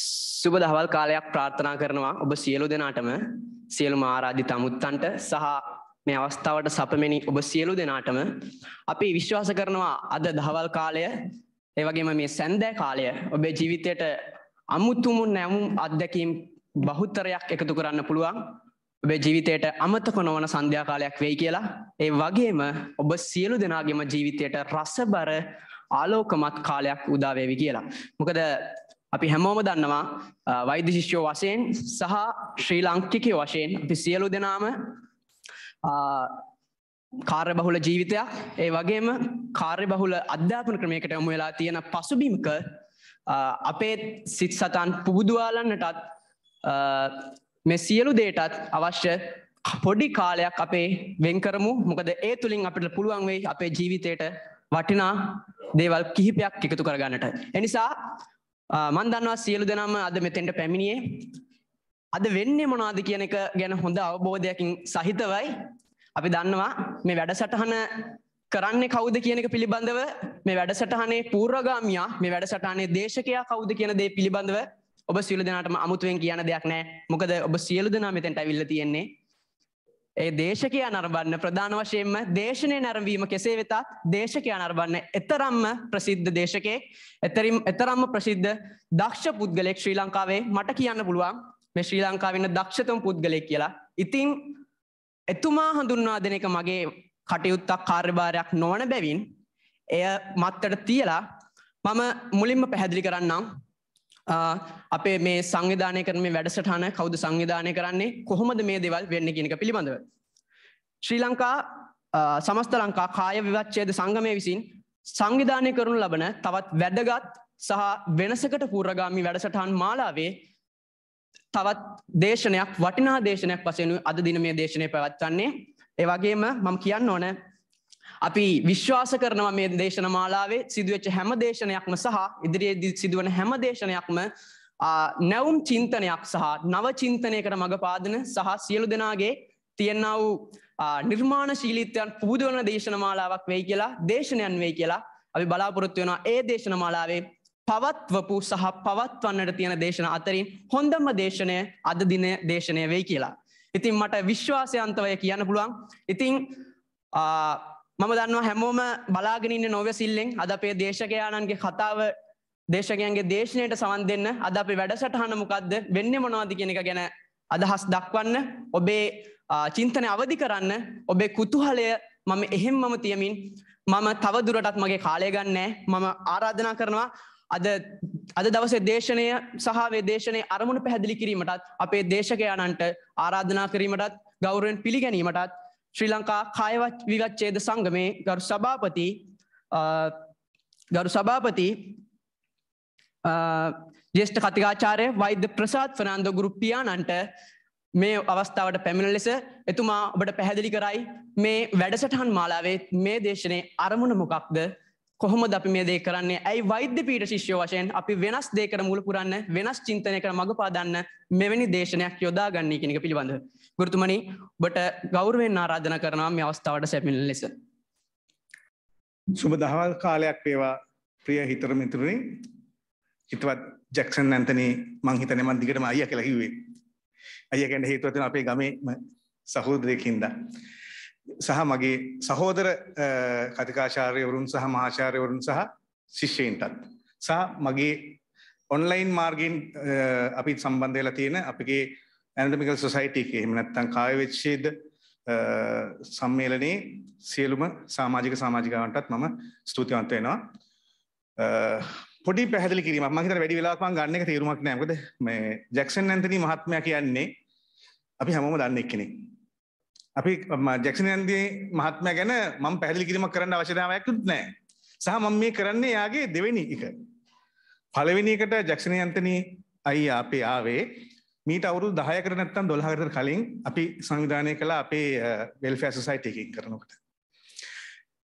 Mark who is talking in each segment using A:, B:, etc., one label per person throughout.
A: සුබ දහවල් කාලයක් ප්‍රාර්ථනා කරනවා ඔබ සියලු දෙනාටම සියලු මාරාධි තමුත්තන්ට සහ මේ අවස්ථාවට සපමෙනි ඔබ සියලු දෙනාටම අපි විශ්වාස කරනවා අද දහවල් කාලය ඒවගේම මේ සැන්දෑ කාලය ඔබේ ජීවිතයට අමුතුමුන් නැමුම් අත්දැකීම් බහුත්තරයක් එකතු කරන්න පුළුවන් ඔබේ ජීවිතයට අමතක නොවන සන්ධ්‍යාකාලයක් වෙයි කියලා ඒ වගේම ඔබ සියලු දෙනාගේම ජීවිතයට රසබර ආලෝකමත් කාලයක් උදාවේවි කියලා මොකද අපි හැමෝම දන්නවා වෛද්‍ය ශිෂ්‍යෝ වශයෙන් සහ ශ්‍රී ලංකිකය වශයෙන් අපි සියලු දෙනාම කාර්ය බහුල ජීවිතයක් ඒ වගේම කාර්ය බහුල අධ්‍යාපන ක්‍රමයකට යොමු වෙලා තියෙන පසුබිමක අපේ සිත් සතන් පුබුදුවාලන්නටත් මේ සියලු දේටත් අවශ්‍ය පොඩි කාලයක් අපේ වෙන්කරමු මොකද ඒ තුළින් අපිට පුළුවන් වෙයි අපේ ජීවිතයට වටිනා දේවල් කිහිපයක් එකතු කරගන්නට. එනිසා මන් දන්නවා සියලු දෙනම අද මෙතෙන්ට පැමිණියේ අද වෙන්නේ මොනාද කියන එක ගැන හොඳ අවබෝධයකින් සහිතවයි අපි දන්නවා මේ වැඩසටහන කරන්නේ කවුද කියන එක පිළිබඳව මේ වැඩසටහනේ පූර්වගාමියා මේ වැඩසටහනේ දේශකයා කවුද කියන දේ පිළිබඳව ඔබ සියලු දෙනාටම අමුතුවෙන් කියන දෙයක් නෑ මොකද ඔබ සියලු දෙනා මෙතෙන්ට ඇවිල්ලා තියෙන්නේ ඒ දේශකයා නරබන්න ප්‍රධාන වශයෙන්ම දේශනය නැරඹීම කෙසේ වෙතත් දේශකයා නරබන්න එතරම්ම ප්‍රසිද්ධ දේශකයෙක් එතරින් එතරම්ම ප්‍රසිද්ධ දක්ෂ පුද්ගලෙක් ශ්‍රී ලංකාවේ මට කියන්න පුළුවන් මේ ශ්‍රී ලංකාවෙන්න දක්ෂතම පුද්ගලෙක් කියලා. ඉතින් එතුමා හඳුන්වා දෙන එක මගේ කටයුත්තක් කාර්යභාරයක් නොවන බැවින් එය මත්තට තියලා මම මුලින්ම පැහැදිලි කරන්නම් අපේ මේ සංවිධානය කරන මේ වැඩසටහන කෞද සංවිධානය කරන්නේ කොහොමද මේ දෙවල් වෙන්න කියනක පිළිබඳව. ශ්‍රී ලංකා සමස්ත ලංකා කාය විවච්චේද සංගමය විසින් සංවිධානය කරනු ලබන තවත් වැඩගත් සහ වෙනසකට පූරගාමි වැඩසටහන් මාලාවේ තවත් දේශනයක් වටිනා දේශනයක් වසයනු අද දින මේ දේශනය පැවත්වන්නේ ඒවගේම මම කියන්න ඕන අපි විශ්වාස කරනවා මේ දේශන මාලාවේ සිදුවච්ච හැම දේශනයක්ම සහ ඉදිරියේ සිදුවන හැම දේශනයක්ම නැවුම් චින්තනයක් සහ නව චින්තනයකට මඟ පාදන සහ සියලු දෙනාගේ තියෙන්නා වූ නිර්මාණශීලිත්වයන් පුහුදුවන දේශනමාලාවක් වෙයි කියලා දේශනයන් වෙයි කියලා අපි බලාපොරොත්තු වෙනවා ඒ දේශනමාලාවේ පවත්වපු සහ පවත්වන්නට තියෙන දේශන අතරින් හොඳම දේශනය අද දින දේශනය වෙයි කියලා. ඉතින් මට විශ්වාසයන්තවය කියන්න පුළුවන්. ඉතිං මම දන්නවා හැමෝම බලාගෙන ඉන්න නොවසිල්ලෙන් අද අපේ දේශකයාණන්ගේ කතාව දේශකයන්ගේ දේශනයට සවන් දෙන්න අද අපේ වැඩසටහන මොකක්ද වෙන්නේ මොනවද කියන එක ගැන අදහස් දක්වන්න ඔබේ චින්තනය අවදි කරන්න ඔබේ කුතුහලය මම එහෙම්මම තියමින් මම තවදුරටත් මගේ කාලය ගන්නෑ මම ආරාධනා කරනවා අද අද දවසේ දේශනය සහවේ දේශනය අරමුණ පැහැදිලි කිරීමටත් අපේ දේශකයාණන්ට ආරාධනා කිරීමටත් ගෞරෙන් පිළිගැනීමටත් ශ්‍රී ලංකා කායවත් විගච්චේද සංගමේ ගරු සභාපති ගරු සභාපති ජේෂ්ඨ කතිකාචාරය වෛද්‍ය ප්‍රසාත් ෆනන්ද ගුරුප්පියානන්ට මේ අවස්ථාවට පැමිණ ලෙස එතුමා ඔබට පැහැදිලි කරයි මේ වැඩසටහන් මාලාවේ මේ දේශනය අරමුණ මොකක්ද කොහොමද අපි මේ දේ කරන්නේ ඇයි වෛද්‍ය පීට ශිෂ්‍යෝ වශයෙන් අපි වෙනස් දේකර මුල පුරන්න වෙනස් චින්තනය කර මඟ පාදන්න මෙවැනි දේශනයක් යොදා ගන්නේ කෙනෙක පිළිබඳ ගෘතුමනි ඔබට ගෞරවෙන් ආරාධන කරනවා මේ අවස්ථාවට සැපිල් ලෙස.
B: සුබ දහවල් කාලයක් වේවා ප්‍රිය හිතර මිතුරනි හිතවත් ජැක්සන් ඇන්තනි මං හිතන මන් දිගටම අයියා කියලා කිව්වේ. අයියා කියන්නේ හේතුව තියෙන අපේ ගමේ සහෝදරයෙක් හින්දා. සහ මගේ සහෝදර කතිකාචාර්යවරුන් සහ මහාචාර්යවරුන් සහ ශිෂ්‍යයින්ටත් සහ මගේ ඔන්ලයින් මාර්ගෙන් අපි සම්බන්ධ වෙලා තියෙන අපගේ ඇනටමිකල් සොසයිටි එක එහෙම නැත්තම් කාය විච්ඡේද සම්මේලනයේ සියලුම සමාජික සමාජිකාවන්ටත් මම ස්තුතිවන්ත වෙනවා පොඩි පැහැදිලි කිරීමක් මම හිතන වැඩි වෙලාවක් මම ගන්න එක තීරුමක් නෑ මොකද මේ ජැක්සන් ඇන්තනි මහත්මයා කියන්නේ අපි හැමෝම දන්න එක්කෙනෙක් අපි ජැක්සන් ඇන්තනි මහත්මයා ගැන මම පැහැදිලි කිරීමක් කරන්න අවශ්‍යතාවයක් නෑ සහ මම මේ කරන්නේ යාගේ දෙවෙනි එක පළවෙනි එකට ජැක්සන් ඇන්තනි අයියා අපේ ආවේ මීට අවුරුදු 10කට නැත්නම් 12කට කලින් අපි සංවිධානය කළ අපේ වෙල්ෆෙයාර් සොසයිටි එකකින් කරනකොට.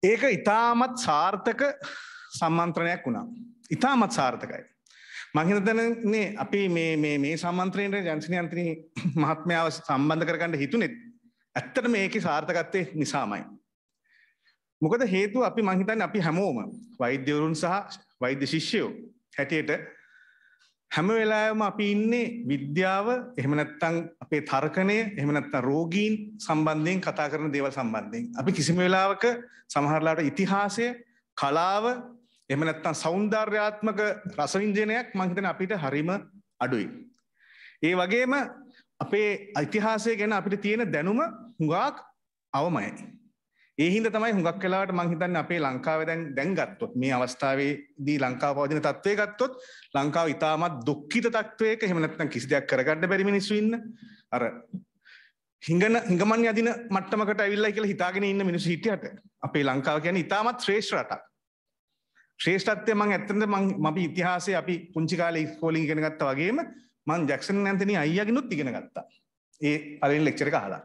B: ඒක ඉතාමත් සාර්ථක සම්මන්ත්‍රණයක් වුණා. ඉතාමත් සාර්ථකයි. මං හිතන්නේ අපි මේ මේ මේ සම්මන්ත්‍රණයට ජන්සනි අන්තනි මහත්මයාව සම්බන්ධ කරගන්න හිතුනෙත් ඇත්තටම ඒකේ සාර්ථකත්වයේ නිසාමයි. මොකද හේතුව අපි මං හිතන්නේ අපි හැමෝම වෛද්‍යවරුන් සහ වෛද්‍ය ශිෂ්‍යයෝ හැටියට හැම වෙලාම අපි ඉන්නේ විද්‍යාව එහමනැත්තං අපේ තර්කණය එහමනත්තා රෝගීන් සම්බන්ධයෙන් කතා කරන දේවල් සම්බන්ධයෙන්. අපි කිසිම වෙලාවක සමහරලාට ඉතිහාසය කලාව එමනැත්තන් සෞන්ධර්යාත්මක රසවිංජනයක් මංහිතන අපිට හරිම අඩුයි. ඒ වගේම අපේ අයිතිහාසය ගැන අපිට තියෙන දැනුම හුඟාක් අවමයි. ඒහින්ද තමයි හුඟක් කලාට මංහිතන්න අපේ ලංකාව දැන් දැන් ගත්තොත් මේ අවස්ථාවේ දී ලංකා පවදින තත්වය ගත්තොත් ලංකාව ඉතාමත් දුක්කිත තත්වයක හෙමනත්න කිසි දෙයක් කරගන්න බැරි මිනිස්සුන්න අර හිඟන හිඟමන් අදින මට්ටමකට ඇවිල්ලා කියලා හිතාගෙන ඉන්න මිනිස් හිටියට අපේ ලංකාව කියන ඉතාමත් ශ්‍රේෂ්ඨ රටක් ශ්‍රේෂ්ඨත්වය මං ඇත්තද මම ඉතිහාසය අපි පුංචි කාලේ ඉස්කෝලින් ඉගෙන ගත්තා වගේම මං ජැක්සන් නැන්තනි අයියාගෙනුත් ඉගෙන ගත්තා ඒ පළවෙනි ලෙක්චර් එක අහලා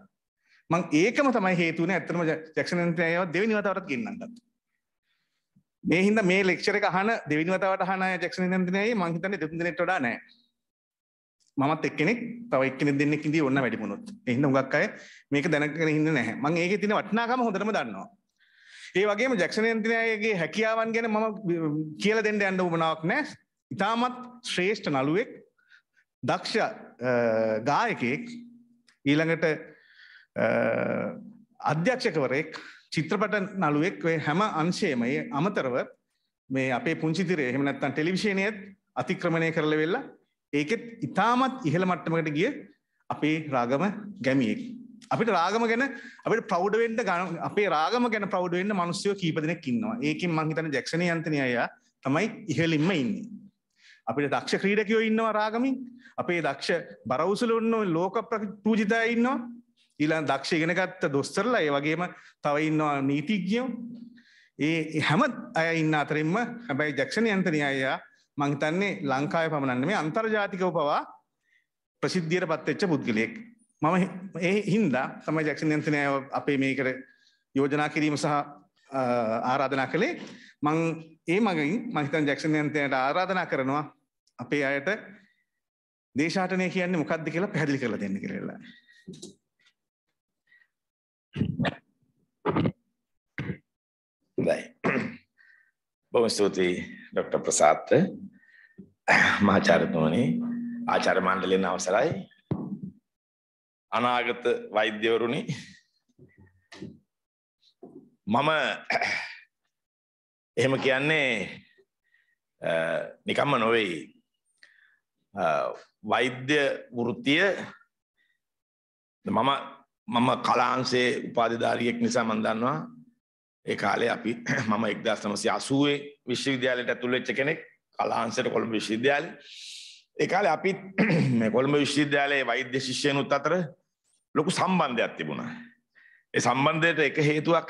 B: මං ඒකම තමයි හේතුව නේ ඇත්තටම ජැක්සන් ඇන්ටනිව දෙවෙනි වතාවටත් ගෙන්නන්නත්. මේ හින්දා මේ ලෙක්චර් එක අහන දෙවෙනි වතාවට අහන අය ජැක්සන් ඇන්ටනියි මං හිතන්නේ දෙතුන් දිනෙට වඩා නැහැ. මමත් එක්කෙනෙක් තව එක්කෙනෙක් දෙන්නෙක් ඉඳී ඔන්න වැඩිම උනොත්. ඒ හින්දා හුඟක් අය මේක දැනගෙන ඉන්නේ නැහැ. මං ඒකේ තියෙන වටිනාකම හොඳටම දන්නවා. ඒ වගේම ජැක්සන් ඇන්ටනියගේ හැකියාවන් ගැන මම කියලා දෙන්න යන්න උවමනාවක් නැහැ. ඉතාමත් ශ්‍රේෂ්ඨ නළුවෙක්, දක්ෂ ගායකයෙක් ඊළඟට අධ්‍යක්ෂකවරයෙක් චිත්‍රපට නළුවෙක් ඔය හැම අංශයම ඒ අමතරව මේ අපේ පුංචි තිරේ එහෙම නැත්නම් ටෙලිවිෂනයේත් අතික්‍රමණය කරලා වෙලා ඒකෙත් ඉතාමත් ඉහළ මට්ටමකට ගිය අපේ රාගම ගැමියෙක්. අපිට රාගම ගැන අපිට ප්‍රෞඩ් වෙන්න අපේ රාගම ගැන ප්‍රෞඩ් වෙන්න මිනිස්සුયો කීප දෙනෙක් ඉන්නවා. ඒකෙන් මං හිතන්නේ ජැක්සන් යන්තනි අයියා තමයි ඉහළින්ම ඉන්නේ. අපිට දක්ෂ ක්‍රීඩකයෝ ඉන්නවා රාගමින්. අපේ දක්ෂ බරවුසලුන්නෝ ලෝක පූජිතය ඉන්නවා. ඊළඟ දක්ෂ ඉගෙන ගත්ත දොස්තරලා ඒ වගේම තව ඉන්නවා නීතිඥයෝ ඒ හැම අය ඉන්න අතරින්ම හැබැයි ජැක්ෂණ යන්තනි අයියා මං හිතන්නේ ලංකාවේ පමණන්නේ මේ අන්තර්ජාතිකව පවා ප්‍රසිද්ධියට පත්වෙච්ච පුද්ගලයෙක් මම ඒ හින්දා තමයි ජැක්ෂණ යන්තනි අය අපේ මේකට යෝජනා කිරීම සහ ආරාධනා කළේ මං ඒ මගින් මං හිතන්නේ ජැක්ෂණ යන්තනයට ආරාධනා කරනවා අපේ අයට දේශාටනය කියන්නේ මොකක්ද කියලා පැහැදිලි කරලා දෙන්න කියලා.
C: හොඳයි. බොහොම ස්තුතියි ડોક્ટર ප්‍රසාත් මහාචාර්යතුමනි ආචාර්ය මණ්ඩලයෙන් අවසරයි අනාගත වෛද්‍යවරුනි මම එහෙම කියන්නේ නිකම්ම නොවේ වෛද්‍ය වෘත්තිය මම මම කලාංශේ උපාධිධාරියෙක් නිසා මම දන්නවා ඒ කාලේ අපි මම 1980 විශ්වවිද්‍යාලයට ඇතුළු වෙච්ච කෙනෙක් කලාංශයට කොළඹ විශ්වවිද්‍යාලේ ඒ කාලේ අපි මේ කොළඹ විශ්වවිද්‍යාලයේ වෛද්‍ය ශිෂ්‍යයනුත් අතර ලොකු සම්බන්ධයක් තිබුණා ඒ සම්බන්ධයට එක හේතුවක්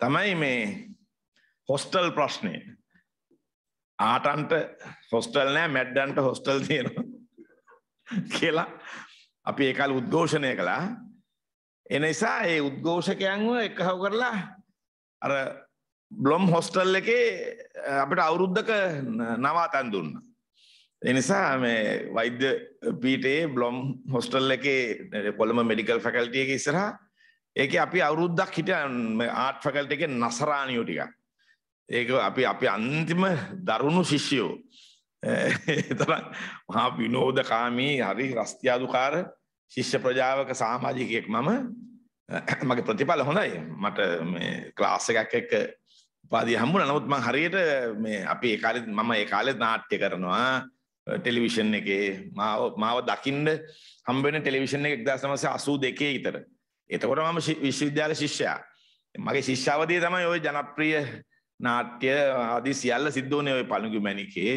C: තමයි මේ හොස්ටල් ප්‍රශ්නය ආටන්ට හොස්ටල් නෑ මැඩ්ඩන්ට හොස්ටල් තියෙනවා කියලා අපි ඒකාල උද්ඝෝෂණය කළා එනිසා ඒ උද්ඝෝෂකයන්ව එකහව කරලා අර බ්ලොම් හොස්ටල් එකේ අපිට අවුරුද්දක නවාතන් දුන්න. එනිසා මේ වෛද්‍ය පීටේ බ්ලොම් හොස්ටල් එකේ කොළඹ මෙඩිකල් ෆැකල්ටිය එක ඉස්සරහා ඒක අපි අවුරුද්දක් හිට ආට් ෆැකල්ට එක නසරානියෝ ටික ඒක අපි අපි අන්තිම දරුණු ශිෂ්‍යයෝ එතර මහා විනෝධකාමී හරි රස්තියාදුකාර ශිෂ්‍ය ප්‍රජාවක සාමාජිකයෙක් මම මගේ ප්‍රතිඵල හොඳයි මට මේ ක්ලාස් එකක් එක්ක උපාධිය හම්බුණා නමුත් මම හරියට මේ අපි ඒ කාලෙත් මම ඒ කාලෙත් නාට්‍ය කරනවා ටෙලිවිෂන් එකේ මාව මාව දකින්න හම්බ වෙන ටෙලිවිෂන් එක 1982 විතර. එතකොට මම විශ්වවිද්‍යාල ශිෂ්‍යයා. මගේ ශිෂ්‍යාවදී තමයි ওই ජනප්‍රිය නාට්‍ය ආදී සියල්ල සිද්ධ වුණේ ওই පළඟු මැණිකේ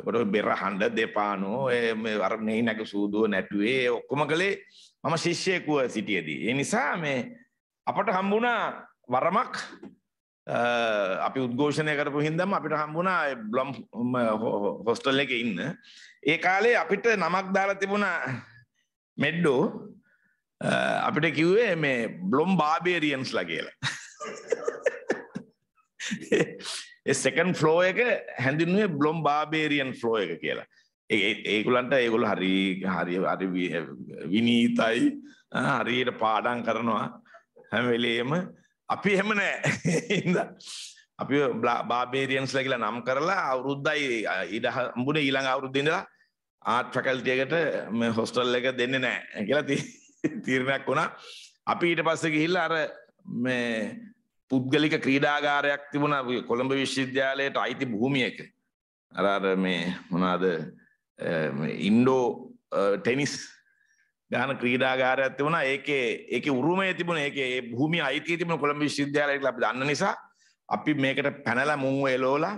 C: එතකොට බෙර හඬ දෙපානෝ මේ අර නෙයි නැක සූදුව නැටුවේ ඔක්කොම කළේ මම ශිෂ්‍යයෙකුව සිටියේදී. ඒ නිසා මේ අපට හම්බුණා වරමක් අපි උද්ඝෝෂණය කරපු හින්දම අපිට හම්බුණා බ්ලොම් හොස්ටල් එකේ ඉන්න. ඒ කාලේ අපිට නමක් දාලා තිබුණා මෙඩ්ඩෝ අපිට කිව්වේ මේ බ්ලොම් බාබේරියන්ස්ලා කියලා. සෙකන් ෆ්ලෝ එක හැඳින්ුවේ බ්ලොම් බාබේරියන් ෆ්ලෝ එක කියලා ඒකුලන්ට ඒගොල හරි හරි හරි විනීතයි හරියට පාඩන් කරනවා හැමවෙලේම අපි එහෙම නෑ ඉද අපි බාබේරියන්ස් ලගලා නම් කරලා අවුරුද්දයි ඉඩ හම්බුණ ඊළඟ අවුරුද්දිඳලා ආට් ෆැකල්ටියකට මේ හොස්ටල් එක දෙන්න නෑ කියලා තීරණයක් වුණා අපි ඊට පස්ස ගිහිල්ල අර මේ පුද්ගලික ක්‍රීඩාගාරයක් තිබුණ කොළඹ විශ්වවිද්‍යාලයට අයිති භූමියක අරාර මේ මොනාද ඉන්ඩෝ ටෙනිස් ගාන ක්‍රීඩාගාරයක් තිබුණ ඒකේ ඒක උරුමය තිබුණ ඒක ඒ භූමි අයිති තිබුණ කොළඹ විශ්වවිද්‍යාලයට අපි දන්න නිසා අපි මේකට පැනලා මුංව එලෝලා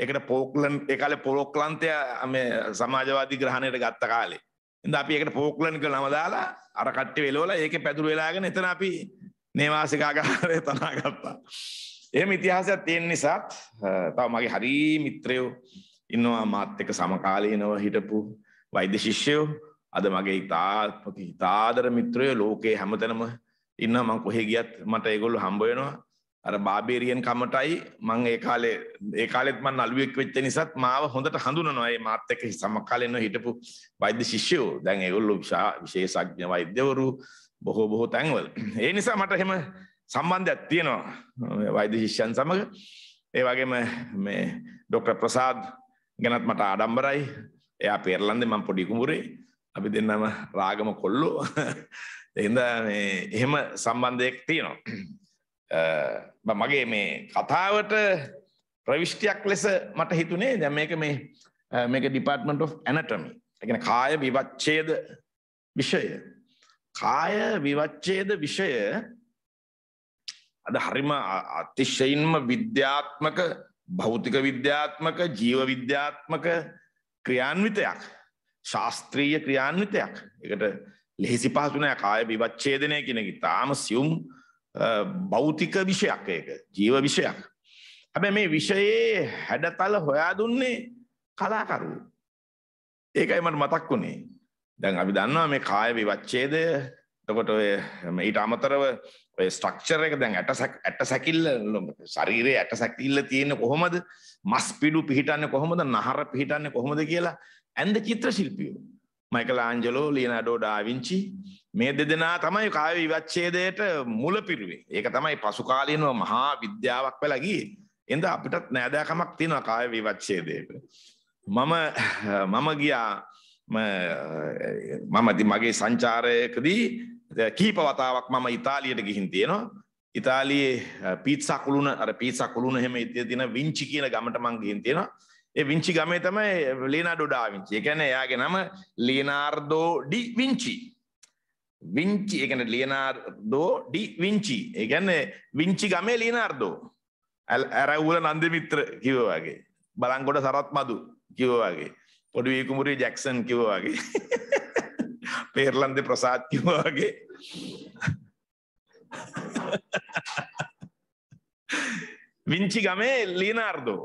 C: ඒකට පෝක්ලන් ඒ කාලේ පොලොක්ලන්තය මේ සමාජවාදී ග්‍රහණයට ගත්ත කාලේ ඉඳ අපි ඒකට පෝක්ලන් කියලා නම දාලා අර කට්ටිය එලෝලා ඒකේ පැදුරු වෙලාගෙන එතන අපි නේවාසිකාගාරය තනාගත්තා. එහෙම ඉතිහාසයක් තියෙන නිසා තව මගේ හරි මිත්‍රයෝ ඉන්නවා මාත් එක්ක සමකාලීනව හිටපු වෛද්‍ය ශිෂ්‍යයෝ අද මගේ ඉතා ඉතාදර මිත්‍රයෝ ලෝකේ හැමතැනම ඉන්න මං කොහෙ ගියත් මට ඒගොල්ලෝ හම්බ වෙනවා අර බාබේරියන් කමටයි මං ඒ කාලේ ඒ කාලෙත් මං නළුවෙක් වෙච්ච නිසාත් මාව හොඳට හඳුනනවා ඒ මාත් එක්ක සමකාලීනව හිටපු වෛද්‍ය ශිෂ්‍යයෝ දැන් ඒගොල්ලෝ විශේෂඥ වෛද්‍යවරු බොහෝ බොහෝ තැන්වල. ඒ නිසා මට එහෙම සම්බන්ධයක් තියෙනවා වෛද්‍ය ශිෂ්‍යයන් සමග. ඒ වගේම මේ ඩොක්ටර් ප්‍රසාද් ගැනත් මට ආඩම්බරයි. එයා පෙරලන්දේ මම පොඩි කුඹුරේ. අපි දෙන්නම රාගම කොල්ලෝ. එහෙනම් මේ එහෙම සම්බන්ධයක් තියෙනවා. මගේ මේ කතාවට ප්‍රවිෂ්ටියක් ලෙස මට හිතුනේ දැන් මේක මේ මේක Department of Anatomy. ඒ කියන්නේ කාය විවච්ඡේද විෂය කාය විවච්ඡේද විෂය අද හරිම අතිශයින්ම විද්‍යාත්මක භෞතික විද්‍යාත්මක ජීව විද්‍යාත්මක ක්‍රියාන්විතයක් ශාස්ත්‍රීය ක්‍රියාන්විතයක් එකට ලෙහෙසි පහසු නෑ කාය විවච්ඡේදනය කියන එක තාම සියුම් භෞතික විෂයක් ඒක ජීව විෂයක් හැබැයි මේ විෂයේ හැඩතල හොයා දුන්නේ කලාකරුවෝ ඒකයි මට මතක් වුණේ දැන් අපි දන්නවා මේ කාය විවච්ඡේදය එතකොට ඔය ඊට අමතරව ඔය ස්ට්‍රක්චර් එක දැන් ඇට ඇට සැකිල්ල ශරීරයේ ඇට සැකිල්ල තියෙන්නේ කොහොමද මස් පිඩු පිහිටන්නේ කොහොමද නහර පිහිටන්නේ කොහොමද කියලා ඇඳ චිත්‍ර ශිල්පියෝ මයිකල් ආන්ජලෝ ලියනාඩෝ ඩාවින්චි මේ දෙදෙනා තමයි කාය විවච්ඡේදයට මුල පිරුවේ. ඒක තමයි පසු කාලීනව මහා විද්‍යාවක් වෙලා ගියේ. එඳ අපිටත් නෑදෑකමක් තියෙනවා කාය විවච්ඡේදයට. මම මම ගියා මම ඉතින් මගේ සංචාරයකදී කීප වතාවක් මම ඉතාලියට ගිහින් තියෙනවා. ඉතාලියේ පීත්සා කුළුණ අර පීත්සා කුළුණ එහෙම තියෙන වින්චි කියන ගමට මම ගිහින් තියෙනවා. ඒ විංචි ගමේ තමයි ලියනාඩෝ ඩා විංචි. ඒ කියන්නේ එයාගේ නම ලියනාර්ඩෝ ඩි විංචි. විංචි ඒ කියන්නේ ලියනාර්ඩෝ ඩි විංචි. ඒ කියන්නේ විංචි ගමේ ලියනාර්ඩෝ. ඇරවුල නන්දිමිත්‍ර කිව්වා වගේ. බලංගොඩ සරත් මදු කිව්වා වගේ. පොඩි කුමරේ ජැක්සන් කිව්වා වගේ පේර්ලන්දේ ප්‍රසාද් කිව්වා වගේ විංචි ගමේ ලියනාර්ඩෝ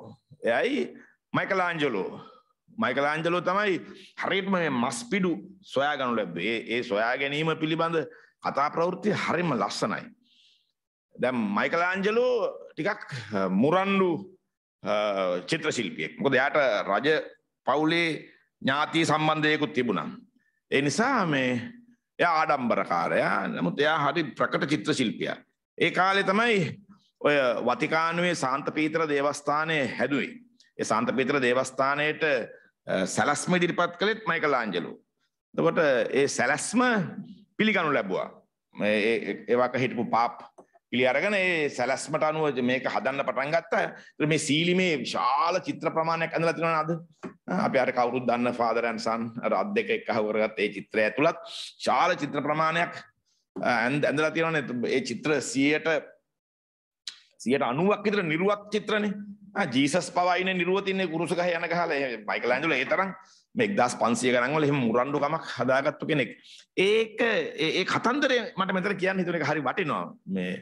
C: එයි මයිකල් ආන්ජලෝ මයිකල් ආන්ජලෝ තමයි හරියටම මේ මස්පිඩු සොයා ගන්න ලැබුවේ. ඒ ඒ සොයා ගැනීම පිළිබඳ කතා ප්‍රවෘත්ති හරිම ලස්සනයි. දැන් මයිකල් ආන්ජලෝ ටිකක් මුරණ්ඩු චිත්‍ර ශිල්පියෙක්. මොකද එයාට රජ පවුලේ ඥාති සම්බන්ධයකුත් තිබුණා. ඒ නිසා මේ එයා ආඩම්බරකාරයා නමුත් එයා හරි ප්‍රකට චිත්‍ර ශිල්පියා. ඒ කාලේ තමයි ඔය වතිකානුවේ සාන්තපීතර දේවස්ථානය හැදුවේ. ඒ සාන්තපීතර දේවස්ථානයට සැලැස්ම ඉදිරිපත් කළෙත් මයිකල් ආන්ජලෝ. එතකොට ඒ සැලැස්ම පිළිගනු ලැබුවා. ඒවක හිටපු පාප් පිළි අරගෙන ඒ සැලැස්මට අනුව මේක හදන්න පටන් ගත්තා. ඒත් මේ සීලිමේ විශාල චිත්‍ර ප්‍රමාණයක් ඇඳලා තියෙනවා නේද? අපි අර කවුරුත් දන්න ෆාදර් ඇන් සන් අර අත් දෙක එකහ වරගත් ඒ චිත්‍රය ඇතුළත් විශාල චිත්‍ර ප්‍රමාණයක් ඇඳලා තියෙනවානේ. ඒ චිත්‍ර 100ට 90ක් විතර නිර්වත් චිත්‍රනේ. ජීසස් පවයින නිර්වතින්නේ කුරුස ගහ යන ගහලා එහෙම මයිකල් ඇන්ජලෝ ඒ තරම් මේ 1500 ගණන් වල එහෙම මුරණ්ඩු කමක් හදාගත්තු කෙනෙක්. ඒක ඒ කතන්දරේ මට මෙතන කියන්න හිතුන එක හරි වටිනවා. මේ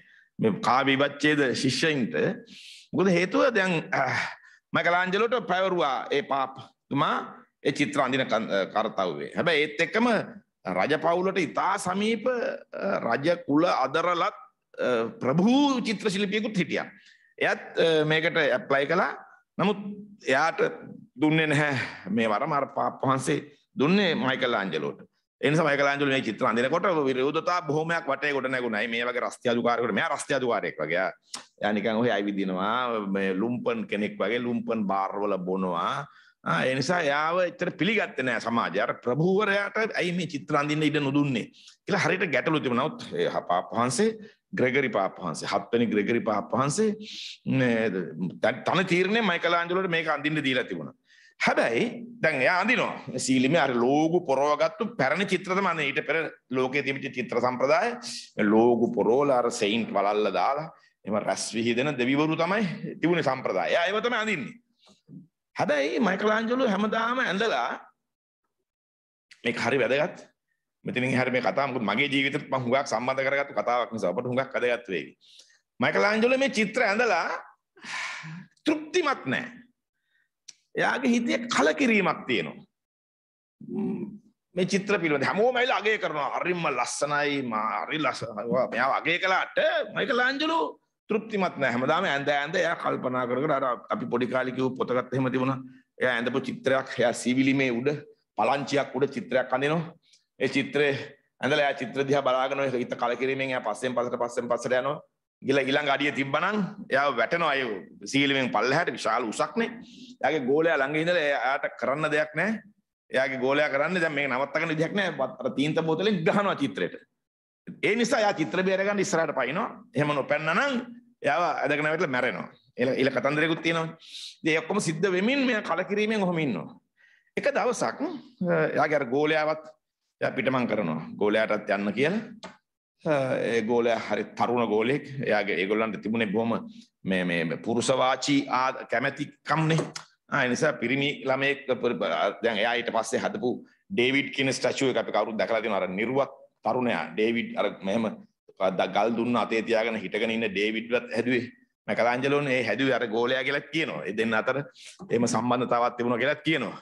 C: මේ කාවිවච්ඡේද ශිෂ්‍යයින්ට මොකද හේතුව දැන් මයිකලාන්ජලෝට පැවරුවා ඒ පාපතුමා ඒ චිත්‍ර අඳින කාර්යය. හැබැයි ඒත් එක්කම රජපෞලට ඉතා සමීප රජ කුල අදරලත් ප්‍රභූ චිත්‍ර ශිල්පියෙකුත් හිටියා. එයත් මේකට ඇප්ලයි කළා. නමුත් එයාට දුන්නේ නැහැ මේ වරම අර පාප වහන්සේ දුන්නේ මයිකලාන්ජලෝට. එනිසා මයිකල් ඇන්ජලෝ මේ චිත්‍ර අඳිනකොට විරෝධතා බොහොමයක් වටේ කොට නැගුණයි මේ වගේ රස්තියාදුකාරයෙකුට මෙයා රස්තියාදුකාරයෙක් වගේ එයා නිකන් ඔහේ ඇවිදිනවා මේ ලුම්පන් කෙනෙක් වගේ ලුම්පන් බාර් වල බොනවා ඒ නිසා එයාව එච්චර පිළිගත්තේ නැහැ සමාජය. අර ප්‍රභූවරයාට ඇයි මේ චිත්‍ර අඳින්න ඉඩ නොදුන්නේ කියලා හරියට ගැටලු තිබුණා. නමුත් පාප වහන්සේ ග්‍රෙගරි පාප වහන්සේ හත්වෙනි ග්‍රෙගරි පාප වහන්සේ තන තීරණය මයිකලාන්ජලෝට මේක අඳින්න දීලා තිබුණා. හැබැයි දැන් එයා අඳිනවා සීලිමේ අර ලෝගු පොරවගත්තු පැරණි චිත්‍රතම අඳින ඊට පෙර ලෝකයේ තිබිච්ච චිත්‍ර සම්ප්‍රදාය ලෝගු පොරවලා අර සෙයින්ට් වලල්ල දාලා එම රැස් විහිදෙන දෙවිවරු තමයි තිබුණේ සම්ප්‍රදාය. එයා ඒව තමයි අඳින්නේ. හැබැයි මයිකල් ඇන්ජලෝ හැමදාම ඇඳලා මේක හරි වැදගත්. මෙතනින් හැර මේ කතාව මොකද මගේ ජීවිතේට මම හුඟක් සම්බන්ධ කරගත්තු කතාවක් නිසා අපට හුඟක් වැදගත් වෙයි. මයිකල් ඇන්ජලෝ මේ චිත්‍ර ඇඳලා තෘප්තිමත් නැහැ. එයාගේ හිතේ කලකිරීමක් තියෙනවා. මේ චිත්‍ර පිළිබඳ හැමෝම ඇවිල්ලා අගය කරනවා. හරිම ලස්සනයි, හරි ලස්සනයි. මෙයා අගය කළාට මයිකල් ඇන්ජලෝ තෘප්තිමත් නෑ. හැමදාම ඇඳ ඇඳ එයා කල්පනා කර කර අර අපි පොඩි කාලේ කිව්ව පොතකට එහෙම තිබුණා. එයා ඇඳපු චිත්‍රයක් එයා සිවිලිමේ උඩ පලංචියක් උඩ චිත්‍රයක් අඳිනවා. ඒ චිත්‍රේ ඇඳලා එයා චිත්‍ර දිහා බලාගෙන හිත කලකිරීමෙන් එයා පස්සෙන් පස්සට පස්සෙන් පස්සට යනවා. ගිල ඉළඟ අඩිය තිබ්බනං එයා වැටන අය සීලිමෙන් පල්ලහැට විශාල උසක්නේ යාගේ ගෝලයා ළඟ ඉඳලා එයාට කරන්න දෙයක් නැහැ එයාගේ ගෝලයා කරන්නේ දැන් මේක නවත්තගන්න විදියක් නැහැ අර තීන්ත බෝතලෙන් ගහනවා චිත්‍රයට ඒ නිසා එයා චිත්‍ර බේරගන්න ඉස්සරහට පයින්නවා එහෙම නොපැන්නනම් එයාව ඇදගෙන වැටලා මැරෙනවා එල එල කතන්දරයකුත් තියෙනවා ඉතින් ඒ ඔක්කොම සිද්ධ වෙමින් මෙයා කලකිරීමෙන් ඔහොම ඉන්නවා එක දවසක් එයාගේ අර ගෝලයාවත් එයා පිටමන් කරනවා ගෝලයාටත් යන්න කියලා ගෝලය හරි තරුණ ගෝලෙක් එයාගේ ඒගොල්ලන්ට තිබුණේ බොහොම මේ මේ පුරුෂවාචී කැමැතිකම්නේ නිසා පිරිමි ළමයෙක් දැන් එයා ඊට පස්සේ හදපු ඩේවිඩ් කියන ස්ටැචුව එක අපි කවුරුත් දැකලා තියෙනවා අර නිර්වත් තරුණයා ඩේවිඩ් අර මෙහෙම ගල් දුන්න අතේ තියාගෙන හිටගෙන ඉන්න ඩේවිඩ්වත් හැදුවේ මැකලාන්ජලෝනේ ඒ හැදුවේ අර ගෝලයා කියලා කියනවා ඒ දෙන්න අතර එහෙම සම්බන්ධතාවක් තිබුණා කියලා කියනවා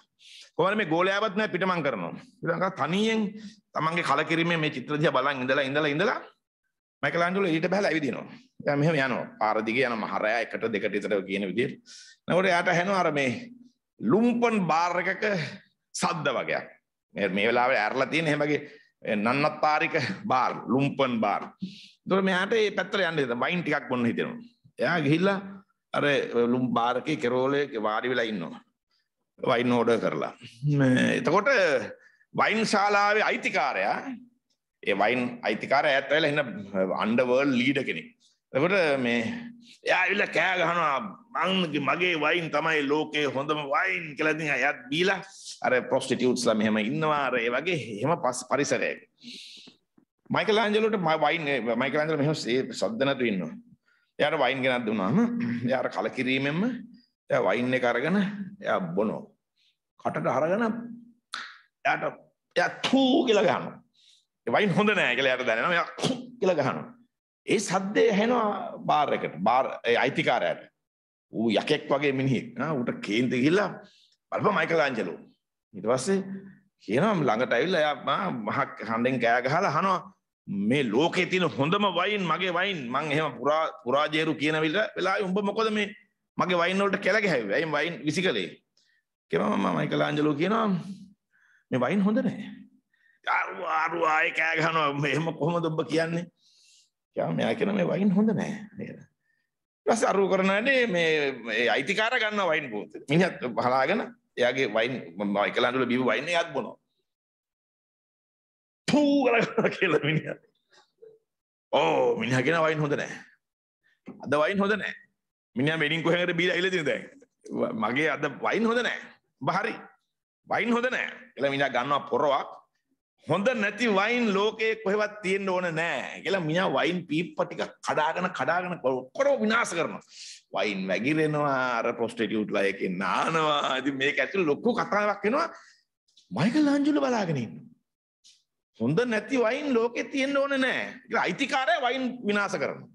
C: කොහොමද මේ ගෝලයාවත් නෑ පිටමං කරනවා. ඊළඟට තනියෙන් තමන්ගේ කලකිරීමේ මේ චිත්‍ර දිහා බලන් ඉඳලා ඉඳලා ඉඳලා මයිකලාන්ජලෝ ඊට බහලා ඇවිදිනවා. එයා මෙහෙම යනවා. පාර දිගේ යන මහරයා එකට දෙකට විතර කියන විදිහට. නකොට එයාට ඇහෙනවා අර මේ ලුම්පන් බාර් එකක සද්ද වගේක්. මේ මේ වෙලාවේ ඇරලා තියෙන හැමගේ නන්නත්තාරික බාර් ලුම්පන් බාර්. ඒතකොට මෙයාට මේ පැත්තට යන්න හිතෙනවා. වයින් ටිකක් බොන්න හිතෙනවා. එයා ගිහිල්ලා අර ලුම් බාර් එකේ කෙරෝලේ වාඩි වෙලා ඉන්නවා. වයින් ඕඩර් කරලා. එතකොට වයින් ශාලාවේ අයිතිකාරයා ඒ වයින් අයිතිකාරය ඇත් වෙලා එන අන්ඩර්වර්ල්ඩ් ලීඩර් කෙනෙක්. එතකොට මේ එයා ඇවිල්ලා කෑ ගහනවා මං මගේ වයින් තමයි ලෝකේ හොඳම වයින් කියලා ඉතින් එයාත් බීලා අර ප්‍රොස්ටිටියුට්ස්ලා මෙහෙම ඉන්නවා අර ඒ වගේ එහෙම පරිසරයක. මයිකල් ඇන්ජලෝට වයින් මයිකල් ඇන්ජලෝ මෙහෙම ඒ සද්ද නැතුව ඉන්නවා. එයාට වයින් ගෙනත් දුන්නාම එයා අර කලකිරීමෙන්ම එයා වයින් එක අරගෙන එයා බොනවා. කටට අරගෙන එයාට එයා තු කියලා ගහනවා. ඒ වයින් හොඳ නෑ කියලා එයාට දැනෙනවා. එයා කියලා ගහනවා. ඒ සද්දේ ඇහෙනවා බාර් එකට. බාර් ඒ අයිතිකාරයාට. ඌ යකෙක් වගේ මිනිහෙක්. ආ ඌට කේන්ති ගිහිල්ලා බලපන් මයිකල් ඇන්ජලෝ. ඊට පස්සේ කියනවා ළඟට ඇවිල්ලා එයා මහ හඬෙන් කෑ ගහලා අහනවා මේ ලෝකේ තියෙන හොඳම වයින් මගේ වයින් මං එහෙම පුරා පුරාජේරු කියන වෙලාවේ උඹ මොකද මේ මගේ වයින් වලට කැල ගැහුවේ? ඇයි වයින් විසිකලේ? කෙවම මයිකල් ආන්ජලෝ කියනවා මේ වයින් හොඳ නෑ අරුවා අරුවා ඒ කෑ ගහනවා එහෙම කොහොමද ඔබ කියන්නේ කියවා මෙයා කියන මේ වයින් හොඳ නෑ නේද ඊපස්සේ අරුව කරනනේ මේ අයිතිකාර ගන්නවා වයින් බෝතලේ මිනිහත් බලාගෙන එයාගේ වයින් මයිකල් ආන්ජලෝ බීපු වයින් එකත් බොනවා පූ කරලා කියලා මිනිහා ඕ මිනිහා කියන වයින් හොඳ නෑ අද වයින් හොඳ නෑ මිනිහා මෙඩින් කොහෙන්ද බීලා ඉලදින දැන් මගේ අද වයින් හොඳ නෑ බහරි වයින් හොඳ නෑ කියලා මිනිහා ගන්නවා පොරවක් හොඳ නැති වයින් ලෝකේ කොහෙවත් තියෙන්න ඕන නෑ කියලා මිනිහා වයින් පීප්ප ටික කඩාගෙන කඩාගෙන ඔක්කොම විනාශ කරනවා වයින් වැగిරෙනවා අර ප්‍රොස්ටිටියුට්ලා එකෙන් නානවා ඉතින් මේක ඇතුළේ ලොකු කතාවක් වෙනවා මයිකල් ආන්ජලෝ බලාගෙන ඉන්නවා හොඳ නැති වයින් ලෝකේ තියෙන්න ඕන නෑ කියලා අයිතිකාරය වයින් විනාශ කරනවා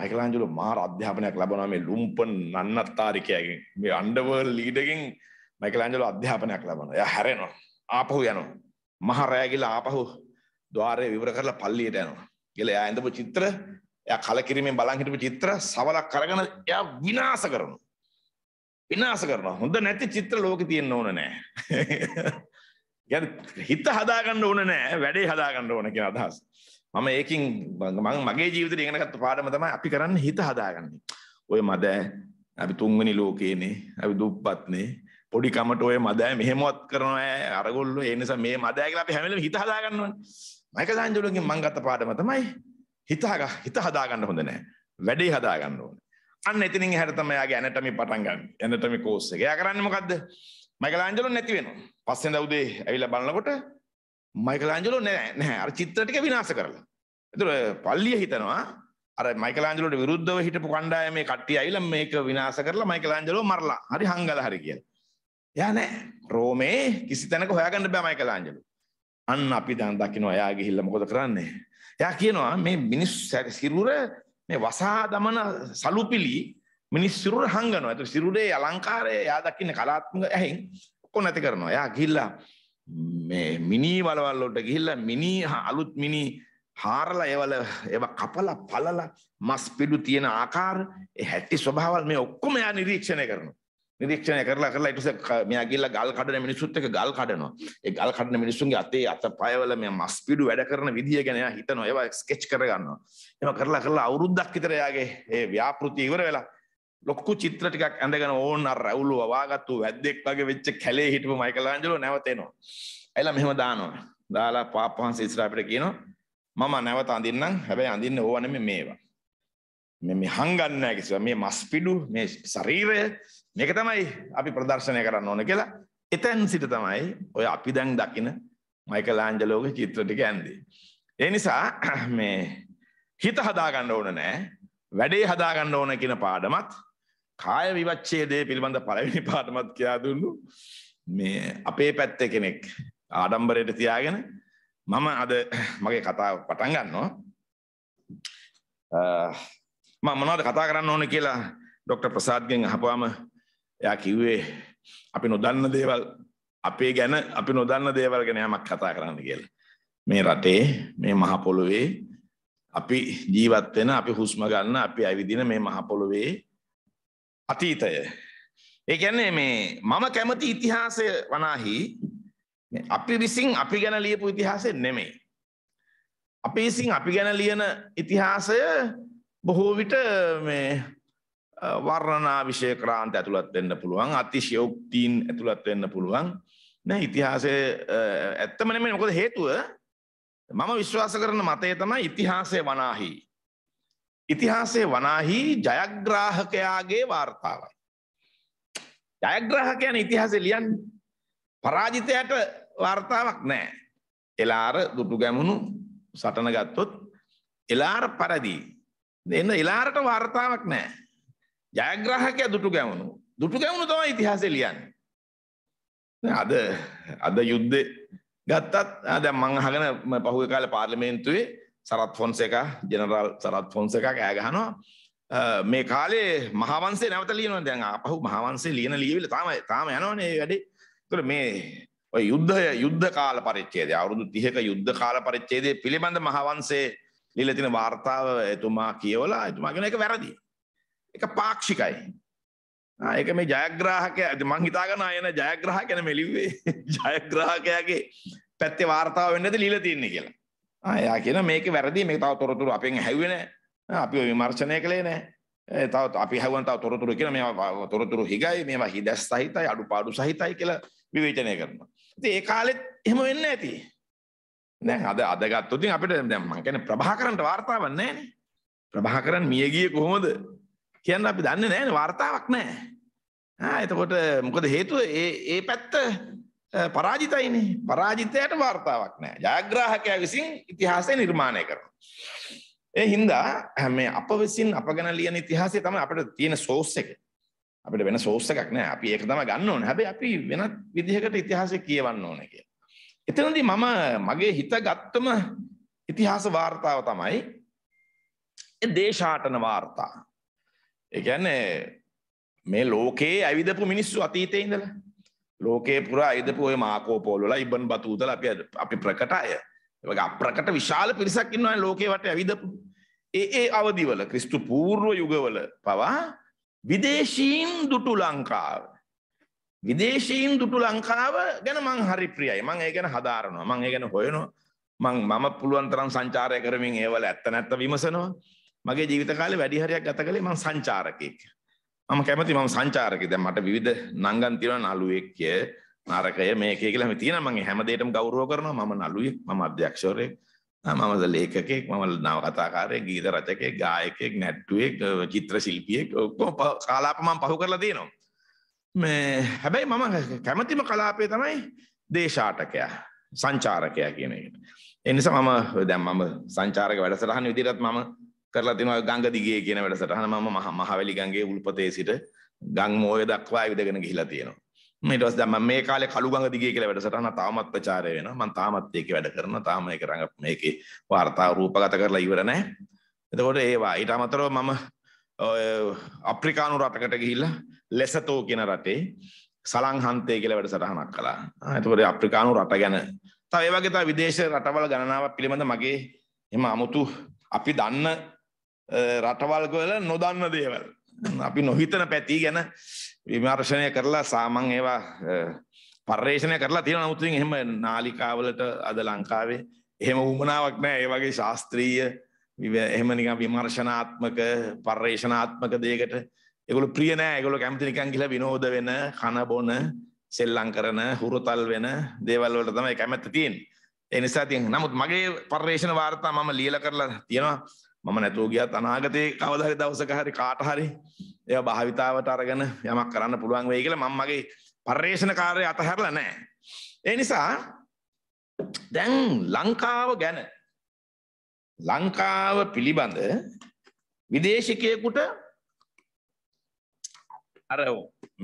C: මයිකල් ආන්ජලෝ මහා අධ්‍යාපනයක් ලබනවා මේ ලුම්පන් නන්නත්තාරිකයාගෙන් මේ අන්ඩර්වර්ල්ඩ් ලීඩරගෙන් මයිකලන්ජලෝ අධ්‍යාපනයක් ලබනවා. එයා හැරෙනවා. ආපහු යනවා. මහ රෑ ගිහලා ආපහු ద్వාරේ විවර කරලා පල්ලියට යනවා. ගිහලා එයා ඇඳපු චිත්‍ර, එයා කලකිරීමෙන් බලන් හිටපු චිත්‍ර සවලක් අරගෙන එයා විනාශ කරනවා. විනාශ කරනවා. හොඳ නැති චිත්‍ර ලෝකේ තියෙන්න ඕන නෑ. يعني හිත හදාගන්න ඕන නෑ, වැඩේ හදාගන්න ඕන කියන අදහස. මම ඒකින් මම මගේ ජීවිතේ ඉගෙන ගත්ත පාඩම තමයි අපි කරන්නේ හිත හදාගන්නේ. ඔය මද අපි තුන්වෙනි ලෝකේනේ අපි දුප්පත්නේ පොඩිකමට ඔය මදෑ මෙහෙමත් කරනවා අරගොල්ලෝ ඒ නිසා මේ මදෑ කියලා අපි හැම වෙලේම හිත හදා ගන්නවනේ මයිකල් ඇන්ජලෝගෙන් මං ගත්ත පාඩම තමයි හිත හිත හදා ගන්න හොඳ නැහැ වැඩේ හදා ගන්න ඕනේ අන්න එතනින් එහාට තමයි යාගේ ඇනටමි පටන් ගන්න ඇනටමි කෝස් එක. එයා කරන්නේ මොකද්ද? මයිකල් ඇන්ජලෝ නැති වෙනවා. පස්සේ දා උදේ ඇවිල්ලා බලනකොට මයිකල් ඇන්ජලෝ නෑ නෑ අර චිත්‍ර ටික විනාශ කරලා. ඒතර පල්ලිය හිතනවා අර මයිකල් ඇන්ජලෝට විරුද්ධව හිටපු කණ්ඩායමේ කට්ටිය ඇවිල්ලා මේක විනාශ කරලා මයිකල් ඇන්ජලෝ මරලා. හරි හංගලා හරි කියලා. එයා නෑ. රෝමේ කිසි තැනක හොයාගන්න බෑ මයිකලාන්ජලෝ. අන්න අපි දැන් දකිනවා එයා ගිහිල්ලා මොකද කරන්නේ? එයා කියනවා මේ මිනිස් සිරුර මේ වසා දමන සලුපිලි මිනිස් සිරුර හංගනවා. ඒක සිරුරේ අලංකාරය එයා දකින්න කලාත්මක ඇහෙන් ඔක්කොම නැති කරනවා. එයා ගිහිල්ලා මේ මිනි වලවල් වලට ගිහිල්ලා මිනි අලුත් මිනි හාරලා ඒවල ඒව කපලා පළලා මස් පිඩු තියෙන ආකාර ඒ හැටි ස්වභාවල් මේ ඔක්කොම එයා නිරීක්ෂණය කරනවා. නිරීක්ෂණය කරලා කරලා ඊට පස්සේ මෙයා ගිහිල්ලා ගල් කඩන මිනිස්සුත් එක්ක ගල් කඩනවා. ඒ ගල් කඩන මිනිස්සුන්ගේ අතේ අතපයවල මේ මස් පිඩු වැඩ කරන විදිය ගැන එයා හිතනවා. ඒවා ස්කෙච් කරගන්නවා. එහෙම කරලා කරලා අවුරුද්දක් විතර එයාගේ ඒ ව්‍යාපෘති ඉවර වෙලා ලොකු චිත්‍ර ටිකක් ඇඳගෙන ඕන අර රැවුල වවාගත්තු වැද්දෙක් වගේ වෙච්ච කැලේ හිටපු මයිකල් ඇන්ජලෝ නැවත එනවා. එයිලා මෙහෙම දානවා. දාලා පාපහන්ස ඉස්සර අපිට කියනවා මම නැවත අඳින්නම්. හැබැයි අඳින්නේ ඕවා නෙමෙයි මේවා. මේ මේ හංගන්නේ නැහැ කිසිම. මේ මස් පිඩු මේ ශරීරය මේක තමයි අපි ප්‍රදර්ශනය කරන්න ඕන කියලා එතැන් සිට තමයි ඔය අපි දැන් දකින මයිකල් ආන්ජලෝගේ චිත්‍ර ටික ඇන්දේ. ඒ නිසා මේ හිත හදාගන්න ඕන නෑ වැඩේ හදාගන්න ඕන කියන පාඩමත් කාය විවච්ඡේදය පිළිබඳ පළවෙනි පාඩමත් කියලා දුන්නු මේ අපේ පැත්තේ කෙනෙක් ආඩම්බරයට තියාගෙන මම අද මගේ කතාව පටන් ගන්නවා මම මොනවද කතා කරන්න ඕන කියලා ડોක්ටර් ප්‍රසාද්ගෙන් අහපුවාම එයා කිව්වේ අපි නොදන්න දේවල් අපේ ගැන අපි නොදන්න දේවල් ගැන යමක් කතා කරන්න කියලා. මේ රටේ මේ මහ පොළොවේ අපි ජීවත් වෙන අපි හුස්ම ගන්න අපි ඇවිදින මේ මහ පොළොවේ අතීතය. ඒ කියන්නේ මේ මම කැමති ඉතිහාසය වනාහි අපි විසින් අපි ගැන ලියපු ඉතිහාසය නෙමෙයි. අපි විසින් අපි ගැන ලියන ඉතිහාසය බොහෝ විට මේ වර්ණනා විෂය ක්‍රාන්ත ඇතුළත් වෙන්න පුළුවන් අතිශයෝක්තිීන් ඇතුළත් වෙන්න පුළුවන් නෑ ඉතිහාසය ඇත්තම නෙමෙයි මොකද හේතුව මම විශ්වාස කරන මතය තමයි ඉතිහාසය වනාහි ඉතිහාසය වනාහි ජයග්‍රාහකයාගේ වාර්තාවයි ජයග්‍රාහකයන ඉතිහාසය ලියන් පරාජිතයට වාර්තාවක් නෑ එලාර දුටු ගැමුණු සටන ගත්තොත් එලාර පරදී එන්න එලාරට වාර්තාවක් නෑ ජයග්‍රහකය දුටු ගැවුණු දුටු ගැවුණු තමයි ඉතිහාසය ලියන්නේ අද අද යුද්ධ ගත්තත් දැන් මං අහගෙන පහුගිය කාලේ පාර්ලිමේන්තුවේ සරත් ෆොන්සේකා ජෙනරාල් සරත් ෆොන්සේකා කෑ ගහනවා මේ කාලේ මහාවංශේ නැවත ලියනවා දැන් ආපහු මහාවංශේ ලියන ලියවිල්ල තාම තාම යනවනේ මේ වැඩේ ඒතකොට මේ ඔය යුද්ධය යුද්ධ කාල පරිච්ඡේදය අවුරුදු 30ක යුද්ධ කාල පරිච්ඡේදයේ පිළිබඳ මහාවංශේ ලියලා තියෙන වார்த்தාව එතුමා කියවලා එතුමා කියන එක වැරදියි එක පාක්ෂිකයි ඒක මේ ජයග්‍රාහකය මං හිතාගන්න අයන ජයග්‍රහකයන මෙලිවේ ජයග්‍රාහකයාගේ පැත්තේ වාර්තාව වෙන්නද ලීලා තියන්නේ කියලා අයා කියන මේක වැරදි මේ තව තොරතුරු අපෙන් හැව්වේ නැහැ අපි විමර්ශනය කළේ නැහැ තව අපි හැවුවන් තව තොරතුරු කියන මේවා තොරතුරු හිගයි මේවා හිදැස් සහිතයි අඩුපාඩු සහිතයි කියලා විවේචනය කරනවා ඉතින් ඒ කාලෙත් එහෙම වෙන්න ඇති දැන් අද අද ගත්තොත් අපිට දැන් මං කියන්නේ ප්‍රභාකරන්ට වාර්තාවක් නැහැ නේ ප්‍රභාකරන් මිය ගියේ කොහොමද කියන්න අපි දන්නේ නැහැ වර්තාවක් නැහැ. ආ එතකොට මොකද හේතුව ඒ ඒ පැත්ත පරාජිතයිනේ. පරාජිතයට වර්තාවක් නැහැ. ජයග්‍රාහකයා විසින් ඉතිහාසය නිර්මාණය කරනවා. ඒ හින්දා මේ අප විසින් අප ගැන ලියන ඉතිහාසය තමයි අපිට තියෙන සෝස් එක. අපිට වෙන සෝස් එකක් නැහැ. අපි ඒක තමයි ගන්න ඕනේ. හැබැයි අපි වෙනත් විදිහකට ඉතිහාසය කියවන්න ඕනේ කියලා. එතනදී මම මගේ හිත ගත්තම ඉතිහාස වාර්තාව තමයි දේශාටන වාර්තා. එකැන මේ ලෝකයේ ඇවිදපු මිනිස්සු අතීතය ඉඳල ලෝකේ පුරා අයිදපු ඔය මාකෝපෝලොල ඉබන් බතුූදල අප අපි ප්‍රකට අය අප්‍රකට විශාල පිරිසක් ඉන්නවා ලෝකේ වට ඇවිදපු ඒ ඒ අවදිවල ක්‍රිස්තු පූර්ව යුගවල පවා විදේශීන් දුටු ලංකාව විදේශීන් දුටු ලංකාව ගැන මං හරි ප්‍රියයි මං ඒ ගැන හදාරනවා මං ඒ ගැන හොයනවා මං මම පුළුවන් තරම් සංචාරය කරමින් ඒවල ඇත්ත නැත්ත විමසනවා මගේ ජීවිත කාලේ වැඩි හරියක් ගත කළේ මම සංචාරකෙක්. මම කැමති මම සංචාරකෙක්. දැන් මට විවිධ නංගන් තියෙනවා නළුවෙක්ය, නරකය මේකේ කියලා මේ තියෙනවා. මම හැම දෙයකටම ගෞරව කරනවා. මම නළුවෙක්, මම අධ්‍යක්ෂවරයෙක්, මම ලේඛකෙක්, මම නව කතාකාරයෙක්, ගීත රචකයෙක්, ගායකයෙක්, නැට්ටුවෙක්, චිත්‍ර ශිල්පියෙක් ඔක්කොම කලාප මම පහු කරලා තියෙනවා. මේ හැබැයි මම කැමතිම කලාපය තමයි දේශාටකයා, සංචාරකයා කියන එකට. ඒ නිසා මම දැන් මම සංචාරක වැඩසටහන විදිහටත් මම කරලා තිනවා ගංග දිගේ කියන වැඩසටහන මම මහවැලි ගඟේ උල්පතේ සිට ගම් මෝය දක්වා ඇවිදගෙන ගිහිලා තියෙනවා. ඊට පස්සේ දැන් මම මේ කාලේ කළු ගඟ දිගේ කියලා වැඩසටහන තාමත් ප්‍රචාරය වෙනවා. මම තාමත් ඒකේ වැඩ කරනවා. තාම ඒක රඟ මේකේ වාර්තා රූපගත කරලා ඉවර නැහැ. එතකොට ඒවා ඊට අමතරව මම අප්‍රිකානු රටකට ගිහිල්ලා ලෙසතෝ කියන රටේ සලංහන්තය කියලා වැඩසටහනක් කළා. එතකොට අප්‍රිකානු රට ගැන තව ඒ වගේ තව විදේශ රටවල් ගණනාවක් පිළිබඳ මගේ එම අමුතු අපි දන්න රටවල් වල නොදන්න දේවල් අපි නොහිතන පැති ගැන විමර්ශනය කරලා සාමන් ඒවා පර්යේෂණය කරලා තියෙන නමුත් එහෙම නාලිකාවලට අද ලංකාවේ එහෙම වුමනාවක් නැහැ ඒ වගේ ශාස්ත්‍රීය එහෙම නිකන් විමර්ශනාත්මක පර්යේෂණාත්මක දෙයකට ඒගොල්ලෝ ප්‍රිය නෑ ඒගොල්ලෝ කැමති නිකන් ගිහලා විනෝද වෙන කන බොන සෙල්ලම් කරන හුරතල් වෙන දේවල් වලට තමයි කැමැත්ත තියෙන්නේ ඒ නිසා ඉතින් නමුත් මගේ පර්යේෂණ වාර්තා මම ලියලා කරලා තියෙනවා මම නැතුව ගියත් අනාගතයේ කවදා හරි දවසක හරි කාට හරි ඒවා භාවිතාවට අරගෙන යමක් කරන්න පුළුවන් වෙයි කියලා මම මගේ පර්යේෂණ කාර්යය අතහැරලා නැහැ. ඒ නිසා දැන් ලංකාව ගැන ලංකාව පිළිබඳ විදේශිකයෙකුට අර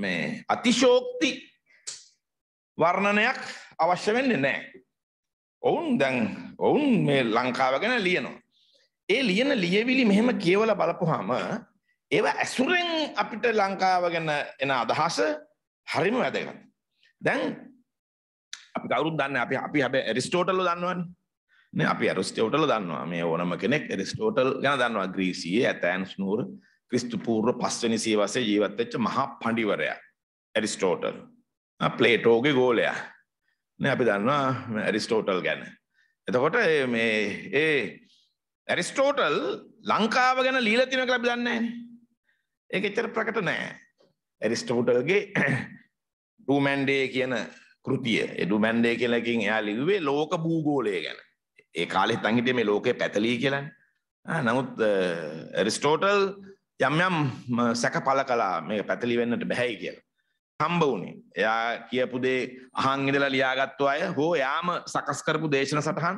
C: මේ අතිශෝක්ති වර්ණනයක් අවශ්‍ය වෙන්නේ නැහැ. ඔවුන් දැන් ඔවුන් මේ ලංකාව ගැන ලියනවා. ඒ ලියන ලියවිලි මෙහෙම කියවල බලපුහම ඒව ඇසුරෙන් අපිට ලංකාව ගැන එන අදහස හරිම වැදගත්. දැන් අපි කවුරුත් දන්න අපි අපි හැබැයි ඇරිස්ටෝටල් දන්නවනේ. නේ අපි ඇරිස්ටෝටල් දන්නවා. මේ ඕනම කෙනෙක් ඇරිස්ටෝටල් ගැන දන්නවා. ග්‍රීසියේ ඇතෑන්ස් නූර් ක්‍රිස්තු පූර්ව 5 වෙනි සියවසේ ජීවත් වෙච්ච මහා පඬිවරයා ඇරිස්ටෝටල්. ප්ලේටෝගේ ගෝලයා. නේ අපි දන්නවා ඇරිස්ටෝටල් ගැන. එතකොට මේ ඒ ඇරිස්ටෝටල් ලංකාව ගැන ලීලා තියෙනවා කියලා අපි දන්නේ නැහැ නේ. ඒක එච්චර ප්‍රකට නෑ. ඇරිස්ටෝටල්ගේ ඩුමැන්ඩේ කියන කෘතිය. ඒ ඩුමැන්ඩේ කියලා එකකින් එයා ලිව්වේ ලෝක භූගෝලය ගැන. ඒ කාලේ හිටන් හිටියේ මේ ලෝකේ පැතලී කියලානේ. නමුත් ඇරිස්ටෝටල් යම් යම් සැක පළ කළා මේ පැතලි වෙන්නට බැහැයි කියලා. හම්බ වුණේ. එයා කියපු දේ අහන් ඉඳලා ලියාගත්තු අය හෝ යාම සකස් කරපු දේශන සටහන්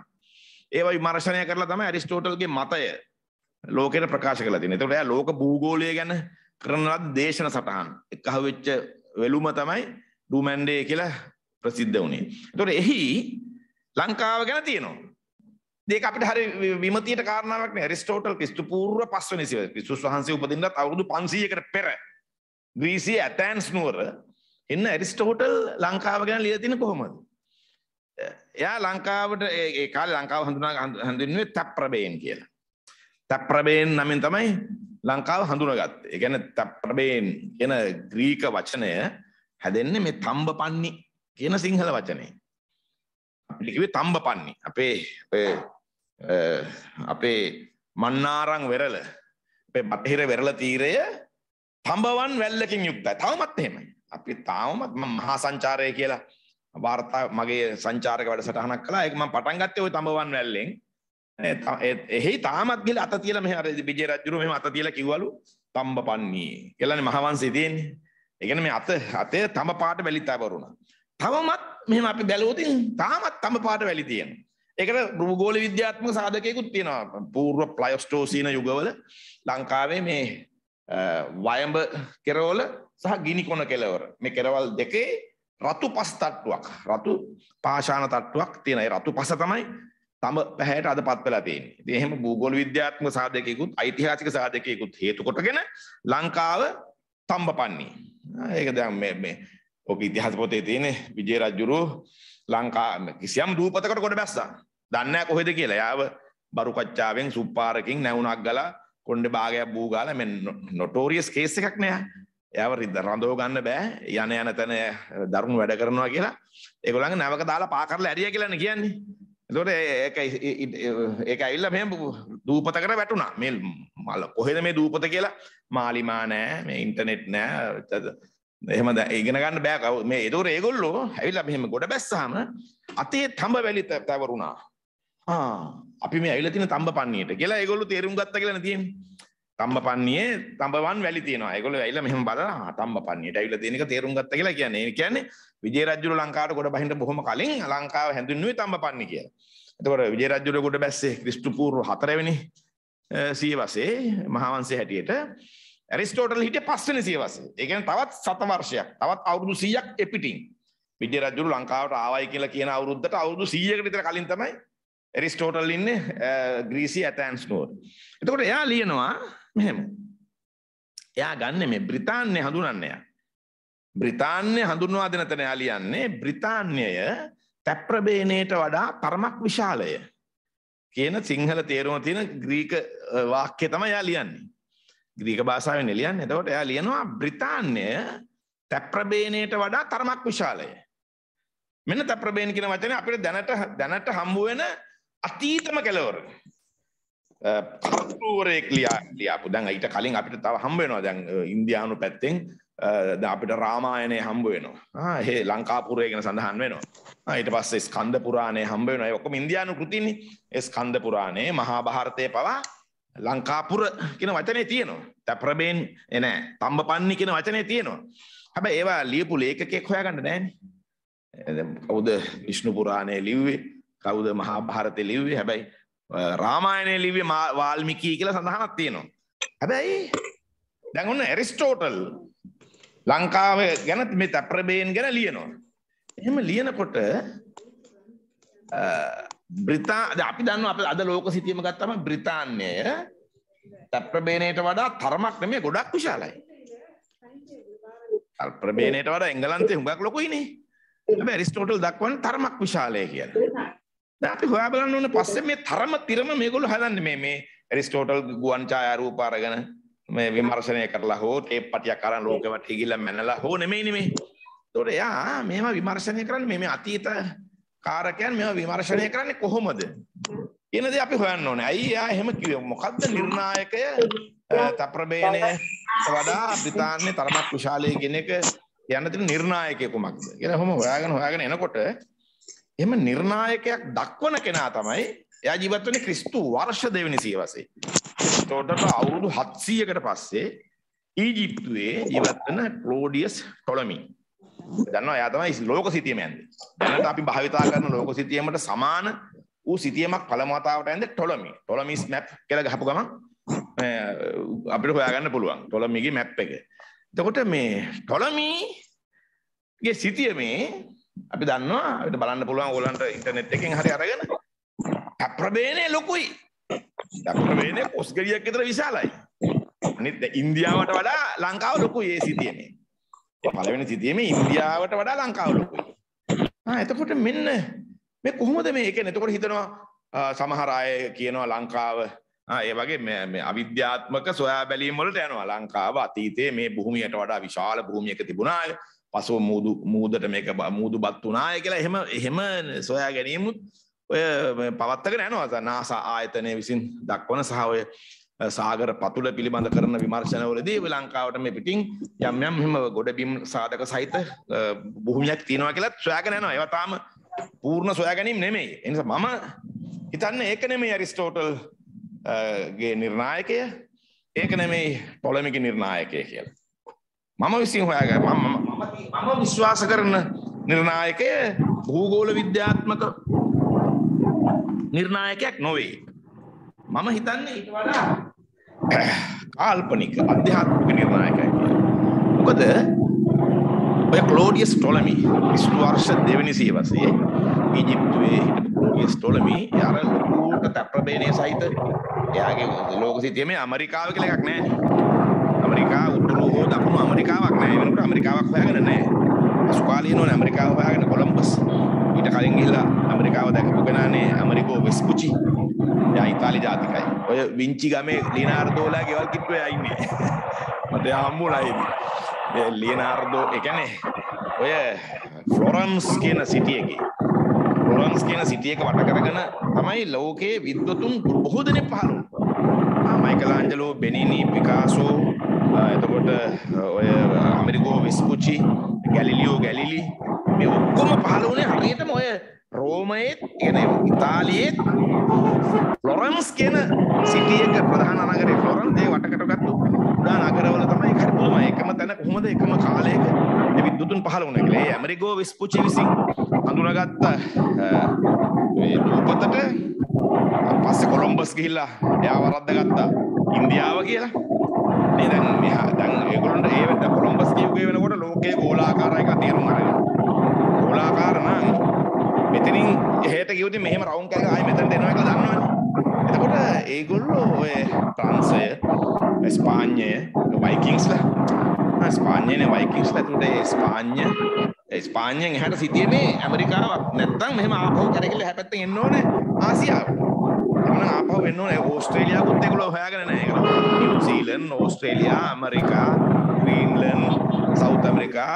C: ඒව විමර්ශනය කරලා තමයි ඇරිස්ටෝටල්ගේ මතය ලෝකයට ප්‍රකාශ කරලා තියෙන්නේ. එතකොට එයා ලෝක භූගෝලය ගැන කරන ලද දේශන සටහන් එකහ වෙච්ච වෙලුම තමයි ඩුමැන්ඩේ කියලා ප්‍රසිද්ධ වුණේ. එතකොට එහි ලංකාව ගැන තියෙනවා. ඒක අපිට හරි විමතියට කාරණාවක් නේ. ඇරිස්ටෝටල් ක්‍රිස්තු පූර්ව 5 වෙනි සිවසේ ක්‍රිස්තුස් වහන්සේ උපදින්නත් අවුරුදු 500කට පෙර ග්‍රීසියේ ඇතැන්ස් නුවර එන්න ඇරිස්ටෝටල් ලංකාව ගැන ලියලා තියෙන කොහොමද? එයා ලංකාවට ඒ කාලේ ලංකාව හඳුනා හඳුන්වන්නේ තප්‍රබේන් කියලා. තප්‍රබේන් නමින් තමයි ලංකාව හඳුනාගත්තේ. ඒ කියන්නේ තප්‍රබේන් කියන ග්‍රීක වචනය හැදෙන්නේ මේ තම්බපන්නි කියන සිංහල වචනේ. අපි කිව්වේ තම්බපන්නි. අපේ අපේ අපේ මන්නාරම් වෙරළ අපේ බටහිර වෙරළ තීරය තඹවන් වැල්ලකින් යුක්තයි. තවමත් එහෙමයි. අපි තාමත් මහා සංචාරය කියලා වාර්තා මගේ සංචාරක වැඩසටහනක් කළා ඒක මම පටන් ගත්තේ ওই තඹවන් වැල්ලෙන් එහි තාමත් ගිහලා අත තියලා මෙහා අර විජේ රජුරු මෙහෙම අත තියලා කිව්වලු තඹපන්නී කියලානේ මහවංශය තියෙන්නේ ඒ කියන්නේ මේ අත අතේ තඹ පාට වැලිතා වරුණා තවමත් මෙහෙම අපි බැලුවොත් තාමත් තඹ පාට වැලි තියෙනවා ඒකට භූගෝල විද්‍යාත්මක සාධකයකුත් තියෙනවා පූර්ව ප්ලයිස්ටෝසීන යුගවල ලංකාවේ මේ වයඹ කෙරවල සහ ගිනි කොන කෙලවර මේ කෙරවල් දෙකේ රතු පස් තට්ටුවක් රතු පාෂාණ තට්ටුවක් තියෙන ඒ රතු පස තමයි තම පැහැයට අදපත් වෙලා තියෙන්නේ. ඉතින් එහෙම භූගෝල විද්‍යාත්මක සාධකයකුත් ඓතිහාසික සාධකයකුත් හේතු කොටගෙන ලංකාව තඹපන්නේ. ඒක දැන් මේ මේ ඔක ඉතිහාස පොතේ තියෙන විජේ රජුරු ලංකා කිසියම් රූපතකට කොට බැස්සා. දන්නේ නැහැ කොහෙද කියලා. යාව බරුකච්චාවෙන් සුප්පාරකින් නැවුණක් ගලා කොණ්ඩේ භාගයක් බූ ගාලා මේ නොටෝරියස් කේස් එකක් නෑ. එයාව රඳව ගන්න බෑ යන යන තැන දරුණු වැඩ කරනවා කියලා ඒගොල්ලන්ගේ නැවක දාලා පා කරලා ඇරිය කියලානේ කියන්නේ. එතකොට ඒක ඒක ඇවිල්ලා මෙහෙම දූපතකට වැටුණා. මේ මල කොහෙද මේ දූපත කියලා මාලිමා නෑ මේ ඉන්ටර්නෙට් නෑ එහෙම ඉගෙන ගන්න බෑ මේ ඒතකොට ඒගොල්ලෝ ඇවිල්ලා මෙහෙම ගොඩ බැස්සාම අතේ තඹ වැලි තවරුණා. ආ අපි මේ ඇවිල්ලා තියෙන තඹ පන්නේට කියලා ඒගොල්ලෝ තේරුම් ගත්තා කියලානේ තියෙන්නේ. තම්බපන්නියේ තඹවන් වැලි තියෙනවා. ඒගොල්ලෝ ඇවිල්ලා මෙහෙම බලලා ආ තම්බපන්නියට ඇවිල්ලා තියෙන එක තේරුම් ගත්තා කියලා කියන්නේ. ඒ කියන්නේ විජේ රජුල ලංකාවට ගොඩ බහින්න බොහොම කලින් ලංකාව හැඳින්වුවේ තම්බපන්නි කියලා. එතකොට විජේ රජුල ගොඩ බැස්සේ ක්‍රිස්තු පූර්ව 4 වෙනි සියවසේ මහාවංශයේ හැටියට ඇරිස්ටෝටල් හිටිය 5 වෙනි සියවසේ. ඒ කියන්නේ තවත් සත වර්ෂයක්, තවත් අවුරුදු 100ක් එපිටින් විජේ රජුල ලංකාවට ආවයි කියලා කියන අවුරුද්දට අවුරුදු 100කට විතර කලින් තමයි ඇරිස්ටෝටල් ඉන්නේ ග්‍රීසි ඇතෑන්ස් නුවර. එතකොට එයා ලියනවා මෙහෙම. එයා ගන්න මේ බ්‍රිතාන්‍ය හඳුනන්නේ බ්‍රිතාන්‍ය හඳුන්වා දෙන තැන යාලියන්නේ බ්‍රිතාන්‍යය තැප්‍රබේනයට වඩා තරමක් විශාලය කියන සිංහල තේරුම තියෙන ග්‍රීක වාක්‍ය තමයි එයා ලියන්නේ. ග්‍රීක භාෂාවෙන් ලියන්නේ. එතකොට එයා ලියනවා බ්‍රිතාන්‍ය තැප්‍රබේනයට වඩා තරමක් විශාලය. මෙන්න තැප්‍රබේන කියන වචනේ අපිට දැනට දැනට හම්බ වෙන අතීතම කෙලවර. පස්තූරෙක් ලියා ලියාපු දැන් ඊට කලින් අපිට තව හම්බෙනවා දැන් ඉන්දියානු පැත්තෙන් අපිට රාමායනය හම්බ වෙනවා ඒ ලංකාපුරය ගැන සඳහන් වෙනවා ඊට පස්සේ ස්කන්ධ පුරාණය හම්බ වෙනවා ඔක්කොම ඉන්දියානු කෘතින්නේ ඒ ස්කන්ධ පුරාණයේ මහා භාරතයේ පවා ලංකාපුර කියන වචනේ තියෙනවා තැප්‍රබේන් එනෑ තම්බපන්නි කියන වචනේ තියෙනවා හැබැයි ඒවා ලියපු ලේඛකෙක් හොයාගන්න නෑනේ කවුද විෂ්ණු පුරාණය ලිව්වේ කවුද මහා භාරතය ලිව්වේ හැබැයි රාමායනය ලිවිය වාල්මිකී කියලා සඳහනක් තියෙනවා. හැබැයි දැඟන්න ඇරිස්ටෝටල් ලංකාව ගැන මේ තැප්‍රබේන් ගැන ලියනවා. එහෙම ලියනකොට බ්‍රිතා අපි දන්න අප අද ලෝක සිතියම ගත්තම බ්‍රිතාන්්‍යය තැප්‍රබේනයට වඩා තරමක් නමේ ගොඩක් විශාලයි. ප්‍රබේනයට වඩා එංගලන්තේ හුඟක් ලොකුයිනේ. හැබැයි ඇරිස්ටෝටල් දක්වන තරමක් විශාලය කියලා. අපි හොයා බලන්න ඕන පස්සේ මේ තරම තිරම මේගොල්ලෝ හදන්නේ මේ මේ ඇරිස්ටෝටල් ගුවන් ඡායාරූප අරගෙන මේ විමර්ශනය කරලා හෝ ටේප් පටියක් අරන් ලෝකෙ වටේ ගිහිල්ලා මැනලා හෝ නෙමෙයි නෙමෙයි. ඒතකොට එයා මේවා විමර්ශනය කරන්නේ මේ මේ අතීත කාරකයන් මේවා විමර්ශනය කරන්නේ කොහොමද? කියන දේ අපි හොයන්න ඕනේ. ඇයි එයා එහෙම කිව්වේ? මොකද්ද නිර්ණායකය තප්‍රබේණය වඩා බ්‍රිතාන්‍ය තරමක් විශාලයේ කෙනෙක් යන්න තියෙන නිර්ණායකය කුමක්ද? කියලා හොම හොයාගෙන හොයාගෙන එනකොට එම නිර්ණායකයක් දක්වන කෙනා තමයි එයා ජීවත් වෙන්නේ ක්‍රිස්තු වර්ෂ දෙවෙනි සියවසේ. එතකොට අවුරුදු 700කට පස්සේ ඊජිප්තුවේ ජීවත් වෙන ක්ලෝඩියස් ටොලමි. දන්නවා එයා තමයි ලෝක සිතියම ඇන්දේ. දැනට අපි භාවිතා කරන ලෝක සිතියමට සමාන ඌ සිතියමක් පළමු වතාවට ඇන්දේ ටොලමි. ටොලමිස් මැප් කියලා ගහපු ගමන් අපිට හොයාගන්න පුළුවන් ටොලමිගේ මැප් එක. එතකොට මේ ටොලමිගේ සිතියමේ අපි දන්නවා අපිට බලන්න පුළුවන් ඕගොල්ලන්ට ඉන්ටර්නෙට් එකෙන් හරි අරගෙන අප්‍රබේනේ ලොකුයි. අප්‍රබේනේ කොස් ගෙඩියක් විතර විශාලයි. අනිත් ඉන්දියාවට වඩා ලංකාව ලොකුයි ඒ සිතියමේ. ඒ පළවෙනි සිතියමේ ඉන්දියාවට වඩා ලංකාව ලොකුයි. ආ එතකොට මෙන්න මේ කොහොමද මේ කියන්නේ එතකොට හිතනවා සමහර අය කියනවා ලංකාව ඒ වගේ මේ අවිද්‍යාත්මක සොයා බැලීම් වලට යනවා ලංකාව අතීතයේ මේ භූමියට වඩා විශාල භූමියක තිබුණා පසෝ මුදු මූදට මේක මුදු බත් වනාය කියලා එහෙම එහෙම සොයා ගැනීමුත් ඔය පවත්තක නෑනවා නාසා ආයතනය විසින් දක්වන සහ ඔය සාගර පතුල පිළිබඳ කරන විමර්ශනවලදී ලංකාවට මේ පිටින් යම් යම් හිම ගොඩබිම් සාධක සහිත බොහොමයක් තියෙනවා කියලා සොයාගෙන යනවා ඒවා තාම පූර්ණ සොයා ගැනීම නෙමෙයි ඒ නිසා මම හිතන්නේ ඒක නෙමෙයි ඇරිස්ටෝටල් ගේ නිර්ණායකය ඒක නෙමෙයි ටොලමිගේ නිර්ණායකය කියලා මම විසින් හොයාගන්න මම මම විශ්වාස කරන නිර්ණායකය භූගෝල විද්‍යාත්මක නිර්ණායකයක් නොවේ. මම හිතන්නේ ඊට වඩා කාල්පනික අධ්‍යාත්මික නිර්ණායකයි කියලා. මොකද ඔය ක්ලෝඩියස් ටොලමි විශ්ව වර්ෂ දෙවෙනි සියවසේ ඊජිප්තුවේ හිටපු ක්ලෝඩියස් ටොලමි යාර ලොකුට තප්‍රබේණය සහිත එයාගේ ලෝක සිතියමේ ඇමරිකාව කියලා එකක් නැහැ. ඇමරිකා උතුරු දකුණු ඇමරිකාවක් නෑ වෙනකොට ඇමරිකාවක් හොයාගෙන නෑ. අසුකාලීනෝනේ ඇමරිකාව හොයාගෙන කොලම්බස්. ඊට කලින් ගිහිල්ලා ඇමරිකාව දැකපු කෙනානේ ඇමරිකෝ වෙස්පුචි. එයා ඉතාලි ජාතිකයි. ඔය විංචි ගමේ ලියනාර්ඩෝලා ගෙවල් කිට්ටුවේ ආයින්නේ. මට එයා හම්බුණා ඒ ලියනාර්ඩෝ ඒ කියන්නේ ඔය ෆ්ලොරන්ස් කියන සිටියකේ ෆ්ලොරන්ස් කියන සිටියක වට කරගෙන තමයි ලෝකයේ විද්වතුන් බොහෝ දෙනෙක් පහළ වුණා. මයිකලාන්ජලෝ, බෙනිනි, පිකාසෝ, එතකොට ඔය අමරිකෝ විස්පුචි ගැලිලියෝ ගැලිලි මේ ඔක්කොම පහළ වුණේ හරියටම ඔය රෝමයේත් කියන ඉතාලියේත් ෆ්ලොරන්ස් කියන සිටිය එක ප්‍රධාන නගරේ ෆ්ලොරන්ස් ඒ වටකට ගත්තු උඩා නගරවල තමයි කරපුවම එකම තැන කොහොමද එකම කාලයක මේ විද්‍යුතුන් පහළ වුණා කියලා. ඒ ඇමරිකෝ විස්පුචි විසින් හඳුනාගත්ත මේ රූපතට පස්සේ කොලොම්බස් ගිහිල්ලා එයා වරද්දගත්තා ඉන්දියාව කියලා. මේ දැන් මෙහා දැන් ඒගොල්ලන්ට ඒ වෙද්ද කොලොම්බස් කියුවේ වෙනකොට ලෝකයේ ගෝලාකාර එක තේරුම් අරගෙන. ගෝලාකාර නම් මෙතනින් එහෙට ගියොත් මෙහෙම රවුම් කරලා ආයෙ මෙතනට එනවා කියලා දන්නවනේ. එතකොට ඒගොල්ලෝ ඔය ප්‍රංශය ස්පාඤ්ඤය වයිකින්ස්ලා ස්පාඤ්ඤයනේ වයිකින්ස්ලා එතකොට ඒ ස්පාඤ්ඤ ස්පාඤ්ඤයෙන් එහාට සිටියේ මේ ඇමරිකාවක් නැත්තම් මෙහෙම ආපහු කරගල හැපැත්තෙන් එන්න ඕනේ ආසියාවට. ගමන ආපහු වෙන්න ඕනේ ඕස්ට්‍රේලියාවකුත් ඒගොල්ලෝ හොයාගෙන නැහැ ඒගොල්ලෝ New Zealand Australia America Greenland South America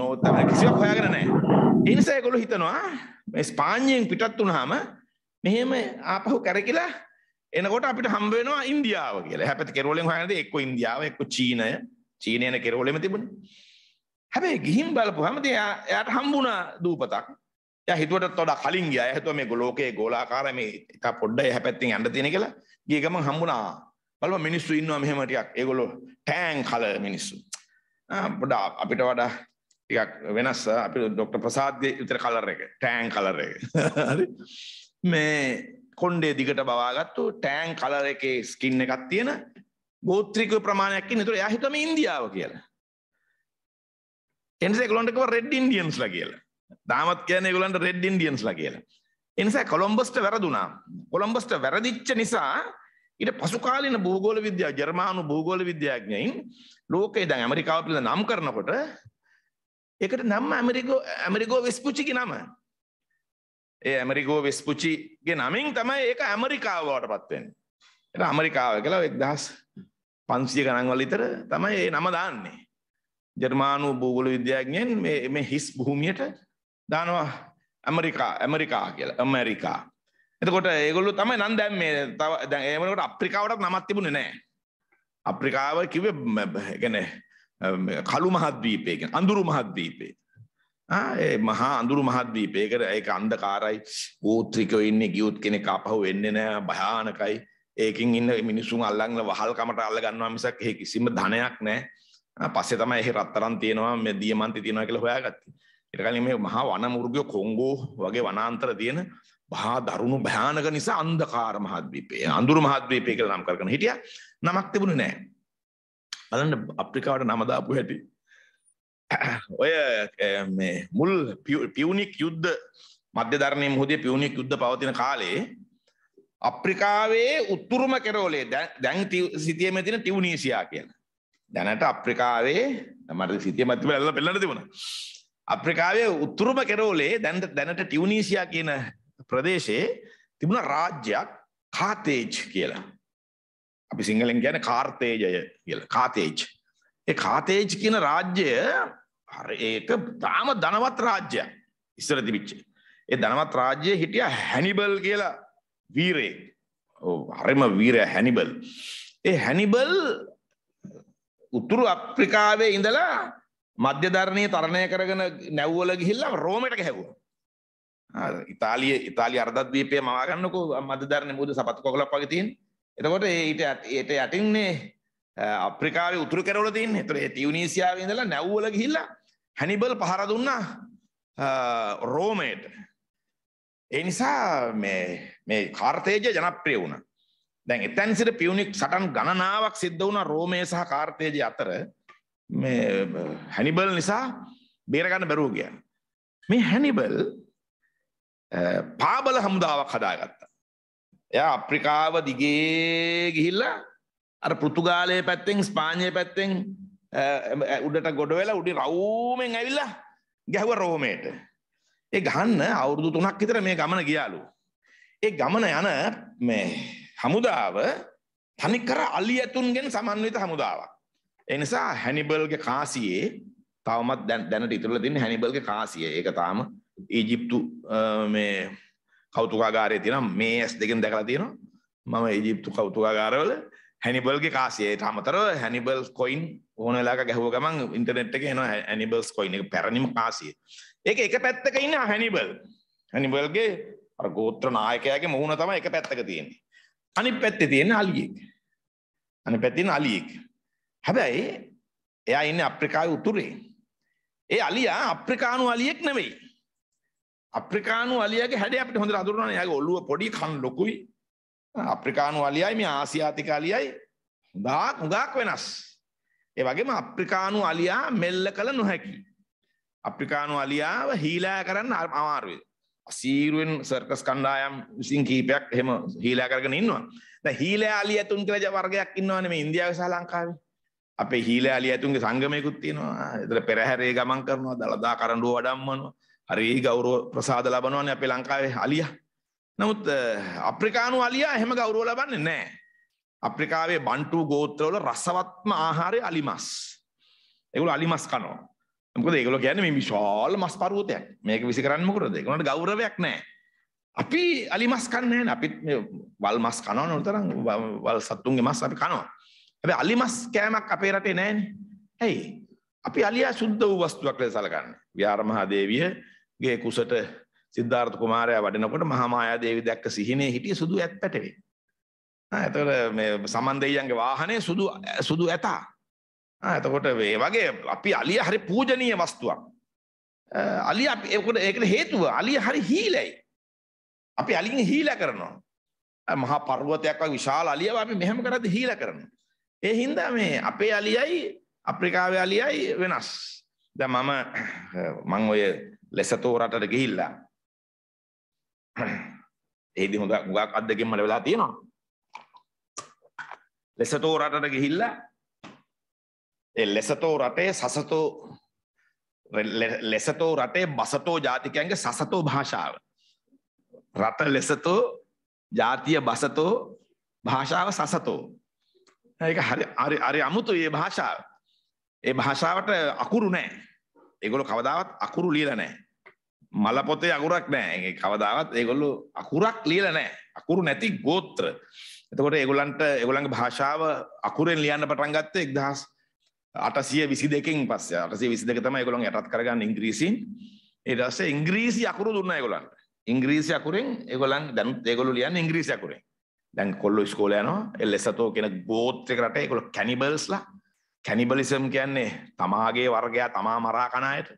C: North America කිසිවක් හොයාගෙන නැහැ ඒ නිසා ඒගොල්ලෝ හිතනවා මේ ස්පාඤ්ඤයෙන් පිටත් වුණාම මෙහෙම ආපහු කරකිලා එනකොට අපිට හම්බ වෙනවා ඉන්දියාව කියලා. හැබැයි කෙරවලෙන් හොයනද එක්ක ඉන්දියාව එක්ක චීනය. චීනයන කෙරවලෙම තිබුණේ. හැබැයි ගිහින් බලපුවාම එයාට හම්බුණා දූපතක්. එයා හිතුවටත් වඩා කලින් ගියා. එයා හිතුවා මේ ලෝකයේ ගෝලාකාරයි මේ ඉතා පොඩ්ඩයි එහා පැත්තෙන් යන්න තියෙන කියලා. ගිය ගමන් හම්බුණා. බලපන් මිනිස්සු ඉන්නවා මෙහෙම ටිකක්. ඒගොල්ලෝ ටෑන් කලර් මිනිස්සු. ආ පොඩා අපිට වඩා ටිකක් වෙනස් අපි ડોක්ටර් ප්‍රසාද්ගේ විතර කලර් එක. ටෑන් කලර් එක. හරි. මේ කොණ්ඩේ දිගට බවාගත්තු ටෑන් කලර් එකේ ස්කින් එකක් තියෙන ගෝත්‍රික ප්‍රමාණයක් ඉන්න. ඒතර එයා හිතුවා මේ ඉන්දියාව කියලා. එනිසා ඒගොල්ලන්ට කිව්වා රෙඩ් ඉන්ඩියන්ස්ලා කියලා. දාමත් කියන්නේ ඒගොල්ලන්ට රෙඩ් ඉන්ඩියන්ස්ලා කියලා. ඒ නිසා කොලොම්බස්ට වැරදුනා. කොලොම්බස්ට වැරදිච්ච නිසා ඊට පසු කාලීන භූගෝල විද්‍යාව ජර්මානු භූගෝල විද්‍යාඥයින් ලෝකේ දැන් ඇමරිකාව පිළිබඳ නම් කරනකොට ඒකට නම ඇමරිකෝ ඇමරිකෝ වෙස්පුචිගේ නම. ඒ ඇමරිකෝ වෙස්පුචිගේ නමින් තමයි ඒක ඇමරිකාව බවට පත් වෙන්නේ. ඒක ඇමරිකාව කියලා 1500 ගණන් වල විතර තමයි මේ නම දාන්නේ. ජර්මානු භූගෝල විද්‍යාඥයන් මේ මේ හිස් භූමියට දානවා ඇමරිකා ඇමරිකා කියලා ඇමරිකා එතකොට ඒගොල්ලෝ තමයි නම් දැන් මේ තව දැන් ඒ වෙනකොට අප්‍රිකාවටත් නමක් තිබුණේ නැහැ අප්‍රිකාව කිව්වේ ඒ කියන්නේ කළු මහද්වීපය කියන්නේ අඳුරු මහද්වීපය ආ ඒ මහා අඳුරු මහද්වීපය ඒක ඒක අන්ධකාරයි ගෝත්‍රිකයෝ ඉන්නේ ගියොත් කෙනෙක් ආපහු එන්නේ නැහැ භයානකයි ඒකින් ඉන්න මිනිසුන් අල්ලන්න වහල් කමට අල්ල ගන්නවා මිසක් ඒ කිසිම ධනයක් නැහැ පස්සේ තමයි එහි රත්තරන් තියෙනවා මේ දියමන්ති තියෙනවා කියලා හොයාගත්තේ එරකලින් මේ මහා වනමුරුගය කොංගෝ වගේ වනාන්තර තියෙන බහා දරුණු භයානක නිසා අන්ධකාර මහද්වීපය අඳුරු මහද්වීපය කියලා නම් කරගෙන හිටියා නමක් තිබුණේ නැහැ බලන්න අප්‍රිකාවට නම දාපු හැටි ඔය මේ මුල් පියුනික් යුද්ධ මධ්‍යධරණයේ මුහුදේ පියුනික් යුද්ධ පවතින කාලේ අප්‍රිකාවේ උතුරුම කෙරෝලේ දැන් සිටියේ තියෙන ටියුනීසියා කියන දැනට අප්‍රිකාවේ මට සිටියේ මැතිව ඇල්ල පෙළන්න තිබුණා අප්‍රිකාවේ උතුරුම කෙරෝලේ දැන් දැනට ටියුනීසියා කියන ප්‍රදේශයේ තිබුණ රාජ්‍යයක් කාතේජ් කියලා. අපි සිංහලෙන් කියන කාර්තේජය කියල කාතේජ්. ඒ කාතේජ් කියන රාජ්‍යය ඒක තාම දනවත් රාජ්‍යය ඉස්සර තිබිච්ච. ඒ දනවත් රාජ්‍යය හිටිය හැනිබල් කියලා වීරේ හරිම වීර හැනිබල්. ඒ හැනිබල් උතුරු අප්‍රිකාවේ ඉඳලා මධ්‍යධරණය තරණය කරගෙන නැව්වල ගිහිල්ලා රෝමට හැවුවා ඉතාලිය ඉතාලි අර්ධද්වීපය මවාගන්නකු මධධරණය මුද සපත් කොලක් පගතින් එතකොට ඒට ඒට යටින්නේ අප්‍රිකාව උතුර කරවල තින් එතර තිවනිසියාව ඉඳලා නැව්වල ගිහිල්ලා හැනිබල් පහර දුන්නා රෝමයට ඒ නිසා මේ කාර්තේජ ජනප්‍රිය වුණ දැන් එතැන් සිට පියුණික් සටන් ගණනාවක් සිද්ධ වුණ රෝමය සහ කාර්තේජ අතර මේ හැනිබල් නිසා බේරගන්න බැරුව කියන්න. මේ හැනිබල් පාබල හමුදාවක් හදාගත්තා. එයා අප්‍රිකාව දිගේ ගිහිල්ලා අර පෘතුගාලයේ පැත්තෙන් ස්පාඤ්ඤයේ පැත්තෙන් උඩට ගොඩ වෙලා උඩි රවුමෙන් ඇවිල්ලා ගැහුව රෝමේට. ඒ ගහන්න අවුරුදු 3ක් විතර මේ ගමන ගියාලු. ඒ ගමන යන මේ හමුදාව තනිකර අලියතුන්ගෙන් සමන්විත හමුදාවක්. ඒ නිසා හැනිබල්ගේ කාසියේ තවමත් දැන් දැනට ඉතුරුලා තියෙන හැනිබල්ගේ කාසිය. ඒක තාම ඊජිප්තු මේ කෞතුකාගාරයේ තියෙන මේ ඇස් දෙකෙන් දැකලා තියෙනවා. මම ඊජිප්තු කෞතුකාගාරවල හැනිබල්ගේ කාසිය. ඒට අමතරව හැනිබල් කොයින් ඕන වෙලාවක ගැහුව ගමන් ඉන්ටර්නෙට් එකේ එනවා හැනිබල්ස් කොයින් එක පැරණිම කාසිය. ඒක එක පැත්තක ඉන්න හැනිබල්. හැනිබල්ගේ අර ගෝත්‍ර නායකයාගේ මුහුණ තමයි එක පැත්තක තියෙන්නේ. අනිත් පැත්තේ තියෙන අලියෙක්. අනිත් පැත්තේ තියෙන අලියෙක්. හැබැයි එයා ඉන්නේ අප්‍රිකාවේ උතුරේ. ඒ අලියා අප්‍රිකානු අලියෙක් නෙවෙයි. අප්‍රිකානු අලියාගේ හැඩය අපිට හොඳට අඳුරනවානේ. එයාගේ ඔළුව පොඩි කන් ලොකුයි. අප්‍රිකානු අලියයි මේ ආසියාතික අලියයි හුඟක් හුඟක් වෙනස්. ඒ වගේම අප්‍රිකානු අලියා මෙල්ල කළ නොහැකි. අප්‍රිකානු අලියාව හීලා කරන්න අමාරුයි. අසීරුවෙන් සර්කස් කණ්ඩායම් විසින් කීපයක් එහෙම හීලා කරගෙන ඉන්නවා. දැන් හීලා අලියතුන් කියලා වර්ගයක් ඉන්නවනේ මේ ඉන්දියාවේ සහ ලංකාවේ. අපේ හීල අලි ඇතුන්ගේ සංගමයකුත් තියෙනවා එතන පෙරහැරේ ගමන් කරනවා දලදා කරඬුව වඩම්මනවා හරි ගෞරව ප්‍රසාද ලබනවානේ අපේ ලංකාවේ අලියා නමුත් අප්‍රිකානු අලියා එහෙම ගෞරව ලබන්නේ නැහැ අප්‍රිකාවේ බන්ටු ගෝත්‍රවල රසවත්ම ආහාරය අලිමස් ඒගොල්ලෝ අලිමස් කනවා මොකද ඒගොල්ලෝ කියන්නේ මේ විශාල මස් පර්වතයක් මේක විසි කරන්න මොකටද ඒගොල්ලන්ට ගෞරවයක් නැහැ අපි අලිමස් කන්නේ නැහැ අපිත් මේ වල් මස් කනවනේ උතරම් වල් සත්තුන්ගේ මස් අපි කනවා ඇ අලිමස් කෑමක් අපේ රටේ නෑන ඇයි අපි අලියා සුද්ධ වූ වස්තුවක් ලෙස සලගන්න ව්‍යාරමහාදේවියගේ කුසට සිද්ධාර්ථ කුමාරයා වඩනකොට මහාමායා දේවි දැක්ක සිහිනේ හිටිය සුදු ඇත් පැටවේ ඇතකට සමන්දෙයියන්ගේ වාහනය සුදු සුදු ඇතා ඇතකොට වේ වගේ අපි අලිය හරි පූජනීය වස්තුවක් අලි එකට ඒකට හේතුව අලිය හරි හීලයි අපි අලින් හීල කරනවා මහා පර්වතයක් විශාල අලියව අපි මෙහෙම කරද්දී හීල කරනවා ඒ හින්දා මේ අපේ අලියයි අප්‍රිකාවේ අලියයි වෙනස්. දැන් මම මම ඔය ලෙසතෝ රටට ගිහිල්ලා ඒදි හොඳ ගුවක් අද්දකින් මල වෙලා තියෙනවා. ලෙසතෝ රටට ගිහිල්ලා ඒ ලෙසතෝ රටේ සසතෝ ලෙසතෝ රටේ බසතෝ ජාතිකයන්ගේ සසතෝ භාෂාව. රට ලෙසතෝ ජාතිය බසතෝ භාෂාව සසතෝ ඒක හරි හරි හරි අමුතුයි මේ භාෂාව. ඒ භාෂාවට අකුරු නැහැ. ඒගොල්ලෝ කවදාවත් අකුරු ලියලා නැහැ. මල පොතේ අකුරක් නැහැ. ඒක කවදාවත් ඒගොල්ලෝ අකුරක් ලියලා නැහැ. අකුරු නැති ගෝත්‍ර. එතකොට ඒගොල්ලන්ට ඒගොල්ලන්ගේ භාෂාව අකුරෙන් ලියන්න පටන් ගත්තේ 1822කින් පස්සේ 822 තමයි ඒගොල්ලන් යටත් කරගන්න ඉංග්‍රීසියෙන්. ඊට පස්සේ ඉංග්‍රීසි අකුරු දුන්නා ඒගොල්ලන්ට. ඉංග්‍රීසි අකුරෙන් ඒගොල්ලන් දැන් ඒගොල්ලෝ ලියන්නේ ඉංග්‍රීසි අකුරෙන්. දැන් කොල්ලො ස්කෝල යනවා එල් එසතෝ කියෙන ගෝත්‍රක රට කොළ කැනිබල්ස්ලා කැනිබලිසම් කියන්නේ තමාගේ වර්ගයා තමා මරා කණයට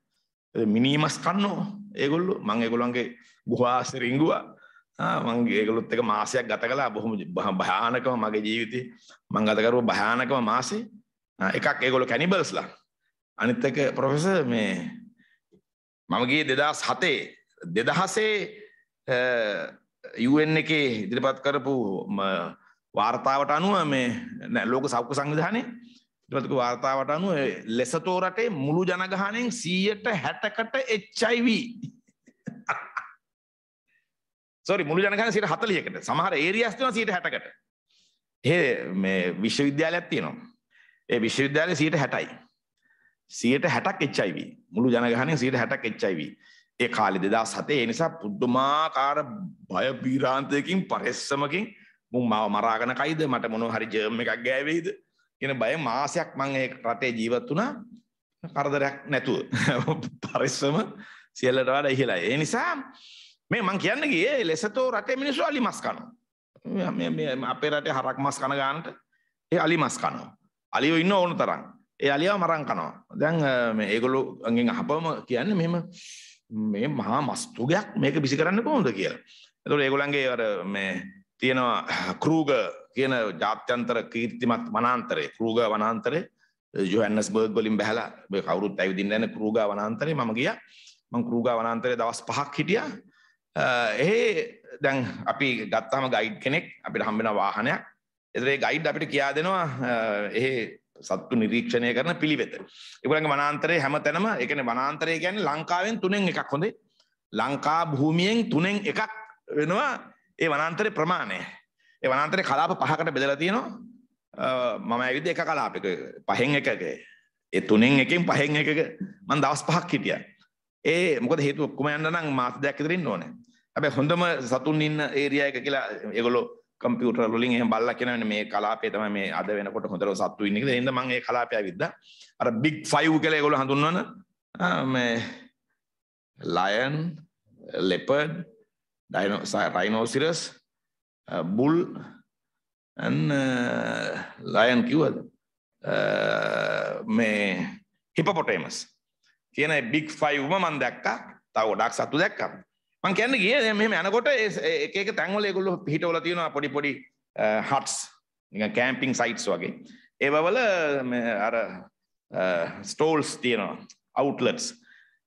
C: මිනීමස් කන්නෝ ඒගොල්ලු මං එකොළන්ගේ ගවාස රිංගවා මගේ ඒගොලොත් එක මාසයක් ගත කලා බොහොම භානකව මගේ ජීවිතය මං ගතකරුව භානකව මාසේ එකක් ඒගොලො කැනිබල්ස්ලා අනිත්තක පොෆෙස මේ මමගේ දෙදස් හතේ දෙදහසේ UN එකේ ඉදිරිපත් කරපු වාර්තාවට අනුව මේ ලෝක සෞඛ්‍ය සංවිධානය ඉතිමතක වාර්තාවට අනුව ලෙසතෝ රටේ මුළු ජනගහනෙන් 160කට HIV sorry මුළු ජනගහන 140කට සමහර ඒරියාස් තියෙනවා 160කට ඒ මේ විශ්වවිද්‍යාලයක් තියෙනවා ඒ විශ්වවිද්‍යාලය 160යි 160ක් HIV මුළු ජනගහනෙන් 160ක් HIV ඒ කාලෙ දෙදස් හතේ ඒ නිසා පුද්දුමාකාර භයපීරාන්තයකින් පරිස්සමකින් මුන් මාව මරාගෙන කයිද මට මොනව හරි ජර්ම් එකක් ගෑවෙයිද කියන බය මාසයක් මං ඒ රටේ ජීවත් වුණා කරදරයක් නැතුව පරිස්සම සියල්ලට වඩා ඉහළයි ඒ නිසා මේ මං කියන්න ගියේ ලෙසතෝ රටේ මිනිස්සු අලි මස් කනවා මේ අපේ රටේ හරක් මස් කන ගන්නට ඒ අලි මස් කනවා අලියෝ ඉන්න ඕන තරම් ඒ අලියව මරන් කනවා දැන් මේ ඒගොල්ලෝ අගෙන් අහපම කියන්නේ මෙහෙම මේ මහා මස්තුගයක් මේක විසි කරන්න කොහොමද කියලා. එතකොට ඒගොල්ලන්ගේ අර මේ තියෙනවා ක්‍රූග කියන ජාත්‍යන්තර කීර්තිමත් වනාන්තරේ ක්‍රූග වනාන්තරේ ජොහන්ස්බර්ග් වලින් බැහැලා මේ කවුරුත් ඇවිදින්න යන ක්‍රූග වනාන්තරේ මම ගියා. මම ක්‍රූග වනාන්තරේ දවස් 5ක් හිටියා. එහේ දැන් අපි ගත්තාම ගයිඩ් කෙනෙක් අපිට හම්බ වෙන වාහනයක්. ඒතරේ ගයිඩ් අපිට කියා දෙනවා එහේ සත්තු නිරීක්ෂණය කරන පිළිවෙත. ඒගොල්ලන්ගේ වනාන්තරයේ හැම තැනම ඒ කියන්නේ වනාන්තරය කියන්නේ ලංකාවෙන් තුනෙන් එකක් හොඳේ. ලංකා භූමියෙන් තුනෙන් එකක් වෙනවා ඒ වනාන්තරේ ප්‍රමාණය. ඒ වනාන්තරේ කලාප පහකට බෙදලා තියෙනවා. මම ඇවිත් එක කලාපයක පහෙන් එකක. ඒ තුනෙන් එකෙන් පහෙන් එකක මම දවස් පහක් හිටියා. ඒ මොකද හේතුව ඔක්කොම යන්න නම් මාස දෙකක් විතර ඉන්න ඕනේ. හැබැයි හොඳම සතුන් ඉන්න ඒරියා එක කියලා ඒගොල්ලෝ කම්පියුටර් වලින් එහෙම බලලා කියන මෙන්න මේ කලාපය තමයි මේ අද වෙනකොට හොඳට සතු වෙන්නේ කියලා. එහෙනම් මම ඒ කලාපය ඇවිද්දා. අර big 5 කියලා ඒගොල්ලෝ හඳුන්වන මේ lion, leopard, rhinoceros, bull and uh, lion කිව්වද? මේ hippopotamus කියන big 5ම මම දැක්කා. තව ගොඩක් සතු දැක්කා. මං කියන්න ගිය මෙම යනකොට එකක තැන්වල ගොල්ල පිහිටවල තියෙන පොඩි පොඩි හටස් කෑම්පිං සයිට්ස් වගේ ඒවල අර ස්ටෝල්ස් තියෙනවා අවුටලටස්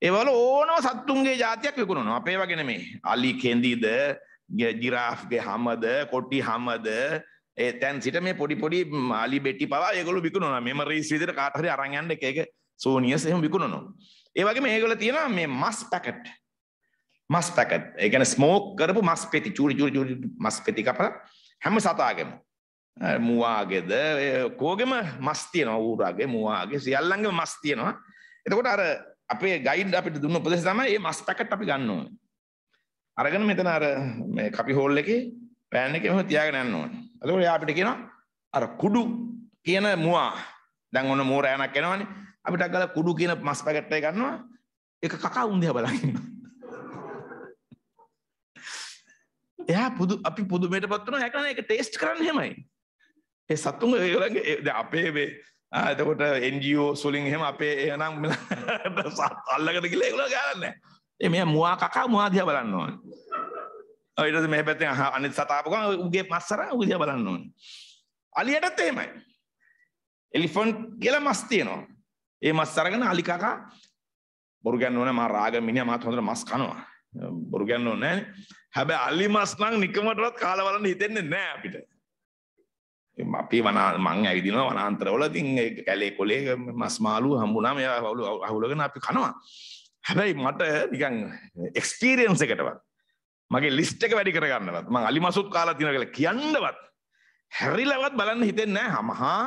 C: ඒවල ඕනෝ සත්තුන්ගේ ජාතියක් විකුණනවා අපේ වගෙන මේ අලි කෙන්දීද ජිරාෆ්ගේ හමද කොට්ටි හමද ඒ තැන් සිට මේ පොඩි පොඩි මාලි බෙටි පවා ඒගොල්ලෝ විකුණනවා මෙම රීස් විදිහට කාට හරි අරන් යන්න එක එක සෝනියස් එහෙම විකුණනවා ඒ වගේම ඒගොල්ලෝ තියෙනවා මේ මස් පැකට් මස් පැකට් ඒ කියන්නේ ස්මෝක් කරපු මස් පෙති චූරි චූරි චූරි මස් පෙති කපලා හැම සතාගෙම මුවාගේද කෝගෙම මස් තියෙනවා ඌරාගේ මුවාගේ සියල්ලන්ගේම මස් තියෙනවා එතකොට අර අපේ ගයිඩ් අපිට දුන්න උපදෙස් තමයි මේ මස් පැකට් අපි ගන්න ඕනේ අරගෙන මෙතන අර මේ කපි හෝල් එකේ පෑන් එකේ එහෙම තියාගෙන යන්න ඕනේ එතකොට එයා අපිට කියනවා අර කුඩු කියන මුවා දැන් ඔන්න මෝරෑනක් එනවනේ අපිට අගල කුඩු කියන මස් පැකට් එක ගන්නවා ඒක කකා උන් දිහා බලන් ඉන්නවා එයා පුදු අපි පුදුමයට පත්වන හැකන එක ටේස්ට් කරන්න හෙමයි ඒ සත්තුන් ඒලගේ අපේ වේ එතකොට එන්ජෝ සුලින් හෙම අපේ එනම් අල්ලකට කියල ඒකුල ගන්න එ මේ මවා කකා මවාදිය බලන්නවන් ඔයිට මේ පැත්තෙන් අනි සතාපක උගේ පස්සර උදිය බලන්නවන් අලියටත් එහෙමයි එලිෆොන්් කියල මස් තියනවා ඒ මස් සරගෙන අලිකාකා බොරුගැන්න ඕන ම රාග මිනි මත් හොඳට මස් කනවා බොරුගැන්න ඕනෑ හැබැ අල්ලිමස් නං නිකමටත් කාලවලන්න හිතෙන්නේ නෑ අපිට අපි වන මං ඇවිදින වනාන්තරවල තින් කැලේ කොලේ මස්මාලු හම්බුනාම එයා වලු අහුලගෙන අපි කනවා හැබැයි මට නිකන් එක්ස්පීරියන්ස් එකටවත් මගේ ලිස්ට් එක වැඩි කරගන්නවත් මං අලිමසුත් කාලා තියෙනවා කියලා කියන්නවත් හැරිලවත් බලන්න හිතෙන්නේ නැහැ මහා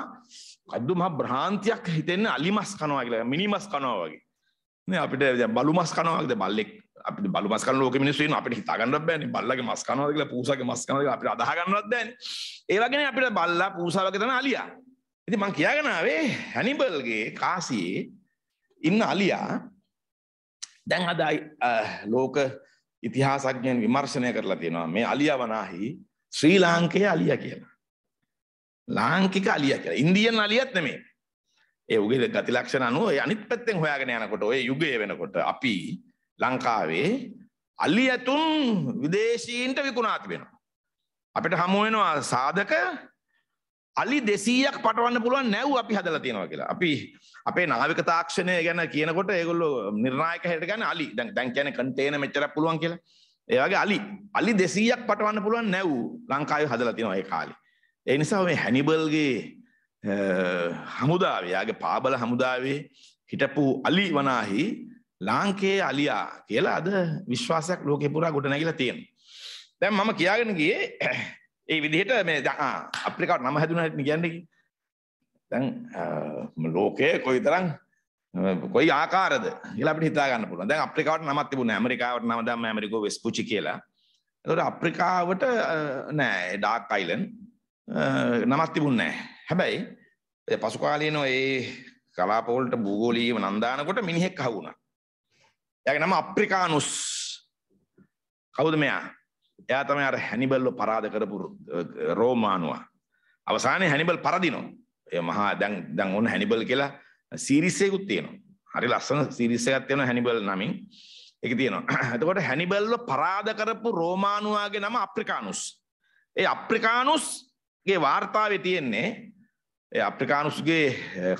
C: අද්දු මහා භ්‍රාන්තියක් හිතෙන්නේ අලිමස් කනවා කියලා මිනිමස් කනවා වගේ නේ අපිට දැන් බලුමස් කනවා වගේ බල්ලෙක් අපි බලු මස්කන ලෝක මිනිස්සුන් අපිට හිතාගන්න බෑනේ බල්ලගේ මස් කනවාද කියලා පූසාගේ මස් කනවාද කියලා අපිට අදාහ ගන්නවත් බෑනේ ඒ වගේනේ අපිට බල්ලා පූසා වගේ තමයි අලියා ඉතින් මං කියාගෙන ආවේ හැනිබල්ගේ කාසියේ ඉන්න අලියා දැන් අද ලෝක ඉතිහාසඥයන් විමර්ශනය කරලා තියෙනවා මේ අලියා වනාහි ශ්‍රී ලාංකේය අලියා කියලා ලාංකික අලියා කියලා ඉන්දියන් අලියත් නෙමෙයි ඒ උගේ ගති ලක්ෂණ අනුව ඒ අනිත් පැත්තෙන් හොයාගෙන යනකොට ඔය යුගය වෙනකොට අපි ලංකාවේ අලි ඇතුන් විදේශීන්ට විකුණා තිබෙනවා. අපිට හමු වෙනවා සාධක අලි 200ක් පටවන්න පුළුවන් නැව් අපි හදලා තියෙනවා කියලා. අපි අපේ නාවික තාක්ෂණය ගැන කියනකොට ඒගොල්ලෝ නිර්ණායක හැට ගන්න අලි. දැන් දැන් කියන්නේ කන්ටේනර් මෙච්චරක් පුළුවන් කියලා. ඒ වගේ අලි අලි 200ක් පටවන්න පුළුවන් නැව් ලංකාවේ හදලා තියෙනවා ඒ කාලේ. ඒ නිසා මේ හැනිබල්ගේ හමුදාවේ යාගේ පාබල හමුදාවේ හිටපු අලි වනාහි ලාංකේය අලියා කියලා අද විශ්වාසයක් ලෝකේ පුරා ගොඩනැගිලා තියෙනවා. දැන් මම කියාගෙන ගියේ ඒ විදිහට මේ අප්‍රිකාවට නම හැදුණා කියන්නේ දැන් ලෝකයේ කොයිතරම් කොයි ආකාරද කියලා අපිට හිතා ගන්න පුළුවන්. දැන් අප්‍රිකාවට නමක් තිබුණා. ඇමරිකාවට නම දැම්ම ඇමරිකෝ වෙස්පුචි කියලා. එතකොට අප්‍රිකාවට නෑ ඩාක් අයිලන්ඩ් නමක් තිබුණේ නෑ. හැබැයි පසු කාලීනව ඒ කලාප වලට භූගෝලීයව නන්දානකොට මිනිහෙක් හවුණා. යගේ නම අප්‍රිකානුස් කවුද මෙයා එයා තමයි අර හැනිබල්ව පරාද කරපු රෝමානුවා අවසානයේ හැනිබල් පරදිනවා ඒ මහා දැන් දැන් ඔන්න හැනිබල් කියලා සීරීස් එකකුත් තියෙනවා හරි ලස්සන සීරීස් එකක් තියෙනවා හැනිබල් නමින් ඒක තියෙනවා එතකොට හැනිබල්ව පරාද කරපු රෝමානුවාගේ නම අප්‍රිකානුස් ඒ අප්‍රිකානුස්ගේ වාර්තාවේ තියෙන්නේ ඒ අප්‍රිකානුස්ගේ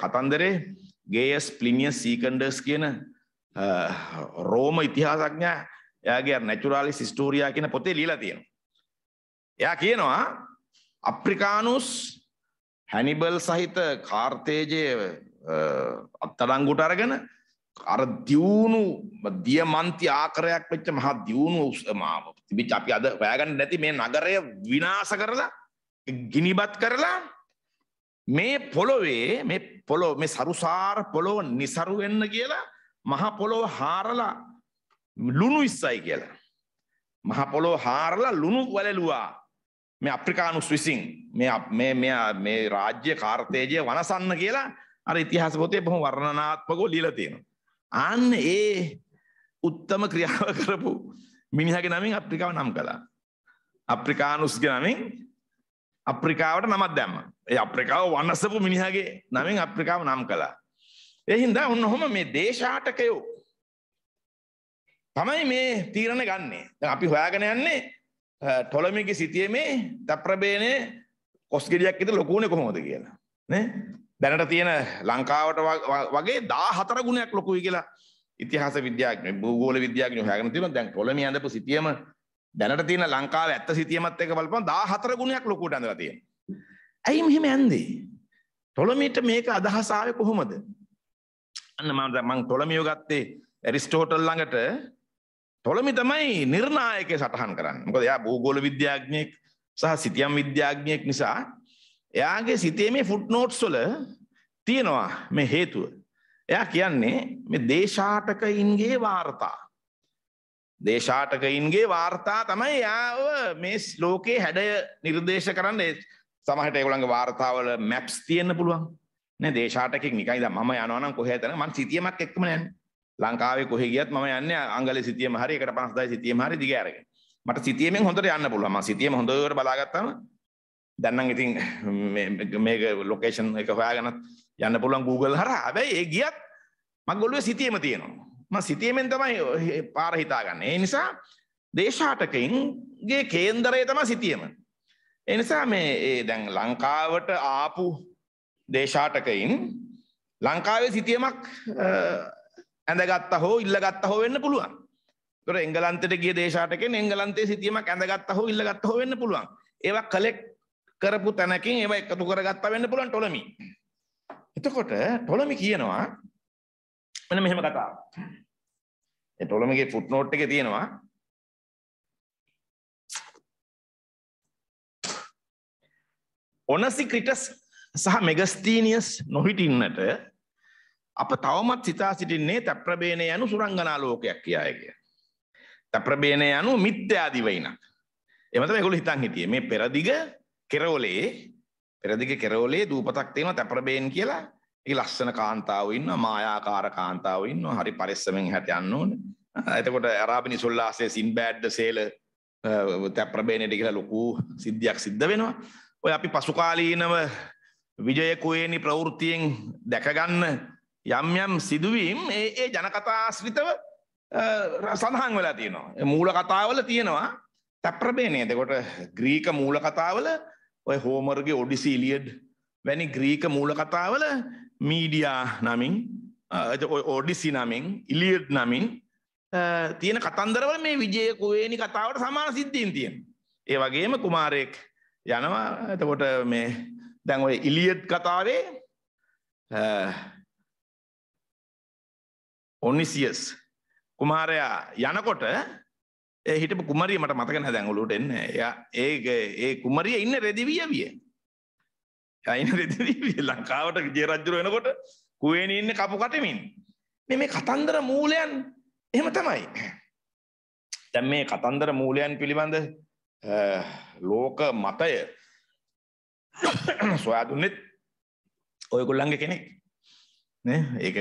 C: කතන්දරේ ගේයස් ප්ලිනියස් සීකන්ඩර්ස් කියන රෝම uh, ඉතිහාසඥා එයාගේ නැචුරාලිස් ස්ටෝරියා කියන පොතේ ලීලා තියෙනවා. එයා කියනවා අප්‍රිකානුස් හැනිබල් සහිත කාර්තේජයේ uh, අත්තඩංගුට අරගෙන අර දියුණු දියමන්ති ආකරයක් වෙච්ච මහා දියුණු උස්මාව තිබිච්ච අපි අද හොයාගන්න නැති මේ නගරය විනාශ කරලා ගිනිබත් කරලා මේ පොළොවේ මේ පොළොව මේ සරුසාර පොළොව નિසරු වෙන්න කියලා මහ පොළොව හාරලා ලුණු ඉස්සයි කියලා. මහ පොළොව හාරලා ලුණු වලලුවා. මේ අප්‍රිකානුස් විසින් මේ මේ මේ මේ රාජ්‍ය කාර්තේජය වනසන්න කියලා අර ඉතිහාස පොතේ බොහොම වර්ණනාත්මකව ලියලා තියෙනවා. අන්න ඒ උත්තම ක්‍රියාව කරපු මිනිහාගේ නමින් අප්‍රිකාව නම් කළා. අප්‍රිකානුස්ගේ නමින් අප්‍රිකාවට නමක් දැම්මා. ඒ අප්‍රිකාව වනසපු මිනිහාගේ නමින් අප්‍රිකාව නම් කළා. එහින්දා ඔන්න ඔහොම මේ දේශාටකයෝ තමයි මේ තීරණ ගන්නේ. දැන් අපි හොයාගෙන යන්නේ ටොලමිගේ සිතියමේ දප්‍රබේනේ කොස්ගෙඩියක් ඉදලා ලොකු උනේ කොහොමද කියලා. නේ? දැනට තියෙන ලංකාවට වගේ 14 ගුණයක් ලොකුයි කියලා ඉතිහාස විද්‍යාඥයෝ භූගෝල විද්‍යාඥයෝ හොයාගෙන තියෙනවා. දැන් ටොලමි ඇඳපු සිතියම දැනට තියෙන ලංකාවේ ඇත්ත සිතියමත් එක්ක බලපුවම 14 ගුණයක් ලොකුට ඇඳලා තියෙනවා. ඇයි මෙහෙම ඇන්දේ? ටොලමිට මේක අදහස ආවේ කොහොමද? අන්න මම මං ටොලමියෝ ගත්තේ ඇරිස්ටෝටල් ළඟට ටොලමි තමයි නිර්ණායකය සටහන් කරන්නේ. මොකද එයා භූගෝල විද්‍යාඥයෙක් සහ සිතියම් විද්‍යාඥයෙක් නිසා එයාගේ සිතේ මේ ෆුට් නෝට්ස් වල තියෙනවා මේ හේතුව. එයා කියන්නේ මේ දේශාටකයින්ගේ වාර්තා. දේශාටකයින්ගේ වාර්තා තමයි යාව මේ ලෝකේ හැඩය නිර්දේශ කරන්න සමහරට ඒගොල්ලන්ගේ වාර්තාවල මැප්ස් තියෙන්න පුළුවන්. නේ දේශාටකෙක් නිකන් ඉතින් මම යනවා නම් කොහේ යතන මං සිතියමක් එක්කම යන්නේ ලංකාවේ කොහේ ගියත් මම යන්නේ අංගලේ සිතියම හරි 150 සිතියම හරි දිග අරගෙන මට සිතියමෙන් හොඳට යන්න පුළුවන් මං සිතියම හොඳට බලාගත්තාම දැන් නම් ඉතින් මේ මේක ලොකේෂන් එක හොයාගෙනත් යන්න පුළුවන් Google හරහා හැබැයි ඒ ගියත් මං ගොළුවේ සිතියම තියෙනවා මං සිතියමෙන් තමයි පාර හිතාගන්නේ ඒ නිසා දේශාටකයින්ගේ කේන්දරය තමයි සිතියම ඒ නිසා මේ දැන් ලංකාවට ආපු දේශාටකයින් ලංකාවේ සිතියමක් ඇඳගත්ත හෝ ඉල්ලගත්ත හෝ වෙන්න පුළුවන් තොර එංගලන්තට ගිය දේශාටකෙන් එංගලන්තේ සිතියමක් ඇඳගත්ත හෝ ඉල්ලගත්ත හෝ වෙන්න පුළුවන් ඒවා කලෙක් කරපු තැනකින් ඒවා එකතු කරගත්තා වෙන්න පුළුවන් ටොලමි එතකොට ටොලමි කියනවා මෙන්න මෙහෙම කතාව ඒ ටොලමිගේ ෆුට් නෝට් එකේ තියෙනවා ඔනසික්‍රිටස් සහ මෙගස්තීනියස් නොහිටින්නට අප තවමත් සිතා සිටින්නේ තැප්‍රබේණය යනු සුරංගනා ලෝකයක් කියායකය. තැප්‍රබේණය යනු මිත්‍යාදිවයිනක්. එමතම ඒගොල්ලෝ හිතන් හිටියේ මේ පෙරදිග කෙරවලේ පෙරදිග කෙරවලේ දූපතක් තියෙනවා තැප්‍රබේන් කියලා. ඒක ලස්සන කාන්තාවෝ ඉන්නවා මායාකාර කාන්තාවෝ ඉන්නවා හරි පරිස්සමෙන් හැට යන්න ඕනේ. එතකොට අරාබිනි සොල්ලාසේ සින්බෑඩ් ද සේල තැප්‍රබේණයට කියලා ලොකු සිද්ධියක් සිද්ධ වෙනවා. ඔය අපි පසුකාලීනව විජයකුවේනි ප්‍රවෘතියෙන් දැකගන්න යම් යම් සිදුවීම් ඒ ඒ ජනකතාශ්‍රිතව සඳහන් වෙලා තියෙනවා මූල කතාවල තියෙනවා තැප්‍රබේනය දෙකොට ග්‍රීක මූල කතාවල ඔය හෝමර්ගේ ඔඩිසිලියඩ් වැනි ග්‍රීක මූල කතාවල මීඩියා නමින් ඕඩිසි නමින් ඉලියඩ් නමින් තියෙන කතන්දරවල මේ විජයකුවේනි කතාවට සමාන සිද්ධීන් තියෙන ඒ වගේම කුමාරයෙක් යනවා එතකොට මේ දැන් ඔය ඉලියත් කතාවේ ඔනිසියස් කුමාරයා යනකොට ඒ හිටපු කුමරිය මට මතක නැහැ දැන් ඔලුවට එන්නේ. එයා ඒ ඒ කුමරිය ඉන්නේ රෙදිවියවිය. එයා ඉන්නේ රෙදිවිය ලංකාවට ජේ රජුර වෙනකොට කුවේණී ඉන්නේ කපු කටමින්. මේ මේ කතන්දර මූලයන් එහෙම තමයි. දැන් මේ කතන්දර මූලයන් පිළිබඳ ලෝක මතය සොයා දුන්නෙත් ඔයගොල්ලන්ගේ කෙනෙක් නේ ඒක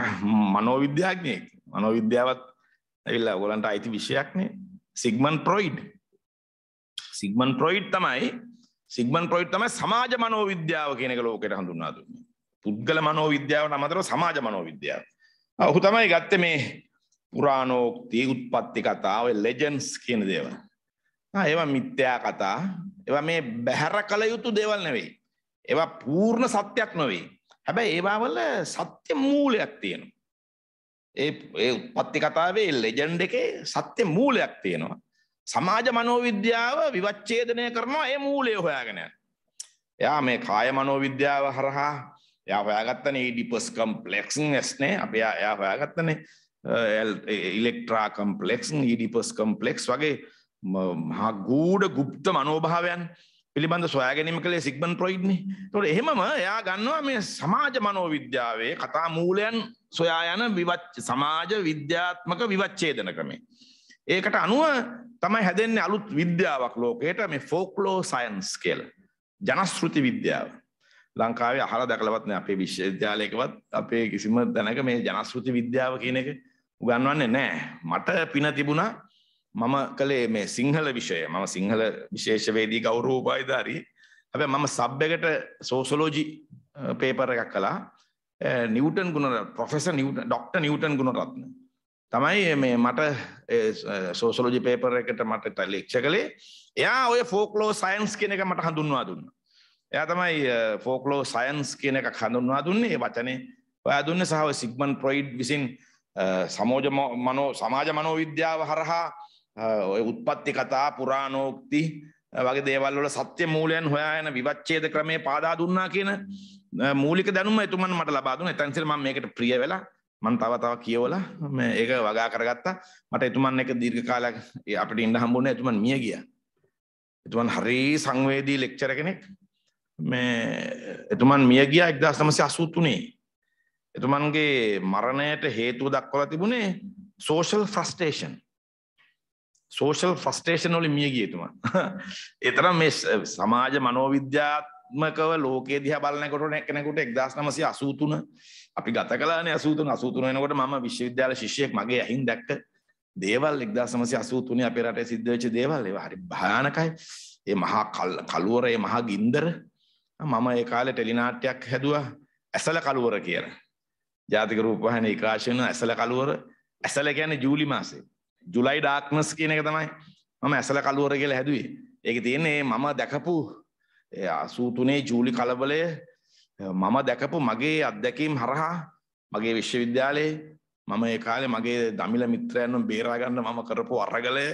C: මනෝවිද්‍යාඥයෙක් මනෝවිද්‍යාවත් ඇවිල්ලා ඔයගොල්ලන්ට අයිති විෂයක් නේ සිග්මන් ප්‍රොයිඩ් සිග්මන් ප්‍රොයිඩ් තමයි සිග්මන් ප්‍රොයිඩ් තමයි සමාජ මනෝවිද්‍යාව කියන එක ලෝකෙට හඳුන්වා දුන්නේ පුද්ගල මනෝවිද්‍යාව නමතර සමාජ මනෝවිද්‍යාව ඔහු තමයි ගත්තේ මේ පුරාණෝක්ති උත්පත්ති කතාව ලෙජන්ස් කියන දේවල් ඒවා මිත්‍යා කතා ඒවා මේ බැහැර කළ යුතු දේවල් නෙවෙයි. ඒවා පූර්ණ සත්‍යයක් නොවේ. හැබැයි ඒවා වල සත්‍ය මූලයක් තියෙනවා. ඒ ඒ උත්පත්ති කතාවේ ලෙජන්ඩ් එකේ සත්‍ය මූලයක් තියෙනවා. සමාජ මනෝවිද්‍යාව විවච්ඡේදනය කරනවා ඒ මූලය හොයාගෙන. එයා මේ කාය මනෝවිද්‍යාව හරහා එයා හොයාගත්තනේ ඊඩිපස් කම්ප්ලෙක්ස්නස් නේ අපි එයා හොයාගත්තනේ ඉලෙක්ට්‍රා කම්ප්ලෙක්ස් ඊඩිපස් කම්ප්ලෙක්ස් වගේ හගූඩ ගුප්ත මනෝභාවයන් පිළිබඳ සොයාගැනීම කළේ සිග්බන් ප්‍රොයිඩ්නි තොට එහෙමම එයා ගන්නවා මේ සමාජ මනෝවිද්‍යාවේ කතා මූලයන් සොයා යන සමාජ විද්‍යාත්මක විවච්චේදන ක්‍රමේ. ඒකට අනුව තමයි හැදෙන්නේ අලුත් විද්‍යාවක් ලෝකයට මේ ෆෝක්ලෝ සයින්ස් කියල ජනස්ෘති විද්‍යාව. ලංකාවේ අහලා දැකලවත් නෑ අපේ විශ්වවිද්‍යාලයකවත් අපේ කිසිම දැනක මේ ජනස්ෘති විද්‍යාව කියන එක උගන්වන්නේ නෑ මට පින තිබුණා මම කළේ මේ සිංහල විෂය මම සිංහල විශේෂවේදී ගෞරවෝපාධිධාරී හැබැයි මම සබ් එකට සෝෂියොලොජි පේපර් එකක් කළා නිව්ටන් ගුණරත්න ප්‍රොෆෙසර් නිව්ටන් ડોක්ටර් නිව්ටන් ගුණරත්න තමයි මේ මට සෝෂියොලොජි පේපර් එකට මට ලෙක්චර් කළේ එයා ඔය ෆෝක්ලෝ සයන්ස් කියන එක මට හඳුන්වා දුන්නා එයා තමයි ෆෝක්ලෝ සයන්ස් කියන එකක් හඳුන්වා දුන්නේ ඒ වචනේ ඔයා දුන්නේ සහ සිග්මන් ප්‍රොයිඩ් විසින් සමාජ මනෝ සමාජ මනෝවිද්‍යාව හරහා උත්පත්ති කතා පුරාණෝක්ති වගේ දේවල් වල සත්‍ය මූලයන් හොයා යන විවච්ඡේද ක්‍රමේ පාදා දුන්නා කියන මූලික දැනුම එතුමන් මට ලබා දුන්නා. එතන ඉතින් මම මේකට ප්‍රිය වෙලා මම තව තව කියවලා මේ ඒක වගා කරගත්තා. මට එතුමන් එක දීර්ඝ කාලයක් අපිට ඉන්න හම්බුනේ එතුමන් මිය ගියා. එතුමන් හරි සංවේදී ලෙක්චර් කෙනෙක්. මේ එතුමන් මිය ගියා 1983. එතුමන්ගේ මරණයට හේතුව දක්වලා තිබුණේ social frustration. සෝෂල් ෆස්ටේෂන් වලින් මිය ගිය එතුමා. එතරම් මේ සමාජ මනෝවිද්‍යාත්මකව ලෝකයේ දිහා බලනකොට කෙනෙකුට 1983 අපි ගත කළානේ 83 83 වෙනකොට මම විශ්වවිද්‍යාල ශිෂ්‍යයෙක් මගේ ඇහින් දැක්ක දේවල් 1983 අපේ රටේ සිද්ධ වෙච්ච දේවල් ඒවා හරි භයානකයි. ඒ මහා කලුවර ඒ මහා ගින්දර මම ඒ කාලේ ටෙලිනාට්‍යයක් හැදුවා ඇසල කලුවර කියන. ජාතික රූපවාහිනී විකාශන ඇසල කලුවර ඇසල කියන්නේ ජූලි මාසේ. ජුලයි ඩාක්නස් කියන එක තමයි මම ඇසල කලුවර කියලා හැදුවේ. ඒක තියෙන්නේ මම දැකපු 83 ජූලි කලබලය මම දැකපු මගේ අත්දැකීම් හරහා මගේ විශ්වවිද්‍යාලයේ මම ඒ කාලේ මගේ දමිළ මිත්‍රයන්ව බේරා ගන්න මම කරපු අරගලය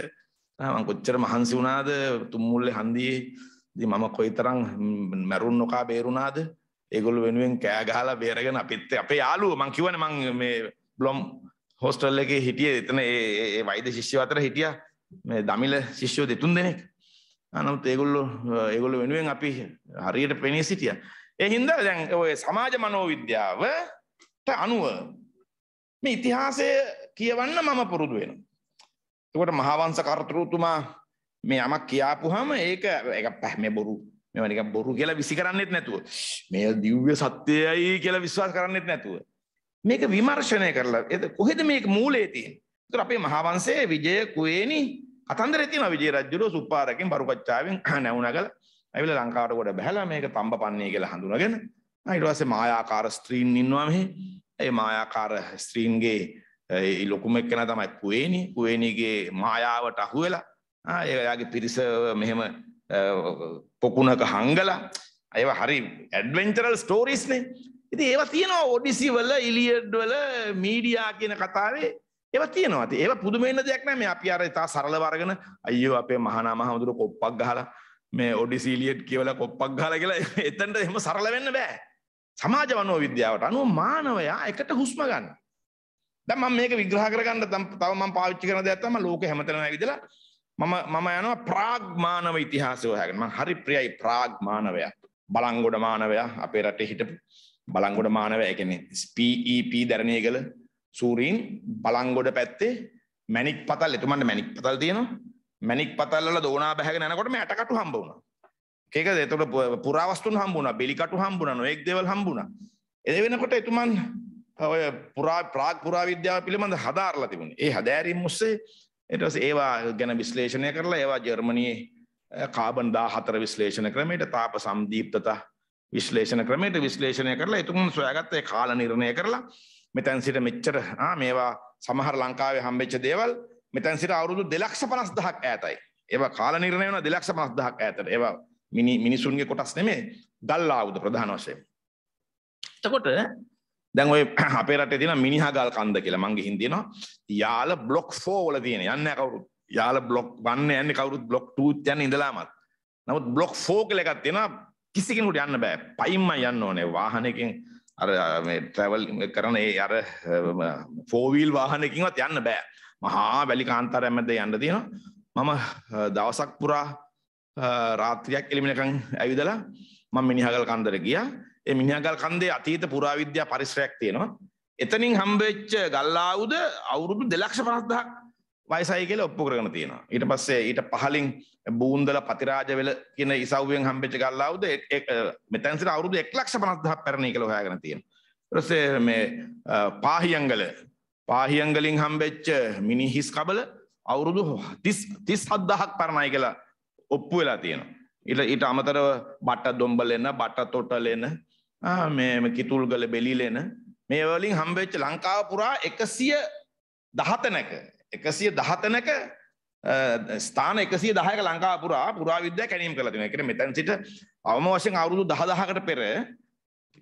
C: මම කොච්චර මහන්සි වුණාද තුම්මුල්ලේ හන්දියේ ඉතින් මම කොයිතරම් මැරුන් නොකා බේරුණාද ඒගොල්ලෝ වෙනුවෙන් කෑ ගහලා බේරගෙන අපිත් අපේ යාළුවෝ මං කිව්වනේ මං මේ බ්ලොම් හෝස්ටල් එකේ හිටියේ එතන ඒ වෛද්‍ය ශිෂ්‍යව අතර හිටියා මේ දමිල ශිෂ්‍යෝ දෙතුන් දෙනෙක්. නමුත් ඒගොල්ලෝ ඒගොල්ලෝ වෙනුවෙන් අපි හරියට පෙනී සිටියා. ඒ හින්දා දැන් ඔය සමාජ මනෝවිද්‍යාවට අනුව මේ ඉතිහාසය කියවන්න මම පුරුදු වෙනවා. එතකොට මහවංශ කර්තෘතුමා මේ යමක් කියාපුහම ඒක ඒක පැහැමේ බොරු මේවා නිකන් බොරු කියලා විසි කරන්නෙත් නැතුව මේ දිව්‍ය සත්‍යයයි කියලා විශ්වාස කරන්නෙත් නැතුව මේක විමර්ශනය කරලා එද කොහෙද මේක මූලේ තියෙන්නේ? ඒතර අපේ මහාවංශයේ විජය කුවේනි අතන්දරේ තියෙනවා විජය රජුරෝ සුප්පාරකින් බරුපච්චාවෙන් නැවුණගල ඇවිල්ලා ලංකාවට ගොඩ බැහැලා මේක තඹපන්නේ කියලා හඳුනගෙන ඊට පස්සේ මායාකාර ස්ත්‍රීන් ඉන්නවා මෙහි. ඒ මායාකාර ස්ත්‍රීන්ගේ ඒ ලොකුම එක්කෙනා තමයි කුවේනි. කුවේනිගේ මායාවට අහු වෙලා එයාගේ පිරිස මෙහෙම පොකුණක හංගලා ඒව හරි ඇඩවෙන්චරල් ස්ටෝරිස්නේ ඉති ඒව තියෙනවා ඔඩිසිවල ඉලියඩ්වල මීඩියා කියන කතාවේ ඒව තියෙනවා ඒ පුදුමෙන්න්න දෙයක් නෑ මේ අපි අර ඉතා සරල වරගෙන අයෝ අපේ මහනා මහමුදුර කොප්පක් ගහලා මේ ඔඩිසිලියට් කියවල කොප්පක් ගහල කියලා එතන්ට එම සරල වෙන්න බෑ සමාජ වනෝ විද්‍යාවට අනුව මානවයා එකට හුස්ම ගන්න දම මේක විග්‍රහ කරගන්න තවම පාච්චි කරන දෙයක්ත්තම ලෝක හැමතන විදලා මම මම යනවා ප්‍රාග්මානව ඉතිහාසය හගෙන හරි ප්‍රියයි ප්‍රාග්මානවය බලංගොඩ මානවයා අපේ රටේ හිටපු බලංගොඩ මානව එකනෙ ස්පීප e දැරණය කළ සූරීන් බලංගොඩ පැත්තේ මැනික් පතල් එතුමන්ට මැනික් පතල් තියෙනවා මැනික් පතල්ල දෝනා බැහැග නැනකොට ඇටකටු හම්බුණ ඒක එතට පුරාවස්තුන් හම්බුණ බෙලිකටු හම්බුණ නොයෙක් දෙවල් හම්බුණ එද වෙනකොට එතුමන් ඔය පුරා ප්‍රාග් පුරාවිද්‍යාව පිළිබඳ හදාරලා තිබුණ ඒ හදෑරීම් මුස්සේ එටස් ඒවා ගැන විශ්ලේෂණය කරලා ඒවා ජර්මණයේ කාබන් දා හතර විශ්ලේෂණ ක්‍රමයට තාප සම්දීප්තතා විශ්ලේෂණ ක්‍රමයට විශ්ලේෂණය කරලා එතුමන් සොයාගත්ත ඒ කාල නිර්ණය කරලා මෙතැන් සිට මෙච්චර ආ මේවා සමහර ලංකාවේ හම්බෙච්ච දේවල් මෙතැන් සිට අවුරුදු 250000ක් ඈතයි. ඒවා කාල නිර්ණය වෙනවා 250000ක් ඈතට. ඒවා මිනි මිනිසුන්ගේ කොටස් නෙමෙයි ගල් ආයුධ ප්‍රධාන වශයෙන්. එතකොට දැන් ඔය අපේ රටේ තියෙන මිනිහා ගල් කන්ද කියලා මං ගිහින් දිනවා. යාල බ්ලොක් 4 වල තියෙන. යන්නේ නැහැ කවුරුත්. යාල බ්ලොක් 1 යන්නේ කවුරුත් බ්ලොක් 2 යන්නේ ඉඳලාමත්. නමුත් බ්ලොක් 4 කියලා එකක් තියෙනවා කිසි කෙනෙකුට යන්න බෑ. පයින්ම යන්න ඕනේ වාහනයකින් අර මේ ට්‍රැවල් කරන ඒ අර 4 wheel වාහනයකින්වත් යන්න බෑ. මහා වැලි කාන්තාරයක් මැද යන්න තියෙනවා. මම දවසක් පුරා රාත්‍රියක් එළිමිනකන් ඇවිදලා මම මිනිහාගල් කන්දර ගියා. ඒ මිනිහාගල් කන්දේ අතීත පුරාවිද්‍යා පරිශ්‍රයක් තියෙනවා. එතනින් හම්බෙච්ච ගල්ආයුධ අවුරුදු 250000ක් වයිසයි කියලා ඔප්පු කරගෙන තියෙනවා. ඊට පස්සේ ඊට පහලින් බූන්දල පතිරාජවෙල කියන ඉසව්වෙන් හම්බෙච්ච ගල්ලාවුද මෙතැන් සිට අවුරුදු 1,50,000ක් පැරණි කියලා හොයාගෙන තියෙනවා. ඊට පස්සේ මේ පාහියංගල පාහියංගලින් හම්බෙච්ච මිනිහිස් කබල අවුරුදු 30 37000ක් පරණයි කියලා ඔප්පු වෙලා තියෙනවා. ඊට ඊට අමතරව බට දොම්බල එන බට තොටල එන මේ කිතුල්ගල බෙලිල එන මේ වලින් හම්බෙච්ච ලංකාව පුරා 119ක එකසිය දහතනක ස්ථාන එකසිය දහයක ලංකා පුරා පුරාවිද්‍යා කැනීම් කළ තිබෙනවා. ඒ කියන්නේ මෙතන සිට අවම වශයෙන් අවුරුදු 10000කට පෙර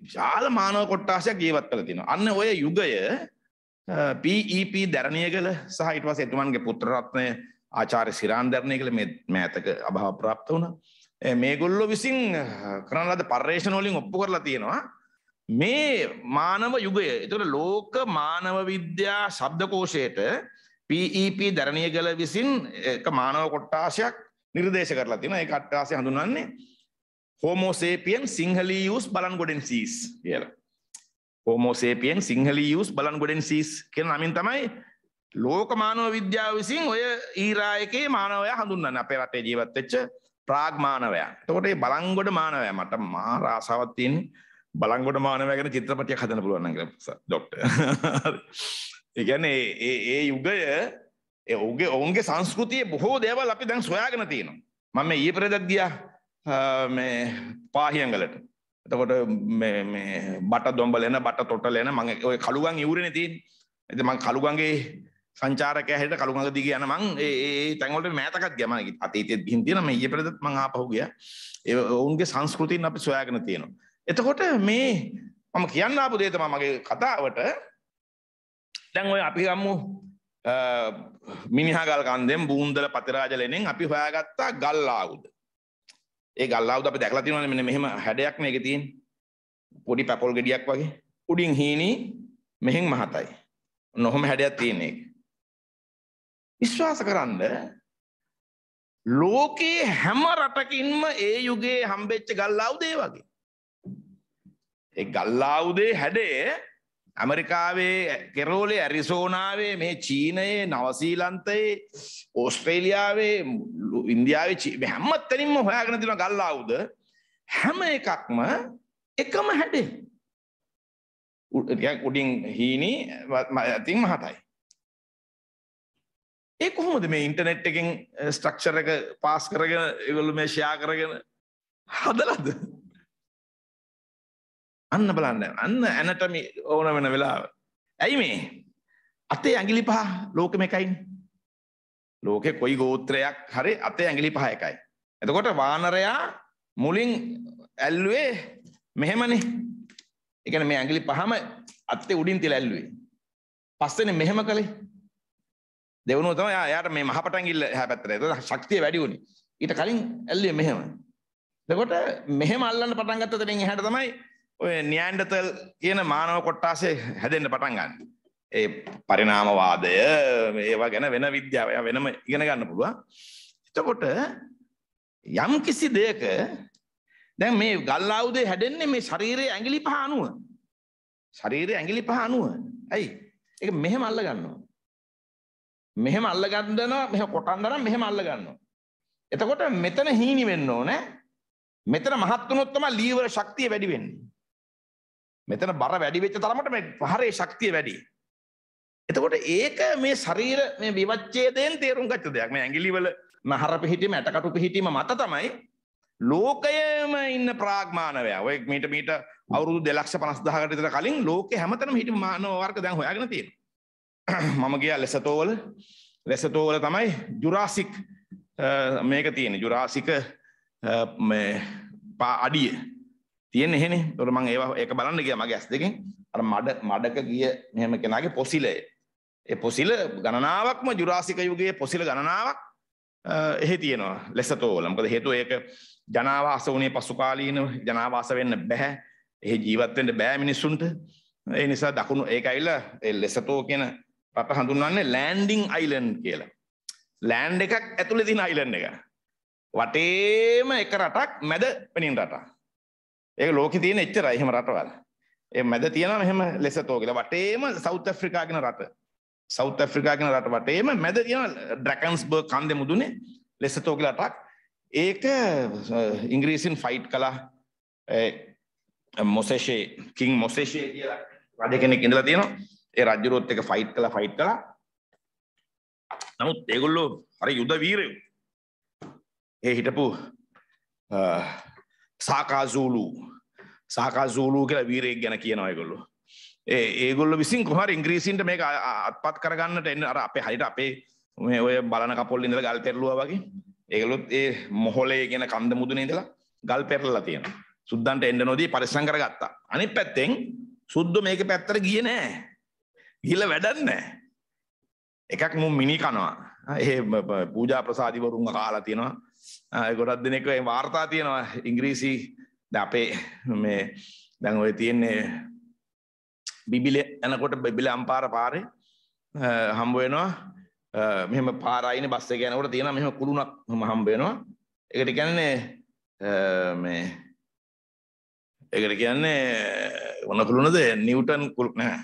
C: විශාල මානව කොට්ටාසයක් ජීවත් වෙලා තිනවා. අන්න ඔය යුගය PEP e දැරණියගල සහ ඊට පස්සේ එතුමන්ගේ පුත්‍ර රත්නය ආචාර්ය සිරාන් දැරණියගල මේ මෑතක අභාව પ્રાપ્ત වුණා. මේගොල්ලෝ විසින් කරන ලද පර්යේෂණ වලින් ඔප්පු කරලා තියෙනවා මේ මානව යුගය. ඒතකොට ලෝක මානව විද්‍යා ශබ්දකෝෂයේට PEP e දරණියගල විසින් එක මානව කොට්ටාශයක් නිර්දේශ කරලා තියෙනවා. ඒ කොට්ටාශය හඳුන්වන්නේ Homo sapien sinhalius balangodensis කියලා. Homo sapien sinhalius balangodensis කියන නමින් තමයි ලෝක මානව විද්‍යාව විසින් ඔය ඊරා එකේ මානවයා හඳුන්වන්නේ. අපේ රටේ ජීවත් වෙච්ච ප්‍රාග් මානවයා. එතකොට මේ බලංගොඩ මානවයා මට මහා රාසාවක් තියෙන බලංගොඩ මානවයා ගැන චිත්‍රපටයක් හදන්න පුළුවන් නම් කියලා ඩොක්ටර්. එකන ඒ යුගය ඔගේ ඔවුන්ගේ සංස්කෘතිය බොහෝ දේවල් අපි දැන් සොයාගෙන තියෙනවා මම ඒ පෙරදත් ගියා පාහියංගලට එතකොට බට දොම්බල එන බට තොටල එන මං ඔය කළුගන් ඉවුරෙන තින් ඇති මං කළුගන්ගේ සංචාරක හැට කළුගඟ දිග යන මං ඒ තැන්වලට මෑතකත් ගමන අතීතයත් ගිහින් තියෙන මම ඊයේ පෙරදත් මං ආපහු ගියා ඒ ඔවුන්ගේ සංස්කෘතියන් අපි සොයාගෙන තියෙනවා එතකොට මේ මම කියන්න ආපු දේ තමයි මගේ කතාවට දැන් ඔය අපි ගම්මු මිනිහාගල් කන්දෙන් බූන්දල පතිරාජලෙනෙන් අපි හොයාගත්තා ගල්ලාවුද. ඒ ගල්ලාවුද අපි දැකලා තියෙනවනේ මෙන්න මෙහෙම හැඩයක් මේකේ තියෙන. පොඩි පැපොල් ගෙඩියක් වගේ. උඩින් හීනි මෙහෙන් මහතයි. නොහොම හැඩයක් තියෙන එක. විශ්වාස කරන්න ලෝකයේ හැම රටකින්ම ඒ යුගයේ හම්බෙච්ච ගල්ලාවුද ඒ වගේ. ඒ ගල්ලාවුදේ හැඩේ ඇමරිකාවේ කෙරෝලේ ඇරිසෝනාවේ මේ චීනයේ නවසීලන්තයේ ඕස්ට්‍රේලියාවේ ඉන්දියාවේ හැමත්තනින්ම හොයාගෙන තින ගල්ලාවුද හැම එකක්ම එකම හැඩේ උඩින් හීනි ඇතින් මහතයි ඒ කොහොමද මේ ඉන්ටනෙට් එකෙන් ස්ට්‍රක්ෂර එක පාස් කරගෙන ඉවලු මේ ෂයා කරගෙන හදලද අන්න බලන්න අන්න ඇනටමි ඕන වෙන වෙලාව. ඇයි මේ? අතේ ඇඟිලි පහ ලෝකෙම එකයිනේ. ලෝකේ කොයි ගෝත්‍රයක් හරි අතේ ඇඟිලි පහ එකයි. එතකොට වානරයා මුලින් ඇල්ලුවේ මෙහෙමනේ. ඒ කියන්නේ මේ ඇඟිලි පහම අතේ උඩින් තියලා ඇල්ලුවේ. පස්සේනේ මෙහෙම කළේ. දෙවනුව තමයි යාට මේ මහපට ඇඟිල්ල එහා පැත්තට. එතකොට ශක්තිය වැඩි වුණේ. ඊට කලින් ඇල්ලුවේ මෙහෙම. එතකොට මෙහෙම අල්ලන්න පටන් ගත්ත තැනින් එහාට තමයි ඔය නියන්ඩතල් කියන මානව කොට්ටාසේ හැදෙන්න පටන් ගන්න. ඒ පරිණාමවාදය ඒවා ගැන වෙන විද්‍යාව වෙනම ඉගෙන ගන්න පුළුවන්. එතකොට යම් කිසි දෙයක දැන් මේ ගල්ලාවුදේ හැදෙන්නේ මේ ශරීරයේ ඇඟිලි පහ අනුව. ශරීරයේ ඇඟිලි පහ අනුව. ඇයි? ඒක මෙහෙම අල්ල ගන්නවා. මෙහෙම අල්ල ගන්නවා මෙහෙම කොටන්දරම් මෙහෙම අල්ල ගන්නවා. එතකොට මෙතන හීනි වෙන්න ඕනේ. මෙතන මහත් වුණොත් තමයි ලීවර ශක්තිය වැඩි වෙන්නේ. මෙතන බර වැඩි වෙච්ච තරමට මේ ප්‍රහාරයේ ශක්තිය වැඩි. එතකොට ඒක මේ ශරීර මේ විවච්ඡේදයෙන් තේරුම් ගත්ත දෙයක්. මේ ඇඟිලි වල නහර පිහිටීම, ඇටකටු පිහිටීම මත තමයි ලෝකයේම ඉන්න ප්‍රාග්මානවයා. ඔය මීට මීට අවුරුදු 250000කට විතර කලින් ලෝකේ හැමතැනම හිටපු මානව වර්ග දැන් හොයාගෙන තියෙනවා. මම ගියා ලෙසතෝවල. ලෙසතෝවල තමයි ජුරාසික් මේක තියෙන්නේ. ජුරාසික මේ අඩිය තියෙන එහෙනේ. ඒතකොට මම ඒවා ඒක බලන්න ගියා මගේ ඇස් දෙකෙන්. අර මඩ මඩක ගිය මෙහෙම කෙනාගේ පොසිලය. ඒ පොසිල ගණනාවක්ම ජුරාසික යුගයේ පොසිල ගණනාවක් එහෙ තියෙනවා ලෙසතෝල. මොකද හේතුව ඒක ජනාවාස වුණේ පසුකාලීන ජනාවාස වෙන්න බෑ. එහෙ ජීවත් වෙන්න බෑ මිනිස්සුන්ට. ඒ නිසා දකුණු ඒක ඇවිල්ලා ඒ ලෙසතෝ කියන රට හඳුන්වන්නේ ලෑන්ඩින් අයිලන්ඩ් කියලා. ලෑන්ඩ් එකක් ඇතුලේ තියෙන අයිලන්ඩ් එක. වටේම එක රටක් මැද පෙනින රටක්. ඒක ලෝකෙ තියෙන එච්චරයි එහෙම රටවල්. ඒ මැද තියෙනවා මෙහෙම ලෙසතෝ කියලා. වටේම සවුත් ඇෆ්‍රිකා කියන රට. සෞත් ඇෆ්‍රිකා කියන රට වටේම මැද තියෙන ඩ්‍රැකන්ස්බර්ග් කන්දේ මුදුනේ ලෙසතෝ කියලා රටක්. ඒක ඉංග්‍රීසින් ෆයිට් කළා. මොසෙෂේ කිං මොසෙෂේ කියලා රජ කෙනෙක් ඉඳලා තියෙනවා. ඒ රජුරුවත් එක ෆයිට් කළා ෆයිට් කළා. නමුත් ඒගොල්ලෝ හරි යුද වීරයෝ. ඒ හිටපු සාකාසූලු සාකාසූලූ කියලා වීරයෙක් ගැන කියනවා ඒගොල්ලෝ ඒගොල්ල විසින් කොහර ඉංග්‍රීසින්ට මේක අත්පත් කරගන්නට එන්න අර අපේ හරිට අපේ මේ ඔය බලන කපොල් ඉඳලා ගල් පෙරලුවා වගේ ඒගොල්ලොත් ඒ මොහොලේ කියන කන්ද මුදුනේ ඉඳලා ගල් පෙරලලා තියෙනවා සුද්දන්ට එන්න නොදී පරිස්සම් කරගත්තා අනිත් පැත්තෙන් සුද්ද මේක පැත්තට ගියේ නෑ ගිහලා වැඩක් නෑ එකක් මු මිනි කනවා ඒ පූජා ප්‍රසාදිවරුන්ව කාලා තියෙනවා ගොඩක් දෙනෙක වාර්තා තියෙනවා ඉංග්‍රීසි ද අපේ මේ දැන් ඔය තියෙන්නේ බිබිල යනකොට බිබිල අම්පාර පාරේ හම්බ වෙනවා මෙහෙම පාර අයින බස් එක යනකොට තියෙනවා මෙහෙම කුළුණක් හම්බ වෙනවා ඒකට කියන්නේ මේ ඒකට කියන්නේ මොන කුළුණද නිව්ටන් කුළු නෑ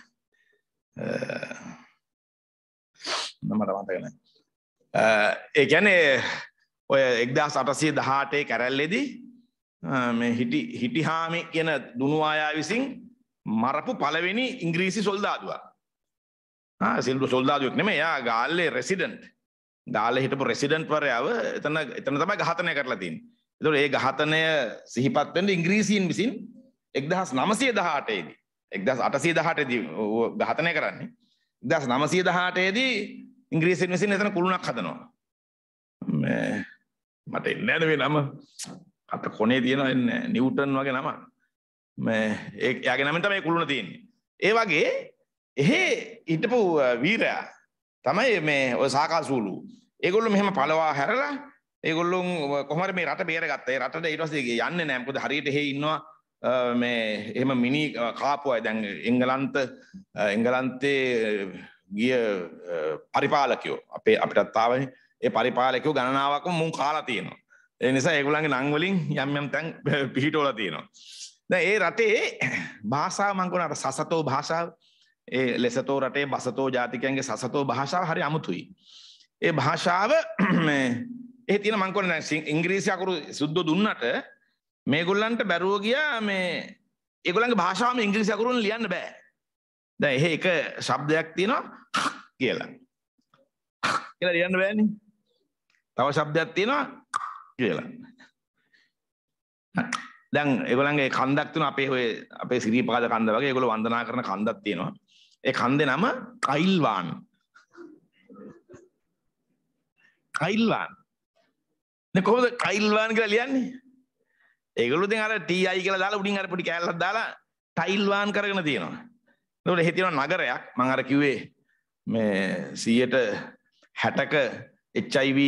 C: මට මතක නෑ ඒ කියන්නේ ඔය එක්දස් අටසේ දහටේ කැරැල්ලෙදී හිටි හිටිහාමි කියන දුනුවායා විසින් මරපු පළවෙනි ඉංග්‍රීසි සොල්දාදවා සිල්ු සොල්දාදුවක් නෙම යා ගාල්ලේ රෙසිඩන්ට් ගාල හිටපු රෙසිඩන්ට්වරයාව එතන එතන තමයි ගහතනය කරලතින් තුට ඒ ගහතනය සිහිපත්වෙන්ට ඉංග්‍රීසින් විසින් එක්දහස් නමසය දහටේදී එක්දස් අටසේ දහටදී ගහතනය කරන්නේ දස් නමසය දහටේදී ඉංග්‍රීසින් විසින් එතන කුළුණක් හදනවා මට එන්න ඇනවේ නම අත කොනේ තියෙන එන්න නිවටන් වගේ නම යාගේ නමින් තමයි කුළුණ තියන්නේ ඒ වගේ එහෙ හිටපු වීරයා තමයි මේ ඔය සාකාසූලු ඒගොල්ලෝ මෙහෙම පළවා හැරලා ඒගොල්ලොන් කොහමර මේ රට බේරගත්තේ රටට ඊට පස්සේ යන්නේ නැහැ මොකද හරියට එහෙ ඉන්නවා මේ එහෙම මිනි කාපුවයි දැන් එංගලන්ත එංගලන්තේ ගිය පරිපාලකයෝ අපේ අපිටත් ආවනේ ඒ පරිපාලකව ගණනාවක මුන් කාලා තියෙනවා. ඒ නිසා ඒගොල්ලන්ගේ නම් වලින් යම් යම් තැන් පිහිටවලා තියෙනවා. දැන් ඒ රටේ භාෂාව මං කියන අර සසතෝ භාෂාව ඒ ලෙසතෝ රටේ බසතෝ ජාතිකයන්ගේ සසතෝ භාෂාව හරි අමුතුයි. ඒ භාෂාව මේ ඒ තියෙන මං කියන දැන් ඉංග්‍රීසි අකුරු සුද්ධ දුන්නට මේගොල්ලන්ට බැරුව ගියා මේ ඒගොල්ලන්ගේ භාෂාවම ඉංග්‍රීසි අකුරුන් ලියන්න බෑ. දැන් එහෙ එක શબ્දයක් තියෙනවා කියලා. කියලා ලියන්න බෑනේ. තව શબ્දයක් තියෙනවා කියලා. දැන් ඒගොල්ලන්ගේ කන්දක් තුන අපේ ඔය අපේ සිරිපාද කන්ද වගේ ඒගොල්ලෝ වන්දනා කරන කන්දක් තියෙනවා. ඒ කන්දේ නම කයිල්වාන්. කයිල්වාන්. නේ කොහොමද කයිල්වාන් කියලා ලියන්නේ? ඒගොල්ලෝ දැන් අර TI කියලා දාලා උඩින් අර පොඩි කෑල්ලක් දාලා ටයිල්වාන් කරගෙන තියෙනවා. එතකොට හිතෙනවා නගරයක් මම අර කිව්වේ මේ 100ට 60ක HIV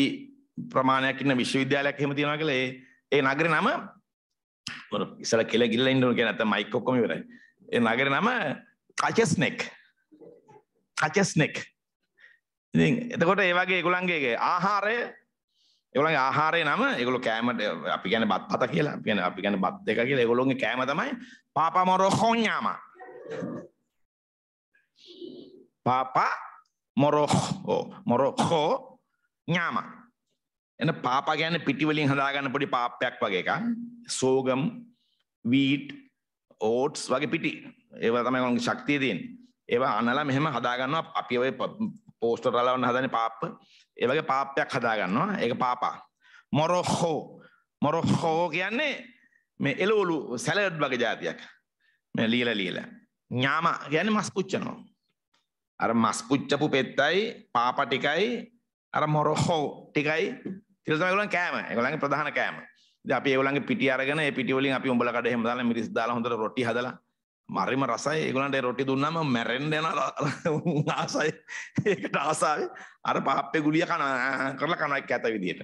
C: ප්‍රමාණයක් ඉන්න විශ්වවිද්‍යාලයක් එහෙම තියෙනවා කියලා ඒ ඒ නගරේ නම මොන ඉස්සර කෙල ගිල්ල ඉන්න ඕන කියන නැත්නම් මයික් ඔක්කොම ඉවරයි. ඒ නගරේ නම කචස්නෙක්. කචස්නෙක්. ඉතින් එතකොට ඒ වගේ ඒගොල්ලන්ගේ ආහාරය ඒගොල්ලන්ගේ ආහාරය නම ඒගොල්ලෝ කෑමට අපි කියන්නේ බත් පත කියලා අපි කියන්නේ අපි කියන්නේ බත් දෙක කියලා ඒගොල්ලෝගේ කෑම තමයි පාපා මොරොඛොඤ්ඤාම පාපා මොරොඛෝ මොරොඛෝ ඤාම එන පාපා ගැන පිටිවලින් හදාගන්න පොඩි පාපයක් වගේ එක සෝගම් වීට් ඕට්ස් වගේ පිටි ඒව තමයි ඔවුන්ගේ ශක්තිය තියෙන්නේ ඒවා අනලා මෙහෙම හදාගන්නවා අපි ඔය පෝස්ටර් රලවන්න හදන පාප්ප ඒ වගේ පාපයක් හදාගන්නවා ඒක පාපා මොරොහෝ මොරොහෝ කියන්නේ මේ එළවලු සැලඩ් වගේ જાතියක් මේ ලීලා ලීලා ඥාම කියන්නේ මස් පුච්චනවා අර මස් පුච්චපු පෙත්තයි පාප ටිකයි අර මොරොහෝ ටිකයි ඊට තමයි ඒගොල්ලන් කෑම. ඒගොල්ලන්ගේ ප්‍රධාන කෑම. ඉතින් අපි ඒගොල්ලන්ගේ පිටි අරගෙන ඒ පිටි වලින් අපි උඹලා කඩ එහෙම දාලා මිරිස් දාලා හොඳට රොටි හදලා මරිම රසයි ඒගොල්ලන්ට ඒ රොටි දුන්නාම මැරෙන්න යන ආසයි. ඒකට ආසාවේ අර පහප්පේ ගුලිය කන කරලා කන එක්ක ඇත විදියට.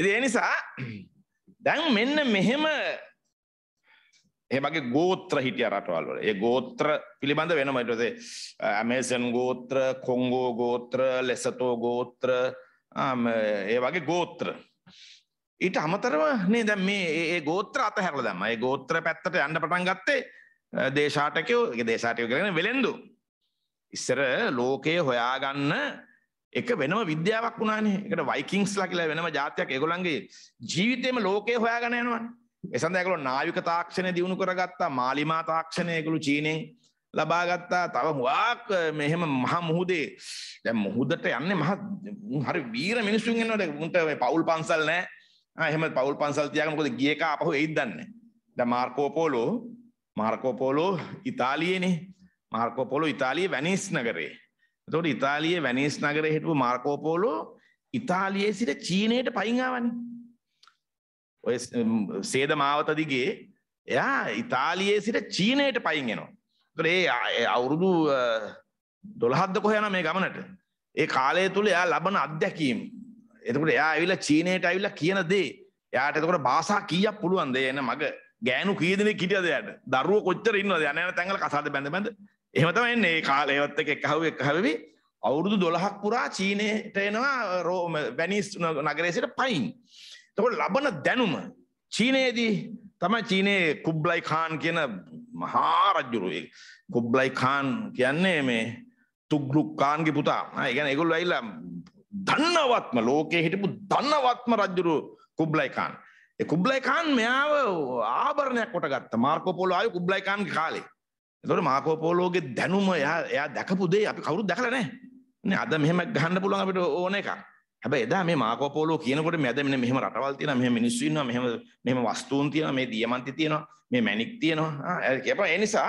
C: ඉතින් ඒ නිසා දැන් මෙන්න මෙහෙම එහමගේ ගෝත්‍ර හිටිය රටවල් වල ඒ ගෝත්‍ර පිළිබඳ වෙනම ඊට පස්සේ ඇමේසන් ගෝත්‍ර කොංගෝ ගෝත්‍ර ලෙසතෝ ගෝත්‍ර ඒ වගේ ගෝත්‍ර ඊට අමතරව නේ දැන් මේ ඒ ගෝත්‍ර අතහැරලා දැම්මා. ඒ ගෝත්‍ර පැත්තට යන්න පටන් ගත්තේ දේශාටකයෝ ඒ දේශාටකයෝ කියන්නේ වෙලෙන්දු. ඉස්සර ලෝකයේ හොයාගන්න එක වෙනම විද්‍යාවක් වුණානේ. ඒකට වයිකින්ස්ලා කියලා වෙනම ජාතියක් ඒගොල්ලන්ගේ ජීවිතේම ලෝකයේ හොයාගෙන යනවානේ. ඒ සඳහා ඒගොල්ලෝ නාවික තාක්ෂණය දිනු කරගත්තා, මාලිමා තාක්ෂණය ඒගොල්ලෝ චීනෙන් ලබාගත්තා තව මුවාක් මෙහෙම මහ මුහුදේ දැන් මුහුදට යන්නේ මහ හරි වීර මිනිස්සුන් එනවාද උන්ට මේ පවුල් පන්සල් නැහැ ආ එහෙම පවුල් පන්සල් තියාගෙන මොකද ගිය එක ආපහු එයිද දන්නේ දැන් මාර්කෝ පොලෝ මාර්කෝ පොලෝ ඉතාලියේනේ මාර්කෝ පොලෝ ඉතාලියේ වැනිස් නගරේ එතකොට ඉතාලියේ වැනිස් නගරේ හිටපු මාර්කෝ පොලෝ ඉතාලියේ සිට චීනයට පයින් ආවනේ ඔය සේද මාවත දිගේ එයා ඉතාලියේ සිට චීනයට පයින් එනවා කරේ අවුරුදු දොළහද්ද කොහ යන මේ ගමනට ඒ කාලය තුළ එයා ලබන අත්දැකීම් එතකට එයා ඇවිල්ලා චීනයට ඇවිල්ලා කියන දේ එයාට එතකොට භාෂා කීයක් පුළුවන්ද එන මග ගෑනු කී දෙනෙක් හිටියද එයාට දරුවෝ කොච්චර ඉන්නවද යන යන තැන්වල කසාද බැඳ බැඳ එහෙම තමයි එන්නේ ඒ කාලේවත් එක එකහුව එකහුවවි අවුරුදු 12ක් පුරා චීනයට එනවා රෝම වෙනිස් නගරයේ සිට පයින් එතකොට ලබන දැනුම චීනයේදී තමයි චීනයේ කුබ්ලයි කාන් කියන මහා රජුරුවේ කුබ්ලයි කාන් කියන්නේ මේ තුග්ලුක් කාන්ගේ පුතා ඒ කියන්නේ ඒගොල්ලෝ ඇවිල්ලා ධන්නවත්ම ලෝකයේ හිටපු ධන්නවත්ම රජුරු කුබ්ලයි කාන් ඒ කුබ්ලයි කාන් මෙයාව ආභරණයක් කොට ගත්තා මාර්කෝ පොලෝ ආයු කුබ්ලයි කාන්ගේ කාලේ එතකොට මාර්කෝ පොලෝගේ දැනුම එයා එයා දැකපු දේ අපි කවුරුත් දැකලා නැහැ නේ අද මෙහෙම ගහන්න පුළුවන් අපිට ඕන එකක් හැබැයි එදා මේ මාකෝ පෝලෝ කියනකොට මැද මෙන්න මෙහෙම රටවල් තියෙනවා මෙහෙම මිනිස්සු ඉන්නවා මෙහෙම මෙහෙම වස්තුන් තියෙනවා මේ දියමන්ති තියෙනවා මේ මැණික් තියෙනවා කියපම ඒ නිසා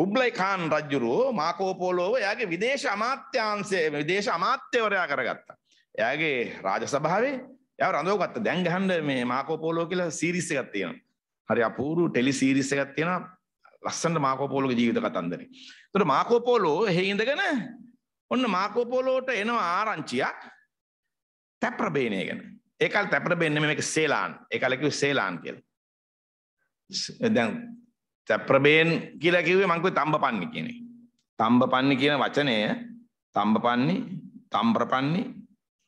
C: කුබ්ලයි ඛාන් රජුරෝ මාකෝ පෝලෝව එයාගේ විදේශ අමාත්‍යාංශයේ විදේශ අමාත්‍යවරයා කරගත්තා. එයාගේ රාජසභාවේ එයා රඳවගත්ත දැන් ගහන්න මේ මාකෝ පෝලෝ කියලා සීරීස් එකක් තියෙනවා. හරි අපූර්ව ටෙලි සීරීස් එකක් තියෙනවා. ලස්සන මාකෝ පෝලෝගේ ජීවිත කතන්දරේ. ඒතකොට මාකෝ පෝලෝ එහෙ ඉඳගෙන ඔන්න මාකෝ පෝලෝට එනවා ආරංචියක්. තැප්‍රබේනය ගැන ඒකල් තැපට බෙන්න්න මේක සේලාන් එකලකිව සේලාන් කියල දැන් තැප්‍රබේන් කියලා කිවේ මංකුව තම්බ පන්න කියන තම්බ පන්න කියන වචනය තම්බ පන්නේ තම්ප්‍ර පන්නේ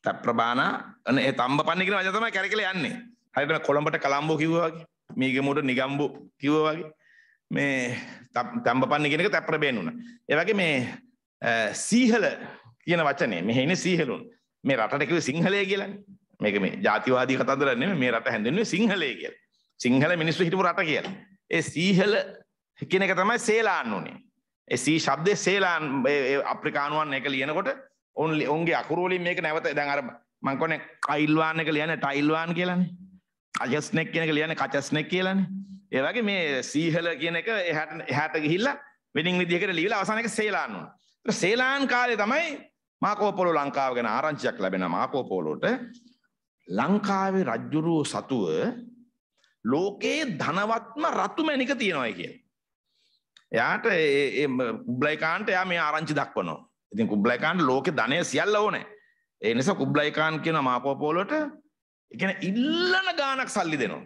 C: තැප්‍රබානා අන තම්බ පන්න කියෙන වචතම කැරකල යන්නේ හරිට කොළඹට කළම්බෝ කිව්වාගේ මේකමුට නිගම්බු කිව්වාගේ මේ තැම්බ පන්න කෙනෙක තැප්‍රබේන් වුණ ඒවගේ මේ සීහල කියන වචනේ මෙහෙන සීහලුන් මේ රටට කිව්වේ සිංහලය කියලානේ. මේක මේ ජාතිවාදී කතන්දර නෙමෙයි මේ රට හැඳින්වෙන්නේ සිංහලය කියලා. සිංහල මිනිස්සු හිටපු රට කියලා. ඒ සීහල කියන එක තමයි සේලාන් උනේ. ඒ සී શબ્දේ සේලාන් අප්‍රිකානුවන් එක ලියනකොට ඔන් ඔවුන්ගේ අකුරු වලින් මේක නැවත දැන් අර මං කියන්නේ කයිල්වාන් එක ලියන්නේ ටයිල්වාන් කියලානේ. කජස්නෙක් කියන එක ලියන්නේ කචස්නෙක් කියලානේ. ඒ වගේ මේ සීහල කියන එක එහාට එහාට ගිහිල්ලා වෙනින් විදිහකට ලියලා අවසාන එක සේලාන් වුණා. සේලාන් කාලේ තමයි මාකෝපොලෝ ලංකාව ගැන ආරංචියක් ලැබෙන මාකෝපොලෝට ලංකාවේ රජ්ජුරුවෝ සතුව ලෝකයේ ධනවත්ම රතු මැණික තියෙනවා කිය. එයාට ඒ කුබ්ලයිකාන්ට එයා මේ ආරංචි දක්වනවා. ඉතින් කුබ්ලයිකාන්ට ලෝකේ ධනය සියල්ල ඕනේ. ඒ නිසා කුබ්ලයිකාන් කියන මාකෝපොලෝට එකන ඉල්ලන ගානක් සල්ලි දෙනවා.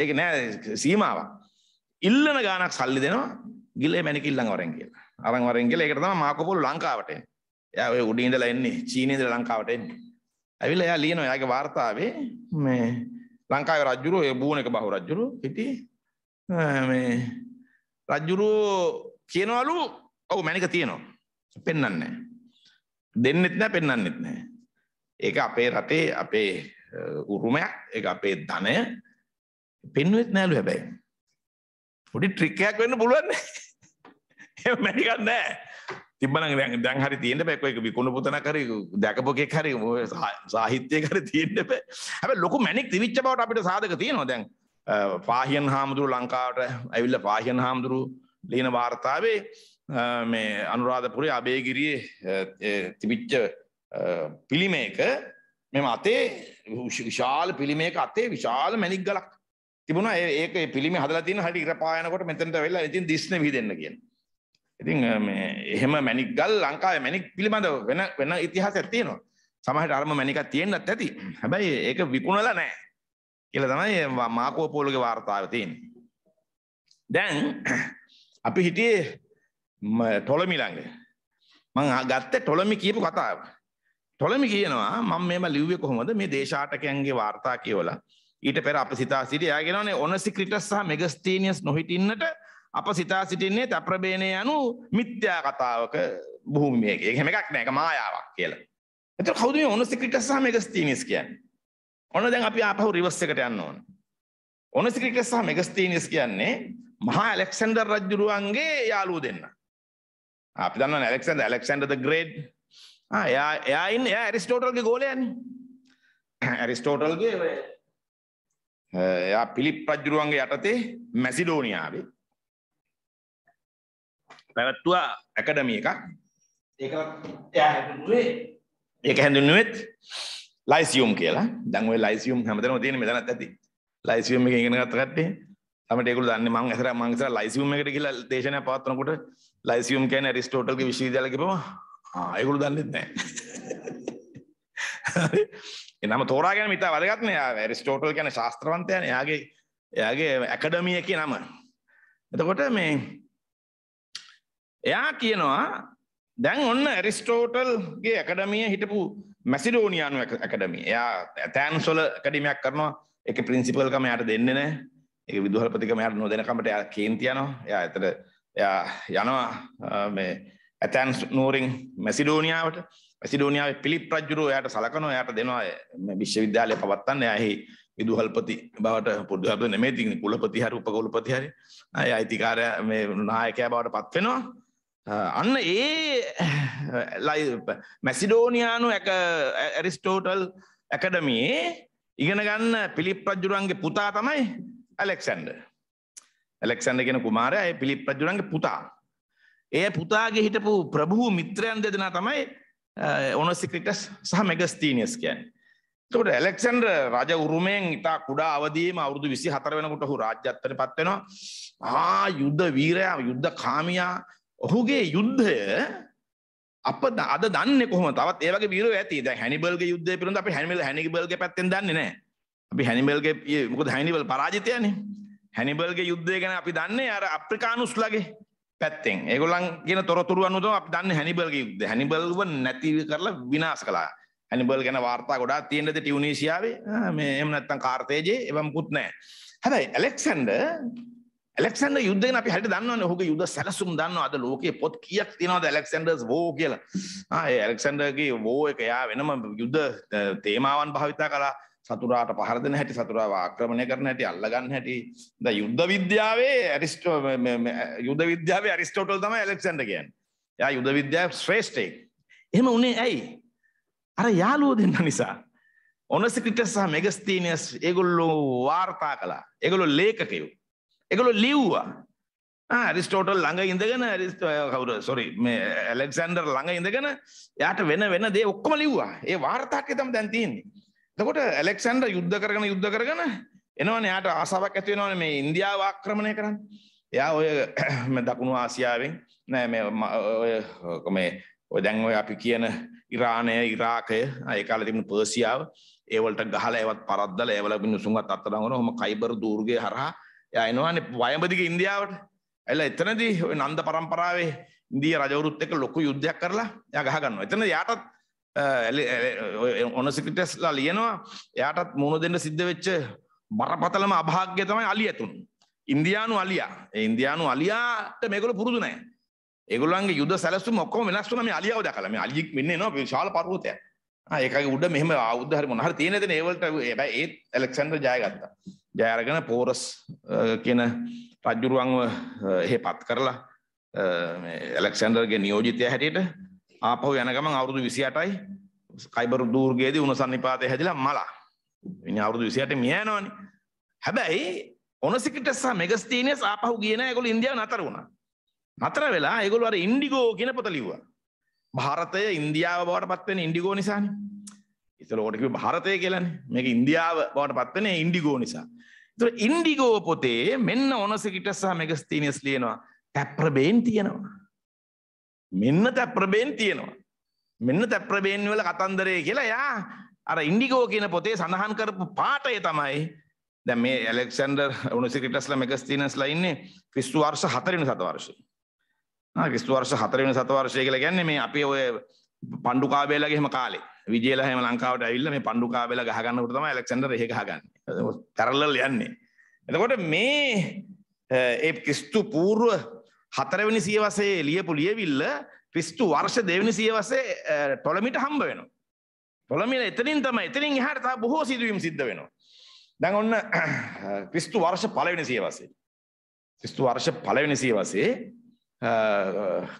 C: ඒක නෑ සීමාවක්. ඉල්ලන ගානක් සල්ලි දෙනවා ගිලේ මැණික ඉල්ලන් වරෙන් කියලා. අරන් වරෙන් කියලා ඒකට තමයි මාකෝපොලෝ ලංකාවට එන්නේ. එයා ඔය උඩින් ඉඳලා එන්නේ චීනේ ඉඳලා ලංකාවට එන්නේ. ඇවිල්ලා එයා ලියනවා එයාගේ වාර්තාවේ මේ ලංකාවේ රජුරෝ ඒ බූණක බහු රජුරෝ ඉති මේ රජුරෝ කියනවලු ඔව් මැනික තියෙනවා. පෙන්වන්නේ දෙන්නෙත් නැහැ පෙන්වන්නෙත් නැහැ. ඒක අපේ රටේ අපේ උරුමයක් ඒක අපේ ධනය පෙන්වෙත් නෑලු හැබැයි. පොඩි ට්‍රික් එකක් වෙන්න පුළුවන් නේ. එහෙම මැනිකක් නෑ. තිබ්බනම් දැන් දැන් හරි තියෙන්න බෑ ඒක විකුණු පුතනක් හරි දැකපොකෙක් හරි සාහිත්‍යයක හරි තියෙන්න බෑ හැබැයි ලොකු මැණික් තිවිච්ච බවට අපිට සාධක තියෙනවා දැන් පාහියන් හාමුදුරු ලංකාවට ඇවිල්ලා පාහියන් හාමුදුරු ලියන වාර්තාවේ මේ අනුරාධපුරේ අබේගිරියේ තිබිච්ච පිළිමයක මෙම අතේ විශාල පිළිමයක අතේ විශාල මැණික් ගලක් තිබුණා ඒක පිළිමේ හදලා තියෙන හැටි ඉර පායනකොට මෙතනට වෙලා ඉතින් දිස්නේ විහිදෙන්න කියන්නේ ඉතින් මේ එහෙම මැණික් ගල් ලංකාවේ මැණික් පිළිබඳ වෙන වෙන ඉතිහාසයක් තියෙනවා. සමහරට අරම මැණිකක් තියෙන්නත් ඇති. හැබැයි ඒක විකුණලා නැහැ කියලා තමයි මාකෝ පෝලෝගේ වார்த்தාවේ තියෙන්නේ. දැන් අපි හිටියේ ටොලමි ළඟ. මම ගත්තේ ටොලමි කියපු කතාව. ටොලමි කියනවා මම මේව ලිව්වේ කොහොමද මේ දේශාටකයන්ගේ වார்த்தා කියවලා ඊට පෙර අප සිතා සිටි එයා කියනවානේ ඔනසික්‍රිටස් සහ මෙගස්ටීනියස් නොහිටින්නට අප සිතා සිටින්නේ තප්‍රබේණය යනු මිත්‍යා කතාවක භූමියක. ඒක හැම එකක් නෑ ඒක මායාවක් කියලා. එතකොට කවුද මේ ඔනොසික්‍රිටස් සහ මෙගස්තීනිස් කියන්නේ? ඔන්න දැන් අපි ආපහු රිවර්ස් එකට යන්න ඕන. ඔනොසික්‍රිටස් සහ මෙගස්තීනිස් කියන්නේ මහා ඇලෙක්සැන්ඩර් රජුරුවන්ගේ යාළුවෝ දෙන්න. අපි දන්නවනේ ඇලෙක්සැන්ඩර් ඇලෙක්සැන්ඩර් ද ග්‍රේට්. ආ එයා එයා ඉන්නේ එයා ඇරිස්ටෝටල්ගේ ගෝලයානේ. ඇරිස්ටෝටල්ගේ එයා පිලිප් රජුරුවන්ගේ යටතේ මැසිඩෝනියාවේ පැවැත්තුවා ඇකඩමිය එකක් ඒ ඒක හැඳුන්ුවෙත් ලයිසියුම් කියලා දංව ලයිසියුම් හැමතනම තියෙන මෙතනත් ඇති ලයිසියුම් එක ඉගෙන ගත්ත කට්ටිය තමයි ඒගොල්ලෝ දන්නේ මම ඇසර මම ඉස්සර ලයිසියුම් එකට ගිහලා දේශනය පවත්වනකොට ලයිසියුම් කියන්නේ ඇරිස්ටෝටල්ගේ විශ්වවිද්‍යාලය කිව්වම ආ ඒගොල්ලෝ දන්නේ නැහැ එනම තෝරා ගැනීම ඉතා වැදගත් නේ ඇරිස්ටෝටල් කියන්නේ ශාස්ත්‍රවන්තයානේ එයාගේ එයාගේ ඇකඩමිය එකේ නම එතකොට මේ එයා කියනවා දැන් ඔන්න ඇරිස්ටෝටල්ගේ ඇකඩමිය හිටපු මැසිඩෝනියානු ඇකඩමිය එයා ඇතෑන් සොල ඇකඩිමයක් කරනවා එක පින්සිපල්කම යට දෙන්න නෑ එක විදුහල්පතිකම යට නොදෙනකමට එයා කේන්තියනවා එයා ඇතට එයා යනවා මේ ඇතැන් නූරින් මැසිඩෝනියාවට මැසිඩෝනියාව පිළි ප්‍රජ්ජුරුව යට සලකනෝ යට දෙනවා විශ්වවිද්‍යාලය පවත්තන්න එයහි විදුහල්පති බවට පුදුහබ නෙමේ තින් කුලපති හරි උපකුලපති හරි අය අයිතිකාරය මේ නායකයා බවට පත්වෙනවා අන්න ඒ මැසිඩෝනියානු ඇරිස්ටෝටල් ඇකඩමයේ ඉගෙන ගන්න පිළිප් රජුරන්ගේ පුතා තමයි ඇලෙක්සන්ඩ ඇලෙක්සන්ඩ කෙන කුමාරය ඇය පිළිප් රජුරන්ගේ පුතා ඒ පුතාගේ හිටපු ප්‍රභූ මිත්‍රයන් දෙදෙන තමයි ඕනසික්‍රිටස් සහ මෙගස්තීනියස් කියන් තකට ඇලෙක්සන්ඩ රජ උරුමයෙන් ඉතා කුඩා අවදීම අවුරුදු විසි හතර වෙනකොට හු රාජ්‍යත්තර පත්වෙනවා ආ යුද්ධ වීරයා යුද්ධ කාමියා ඔහුගේ යුද්ධය අප අද දන්නේ කොහොමද? තවත් ඒ වගේ වීරයෝ ඇති. දැන් හැනිබල්ගේ යුද්ධය පිළිබඳව අපි හැනිබල් හැනිබල්ගේ පැත්තෙන් දන්නේ නැහැ. අපි හැනිබල්ගේ මොකද හැනිබල් පරාජිතයනේ. හැනිබල්ගේ යුද්ධය ගැන අපි දන්නේ අර අප්‍රිකානුස්ලගේ පැත්තෙන්. ඒගොල්ලන් කියන තොරතුරු අනුව තමයි අපි දන්නේ හැනිබල්ගේ යුද්ධය. හැනිබල්ව නැති කරලා විනාශ කළා. හැනිබල් ගැන වාර්තා ගොඩාක් තියෙනද ටියුනීසියාවේ මේ එහෙම නැත්නම් කාර්තේජේ එවම් පුත් නැහැ. හැබැයි ඇලෙක්සැන්ඩර් ඇලෙක්සන්ඩ යුද්ධගෙන අපි හට දන්නවන හොක යුද සැලසුම් දන්න අද ලෝකයේ පොත් කියක් තිනවද ඇලෙක්සන්ඩර්ස් වෝ කියලා ඇලෙක්සන්ඩර්ගේ වෝ එක යා වෙනම යුද්ධ තේමාවන් භාවිතා කලා සතුරාට පහරදන හැටි සතුරාව ආක්‍රමණය කරන හැටි අල්ලගන්න හැටි ද යුද්ධ විද්‍යාවේ ඇරිස්ටෝ යුද විද්‍යාව ඇරිස්ටෝටල් තම ඇලෙක්සන්ඩ කියන් යා යුද විද්‍යාව ශ්‍රේෂ්ඨයෙක් එහෙම උනේ ඇයි අර යාලුව දෙන්න නිසා ඔනසිකටස් සහ මෙගස්තීනස් ඒගොල්ලෝ වාර්තා කලා ඒගොල්ලෝ ලේකකයෝ ඒගොල්ලෝ ලිව්වා. ඇරිස්ටෝටල් ළඟ ඉඳගෙන කවුර සොරි මේ ඇලෙක්සැන්ඩර් ළඟ ඉඳගෙන යාට වෙන වෙන දේ ඔක්කොම ලිව්වා. ඒ වාර්තාක්‍ය තමයි දැන් තියෙන්නේ. එතකොට ඇලෙක්සැන්ඩර් යුද්ධ කරගෙන යුද්ධ කරගෙන එනවනේ යාට ආසාවක් ඇති වෙනවනේ මේ ඉන්දියාව ආක්‍රමණය කරන්න. එයා ඔය දකුණු ආසියාවෙන් නෑ මේ ඔය මේ ඔය දැන් ඔය අපි කියන ඉරානය ඉරාකය ඒ කාලේ තිබුණු පර්සියාව ඒවලට ගහලා ඒවත් පරද්දලා ඒවල මිනිසුන්වත් අත්අඩංගුවන ඔහොම කයිබර් දුර්ගය හරහා එයා එනවානේ වයඹදික ඉන්දියාවට. ඇයිලා එතනදී ওই නන්ද પરම්පරාවේ ඉන්දියා රජවරුත් එක්ක ලොකු යුද්ධයක් කරලා එයා ගහ ගන්නවා. එතන යාටත් ඔන සික්‍රටස්ලා ලියනවා එයාටත් මුණ දෙන්න සිද්ධ වෙච්ච බරපතලම අභාග්‍ය තමයි අලියතුන්. ඉන්දියානු අලියා. ඒ ඉන්දියානු අලියාට මේගොල්ලෝ පුරුදු නැහැ. ඒගොල්ලන්ගේ යුද සැලසුම් ඔක්කොම වෙනස් වුණා මේ අලියාව දැකලා. මේ අලියෙක් මෙන්න එනවා විශාල පර්වතයක්. ආ ඒකගේ උඩ මෙහෙම ආයුධ හරි මොන හරි තියෙන දෙන ඒවලට හැබැයි ඒත් ඇලෙක්සැන්ඩර් ජයගත්තා. ජයරගෙන පෝරස් කියන රජ්ජුරුවන්ව එහෙ පත් කරලා ඇලෙක්සැන්ඩර්ගේ නියෝජිතය හැටියට ආපහු යන ගමන් අවුරුදු 28යි කයිබර් දුර්ගයේදී උණසන්නිපාතය හැදිලා මලා. ඉතින් අවුරුදු 28 මිය යනවනේ. හැබැයි ඔනසිකිටස් සහ මෙගස්ටීනියස් ආපහු ගියේ නැහැ. ඒගොල්ලෝ ඉන්දියාව නතර වුණා. නතර වෙලා ඒගොල්ලෝ අර ඉන්ඩිගෝ කියන පොත ලිව්වා. ಭಾರತය ඉන්දියාව බවට පත් වෙන ඉන්ඩිගෝ නිසානේ. ඉතල ඕට කිව්ව ಭಾರತය කියලානේ. මේක ඉන්දියාව බවට පත් වෙන්නේ ඉන්ඩිගෝ නිසා. ඒතර ඉන්ඩිගෝ පොතේ මෙන්න ඔනසකිට සහ මෙගස්තීනියස් ලියනවා තැප්‍රබේන් තියෙනවා. මෙන්න තැප්‍රබේන් තියෙනවා. මෙන්න තැප්‍රබේන් වල කතන්දරය කියලා යා අර ඉන්ඩිගෝ කියන පොතේ සඳහන් කරපු පාඩය තමයි දැන් මේ ඇලෙක්සැන්ඩර් ඔනසකිටස්ලා මෙගස්තීනියස්ලා ඉන්නේ ක්‍රිස්තු වර්ෂ 4 වෙනි සතවර්ෂයේ. ආ ක්‍රිස්තු වර්ෂ 4 වෙනි සතවර්ෂය කියලා කියන්නේ මේ අපි ඔය පණ්ඩුකාබේලගේ එහෙම කාලේ විජේලා එහෙම ලංකාවට ඇවිල්ලා මේ පණ්ඩුකාබේලා ගහගන්නකොට තමයි ඇලෙක්සැන්ඩර් එහෙ ගහගන්නේ පැරලල් යන්නේ එතකොට මේ ඒ ක්‍රිස්තු පූර්ව හතරවෙනි සියවසේ ලියපු ලියවිල්ල ක්‍රිස්තු වර්ෂ දෙවෙනි සියවසේ ටොලමිට හම්බ වෙනවා ටොලමිට එතනින් තමයි එතනින් එහාට තව බොහෝ සිදුවීම් සිද්ධ වෙනවා දැන් ඔන්න ක්‍රිස්තු වර්ෂ පළවෙනි සියවසේ ක්‍රිස්තු වර්ෂ පළවෙනි සියවසේ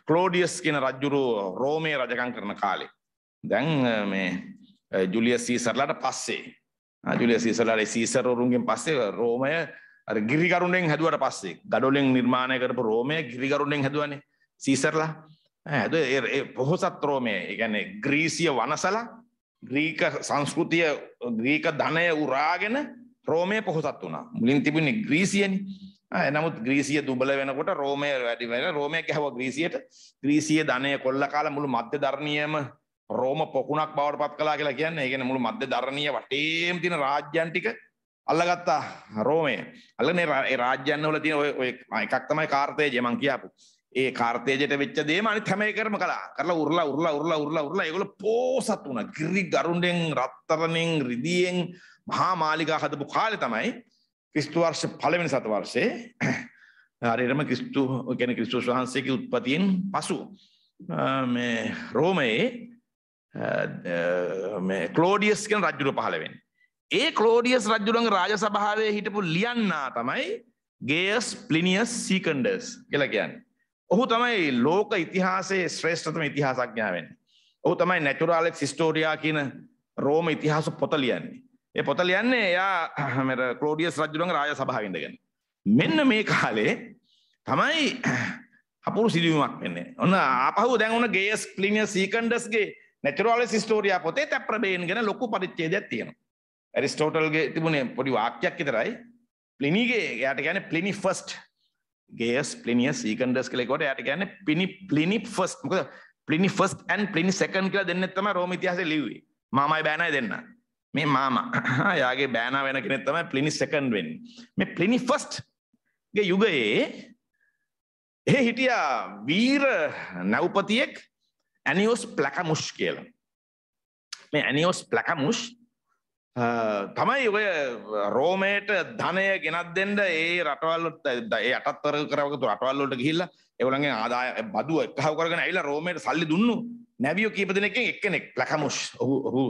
C: කලෝඩියස් කියන රජ්ජුරු රෝමය රජකං කරන කාලේ. දැන් මේ ජුලිය සීසරලට පස්සේ ජුලිය සීසරලට සීසරෝරුන්ගෙන් පස්සේ රෝමය ගිරිකරුණෙන් හැදුවට පස්සේ ගඩොලෙන් නිර්මාණය කරපු රෝමය ගිරිකරුණෙන් හැදුවනේ සීසරලා හැද පොහොසත් රෝමය එකැන ග්‍රීසිය වනසලා ග්‍රීක සංස්කෘතිය ග්‍රීක ධනය උරාගෙන රෝමය පොහොසත් වුණා මුලින් තිබුණේ ග්‍රීසියනි නමුත් ග්‍රීසිය දුබල වෙනකොට රෝමය වැඩි වෙන රෝමය කැහව ග්‍රීසියට ග්‍රීසිය ධනය කොල්ල කාල මුළු මධ්‍ය ධර්ණියම රෝම පොකුණක් බවට පත් කලා කියලා කියන්නේ ඒගෙන මුළු මධ්‍ය ධරණය වටේම් තින රාජ්‍යන් ටික අල්ලගත්තා රෝමය අල්ලනේ රාජ්‍යන්න වල තියෙන ඔය එකක් තමයි කාර්තේජය මං කියාපු ඒ කාර්තේජයට වෙච්ච දේම අනිත් හැම එකම කළා කරලා උරලා උරලා උරලා උරලා උරලා ඒගොල්ලෝ පෝසත් වුණා ගිරි ගරුඬෙන් රත්තරණෙන් රිදියෙන් මහා මාලිගා හදපු කාලේ තමයි ක්‍රිස්තු වර්ෂ පළවෙනි සතවර්ෂයේ හරියටම ක්‍රිස්තු කියන්නේ ක්‍රිස්තුස් වහන්සේගේ උත්පතියෙන් පසු මේ රෝමයේ මේ ක්ලෝඩියස් කියන රජුර පහළ වෙන්නේ. ඒ ක්ලෝඩියස් රජුරන්ගේ රාජසභාවේ හිටපු ලියන්නා තමයි ගේයස් ප්ලිනියස් සීකන්ඩස් කියලා කියන්නේ. ඔහු තමයි ලෝක ඉතිහාසයේ ශ්‍රේෂ්ඨතම ඉතිහාසඥයා වෙන්නේ. ඔහු තමයි නැචුරාලෙක්ස් හිස්ටෝරියා කියන රෝම ඉතිහාස පොත ලියන්නේ. ඒ පොත ලියන්නේ එයා මෙර ක්ලෝඩියස් රජුරුවන්ගේ රාජ සභාව ඉඳගෙන. මෙන්න මේ කාලේ තමයි අපූරු සිදුවීමක් වෙන්නේ. ඔන්න ආපහු දැන් ඔන්න ගේස් ක්ලිනියස් සීකන්ඩස්ගේ නැචරොලොජිස් ස්ටෝරියා පොතේ තැප්‍රබේන් ගැන ලොකු පරිච්ඡේදයක් තියෙනවා. ඇරිස්ටෝටල්ගේ තිබුණේ පොඩි වාක්‍යයක් විතරයි. ප්ලිනිගේ එයාට කියන්නේ ප්ලිනි ෆස්ට් ගේස් ප්ලිනියස් සීකන්ඩස් කියලා ඒකට එයාට කියන්නේ ප්ලිනි ප්ලිනි ෆස්ට් මොකද Pliny first and Pliny second කියලා දෙන්නේ තමයි රෝම ඉතිහාසයේ ලිව්වේ. මාමයි බෑනයි දෙන්නා. මේ මාමා යාගේ බෑනා වෙන කෙනෙක් තමයි ප්ලිනි සෙකන්ඩ් වෙන්නේ. මේ ප්ලිනි ෆස්ට් ගේ යුගයේ එහේ හිටියා වීර නැව්පතියෙක් ඇනියෝස් ප්ලැකමුෂ් කියලා. මේ ඇනියෝස් ප්ලැකමුෂ් තමයි ඔය රෝමයට ධනය ගෙනත් දෙන්න ඒ රටවල්ලට ඒ අටත්තර කරවතු රටවල්ලට ගිහිල්ලා ඒගොල්ලන්ගේ ආදාය බදුව එකහව කරගෙන ඇවිල්ලා රෝමයට සල්ලි දුන්නු නැවියෝ කීප දෙනෙක්ගෙන් එක්කෙනෙක් ප්ලැකමුෂ් ඔහු ඔහු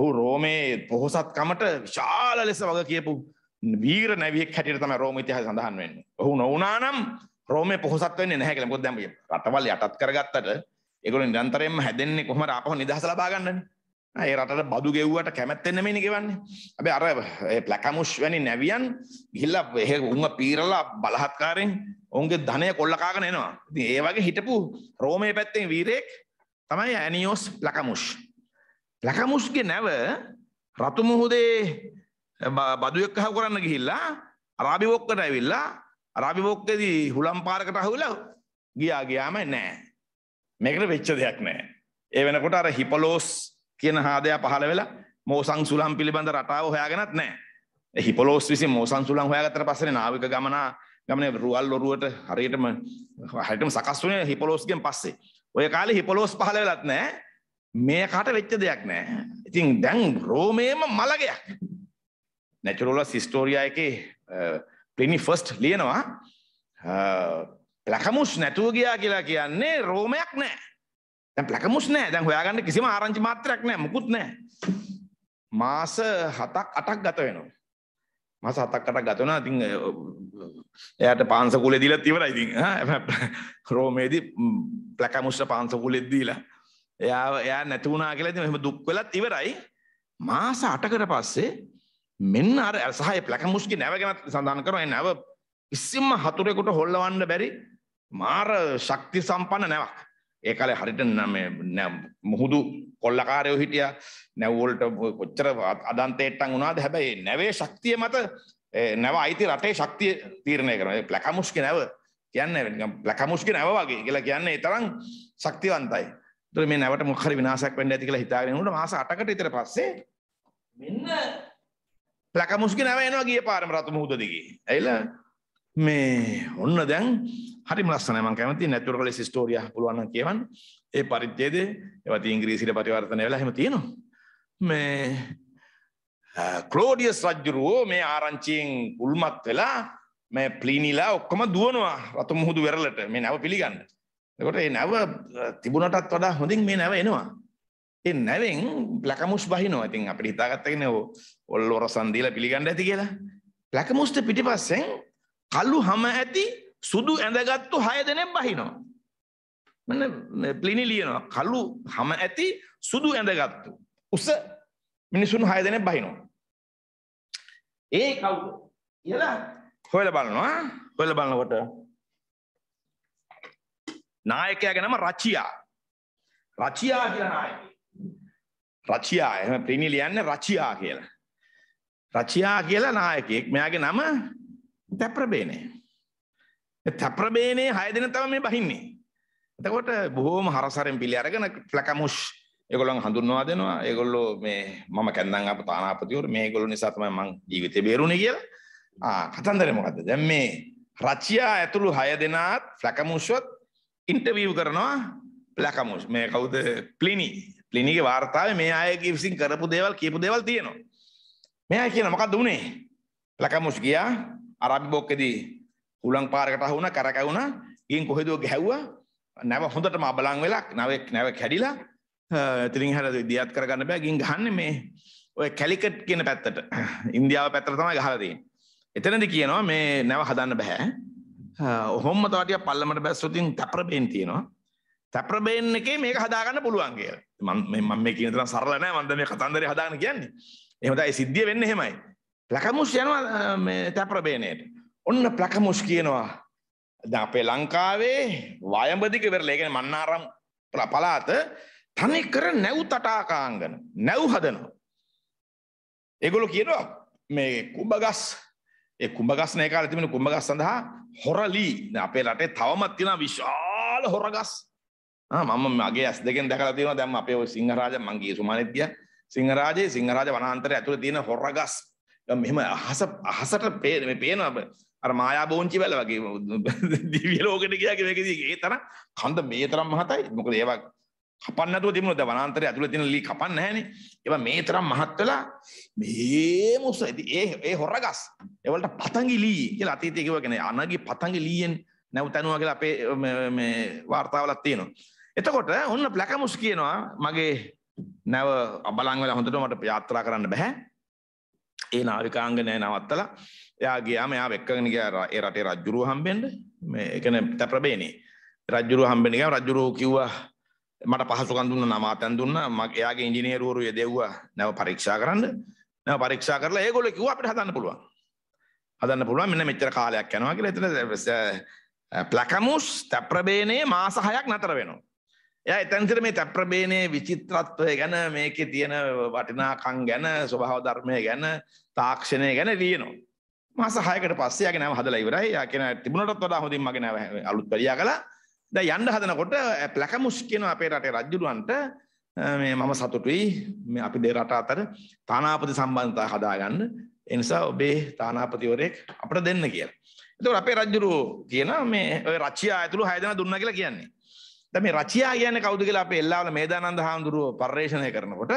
C: ඔහු රෝමේ පොහොසත්කමට විශාල ලෙස වග කියපු වීර නැවියෙක් හැටියට තමයි රෝම ඉතිහාසය සඳහන් වෙන්නේ. ඔහු නොවුනා නම් රෝමේ පොහොසත් වෙන්නේ නැහැ කියලා. මොකද දැන් රටවල් යටත් කරගත්තට ඒගොල්ලෝ නිරන්තරයෙන්ම හැදෙන්නේ කොහමද ආපහු නිදහස ලබා ගන්නනේ. ඒ රටට බදු ගෙව්වට කැමැත්තෙන් නෙමෙයිනේ ගෙවන්නේ. හැබැයි අර ඒ ප්ලැකමුෂ් වැනි නැවියන් ගිහිල්ලා එහෙ උන්ව පීරලා බලහත්කාරයෙන් ඔවුන්ගේ ධනය කොල්ල කාගෙන එනවා. ඉතින් ඒ වගේ හිටපු රෝමයේ පැත්තෙන් වීරයෙක් තමයි ඇනියෝස් ප්ලැකමුෂ්. ලකමුස්ගේ නැව රතු මුහුදේ බදුවෙක් හව කරන්න ගිහිල්ලා රාබිවොක්කට ඇවිල්ලා රාබිවොක්කේදී හුලම් පාරකට අහුවලා ගියා ගියාම නෑ. මේකට වෙච්ච දෙයක් නෑ. ඒ වෙනකොට අර හිපලෝස් කියන හාදයා පහළ වෙලා මෝසන් සුලම් පිළිබඳ රටාව හොයාගෙනත් නෑ. හිපලෝස් විසින් මෝසන් සුලම් හොයාගත්තට පස්සේ නාවික ගමන ගමනේ රුවල් ඔරුවට හරියටම හරියටම සකස් වුණේ හිපලෝස්ගෙන් පස්සේ. ඔය කාලේ හිපලෝස් පහළ වෙලත් නෑ. මේකට වෙච්ච දෙයක් නෑ. ඉතින් දැන් රෝමේම මලගයක්. නැචරලස් හිස්ටෝරියා එකේ ප්ලිනි ෆස්ට් ලියනවා ප්ලකමුස් නැතුව ගියා කියලා කියන්නේ රෝමයක් නෑ. දැන් ප්ලකමුස් නෑ. දැන් හොයාගන්න කිසිම ආරංචි මාත්‍රයක් නෑ. මුකුත් නෑ. මාස 7ක් 8ක් ගත වෙනවා. මාස 7ක් 8ක් ගත වෙනවා. ඉතින් එයාට පාංශකූලේ දීලා ඉවරයි ඉතින්. රෝමේදී ප්ලකමුස්ට පාංශකූලෙත් දීලා එයා එයා නැති වුණා කියලා ඉතින් එහෙම දුක් වෙලත් ඉවරයි. මාස 8කට පස්සේ මෙන්න අර සහය ප්ලැකමුස්ගේ නැව ගැන සඳහන් කරනවා. ඒ නැව කිසිම හතුරෙකුට හොල්ලවන්න බැරි මාර ශක්ති සම්පන්න නැවක්. ඒ කාලේ හරියට මේ මුහුදු කොල්ලකාරයෝ හිටියා. නැව වලට කොච්චර අදන්තේට්ටම් වුණාද? හැබැයි නැවේ ශක්තිය මත නැව අයිති රටේ ශක්තිය තීරණය කරනවා. ඒ ප්ලැකමුස්ගේ නැව කියන්නේ ප්ලැකමුස්ගේ නැව වගේ කියලා කියන්නේ ඒ තරම් ශක්තිවන්තයි. ඒතර මේ නැවට මොකක් හරි විනාශයක් වෙන්න ඇති කියලා හිතාගෙන ඉන්නකොට මාස 8කට විතර පස්සේ මෙන්න ලකමුස්ගේ නැව එනවා ගිය පාරම රතු මුහුද දිගේ. ඇයිලා මේ ඔන්න දැන් හරිම ලස්සනයි මම කැමතියි නැටුරලස් ස්ටෝරිය පුළුවන් නම් කියවන්න. ඒ පරිච්ඡේදේ ඒවත් ඉංග්‍රීසියට පරිවර්තනය වෙලා එහෙම තියෙනවා. මේ ක්ලෝඩියස් රජුරෝ මේ ආරංචියෙන් උල්මත් වෙලා මේ ප්ලීනිලා ඔක්කොම දුවනවා රතු මුහුදු වෙරළට මේ නැව පිළිගන්න. එතකොට මේ නැව තිබුණටත් වඩා හොඳින් මේ නැව එනවා. ඒ නැවෙන් ලකමුස් බහිනවා. ඉතින් අපිට හිතාගත්තගෙන ඔල් ඔරසන් දීලා පිළිගන්න ඇති කියලා. ලකමුස්ට පිටිපස්සෙන් කළු හැම ඇති සුදු ඇඳගත්තු 6 දෙනෙක් බහිනවා. මන්න ප්ලිනි ලියනවා කළු හැම ඇති සුදු ඇඳගත්තු උස මිනිසුන් 6 දෙනෙක් බහිනවා. ඒ කවුද? කියලා හොයලා බලනවා. හොයලා බලනකොට නායකයාගේ නම රචියා. රචියා කියලා නායකයා. රචියා එහෙම ප්‍රීණි ලියන්නේ රචියා කියලා. රචියා කියලා නායකයෙක්. මෙයාගේ නම තැප්‍රබේනේ. තැප්‍රබේනේ 6 දෙනා තමයි මේ බහින්නේ. එතකොට බොහොම හරසරෙන් පිළි අරගෙන ෆ්ලකමුෂ් ඒගොල්ලන් හඳුන්වා දෙනවා ඒගොල්ලෝ මේ මම කැන්දන් අප තානාපතිවරු මේගොල්ලෝ නිසා තමයි මං ජීවිතේ බේරුණේ කියලා ආ කතන්දරේ මොකද්ද දැන් මේ රචියා ඇතුළු 6 දෙනාත් ෆ්ලකමුෂ්වත් ඉන්ටවීව් කරනවා ලකමුස් මේ කවුද පලිනි පලිනිගේ වාර්තාව මේ අයගේ විසින් කරපු දේවල් කියපු දේවල් තියෙනවා මෙයා කියන මොකක්ද උනේ ලකමුස් ගියා අරබි බොක්කෙදී හුලං පාරකට හුණ කරකැවුණ ගින් කොහෙදෝ ගැහුවා නැව හොඳටම අබලං වෙලා නැවෙක් නැව කැඩිලා එතනින් හැර දියත් කරගන්න බෑ ගින් ගහන්නේ මේ ඔය කැලිකට් කියන පැත්තට ඉන්දියාව පැත්තට තමයි ගහලා තියෙන්නේ එතනදී කියනවා මේ නැව හදන්න බෑ ඔහොම තවටිය පල්ලමට බැස්සොතින් තැප්‍රබේන් තියෙනවා තැප්‍රබේන් එකේ මේක හදාගන්න පුළුවන් කියලා මම මේ කියන තරම් සරල නෑ මම මේ කතන්දරේ හදාගන්න කියන්නේ එහෙම තමයි සිද්ධිය වෙන්නේ එහෙමයි ප්ලකමුස් යනවා මේ තැප්‍රබේනේට ඔන්න ප්ලකමුස් කියනවා දැන් අපේ ලංකාවේ වයඹදික වෙරළ ඒ කියන්නේ මන්නාරම් පළාත තනි කර නැව් තටාකාංගන නැව් හදනවා ඒගොල්ලෝ කියනවා මේ කුඹගස් ඒ කුඹගස් නේ කාලේ තිබෙන කුඹගස් සඳහා හොරලී අපේ රටේ තවමත් තියෙන විශාල හොරගස් මම මගේ ඇස් දෙකෙන් දැකලා තියෙනවා දැන් අපේ ওই සිංහරාජ මං ගියේ සුමානෙත් ගියා සිංහරාජේ සිංහරාජ වනාන්තරය ඇතුලේ තියෙන හොරගස් මෙහෙම අහස අහසට මේ පේනවා අර මායා බෝංචි වැල වගේ දිව්‍ය ලෝකෙට ගියා කියලා මේකදී ඒ තරම් කඳ මේ තරම් මහතයි මොකද ඒවා කපන්න නැතුව තිබුණොත් දැන් වනාන්තරය ඇතුලේ තියෙන ලී කපන්න නැහැනේ. ඒවා මේ තරම් මහත් වෙලා මේ මුස ඒ ඒ හොරගස්. ඒවලට පතංගි ලී කියලා අතීතයේ කිව්වා කියන්නේ අනගි පතංගි ලීයෙන් නැවතනවා කියලා අපේ මේ වාර්තාවලක් තියෙනවා. එතකොට ඔන්න ප්ලැකමුස් කියනවා මගේ නැව අබලන් වෙලා හොඳට මට යාත්‍රා කරන්න බෑ. ඒ නාවිකාංගනය නවත්තලා එයා ගියාම එයා වෙක්කගෙන ගියා ඒ රටේ රජුරුව හම්බෙන්න. මේ ඒ කියන්නේ තප්‍රබේනේ. රජුරුව හම්බෙන්න ගියාම රජුරුව කිව්වා මට පහසුකම් දුන්න නමාතන් දුන්න එයාගේ ඉංජිනේරුවරු යදෙව්වා නැව පරීක්ෂා කරන්න නැව පරීක්ෂා කරලා ඒගොල්ලෝ කිව්වා අපිට හදන්න පුළුවන් හදන්න පුළුවන් මෙන්න මෙච්චර කාලයක් යනවා කියලා එතන ප්ලැකමුස් තැප්‍රබේනේ මාස 6ක් නතර වෙනවා එයා එතන සිට මේ තැප්‍රබේනේ විචිත්‍රත්වය ගැන මේකේ තියෙන වටිනාකම් ගැන ස්වභාව ධර්මය ගැන තාක්ෂණය ගැන ලියනවා මාස 6කට පස්සේ යාගේ නම හදලා ඉවරයි යා කියන තිබුණටත් වඩා හොඳින් මගේ නම අලුත් පරියා කළා දැන් යන්න හදනකොට ප්ලැකමුස් කියන අපේ රටේ රජුලන්ට මේ මම සතුටුයි මේ අපි දෙ රට අතර තානාපති සම්බන්ධතා හදාගන්න ඒ නිසා ඔබේ තානාපතිවරයෙක් අපට දෙන්න කියලා. එතකොට අපේ රජුරු කියන මේ ඔය රචියා ඇතුළු 6 දෙනා දුන්නා කියලා කියන්නේ. දැන් මේ රචියා කියන්නේ කවුද කියලා අපේ එල්ලාවල මේදානන්ද හාමුදුරුව පරිශ්‍රණය කරනකොට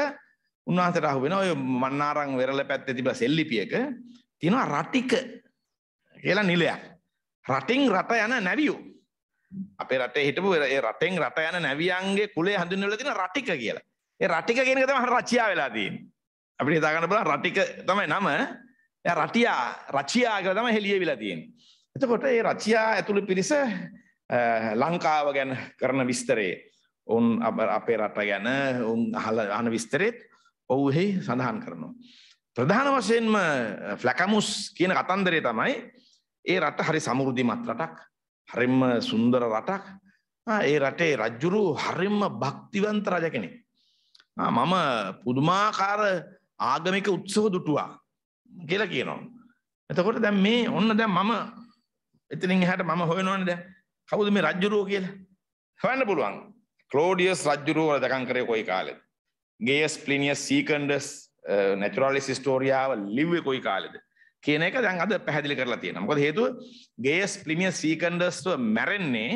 C: උන්වහන්සේට අහු වෙන ඔය මන්නාරං වෙරළ පැත්තේ තිබ්බ සෙල්ලිපියක තියෙනවා රටික කියලා නිලයක්. රටින් රට යන නැවියෝ. අපේ රටේ හිටපු ඒ රටෙන් රට යන නැවියන්ගේ කුලේ හඳුන්වලා තියෙන රටික කියලා. ඒ රටික කියන එක තමයි රචියා වෙලා තියෙන්නේ. අපිට හිතා ගන්න බලන්න රටික තමයි නම. එයා රටියා රචියා කියලා තමයි හෙලියවිලා තියෙන්නේ. එතකොට ඒ රචියා ඇතුළු පිරිස ලංකාව ගැන කරන විස්තරේ ඔවුන් අපේ රට ගැන ඔවුන් අහන විස්තරෙත් ඔවුහි සඳහන් කරනවා. ප්‍රධාන වශයෙන්ම ෆ්ලැකමුස් කියන කතන්දරය තමයි ඒ රට හරි සමෘද්ධිමත් රටක් හරිම සුන්දර රටක් ඒ රටේ රජ්ජුරු හරිම භක්තිවන්ත රජ කෙනෙක්. මම පුදුමාකාර ආගමික උත්සව දුටුවා කියල කියනවා. එතකොට දැන් මේ ඔන්න දැන් මම එතනින් එහට මම හොයනවන ද කවුද මේ රජ්ජුරුව කියල හවන්න පුළුවන් කලෝඩියස් රජ්ජුරුවල දකන් කරය කොයි කාලෙද ගේස් පලිනිියස් සීකන්ඩස් නැචරලි ස්ටෝරියාව ලිව්ව කොයි කාලෙද කියන එක දැන් අද පැහැදිලි කරලා තියෙනවා. මොකද හේතුව ගේස් ප්ලිමියස් සීකන්ඩස්ව මැරෙන්නේ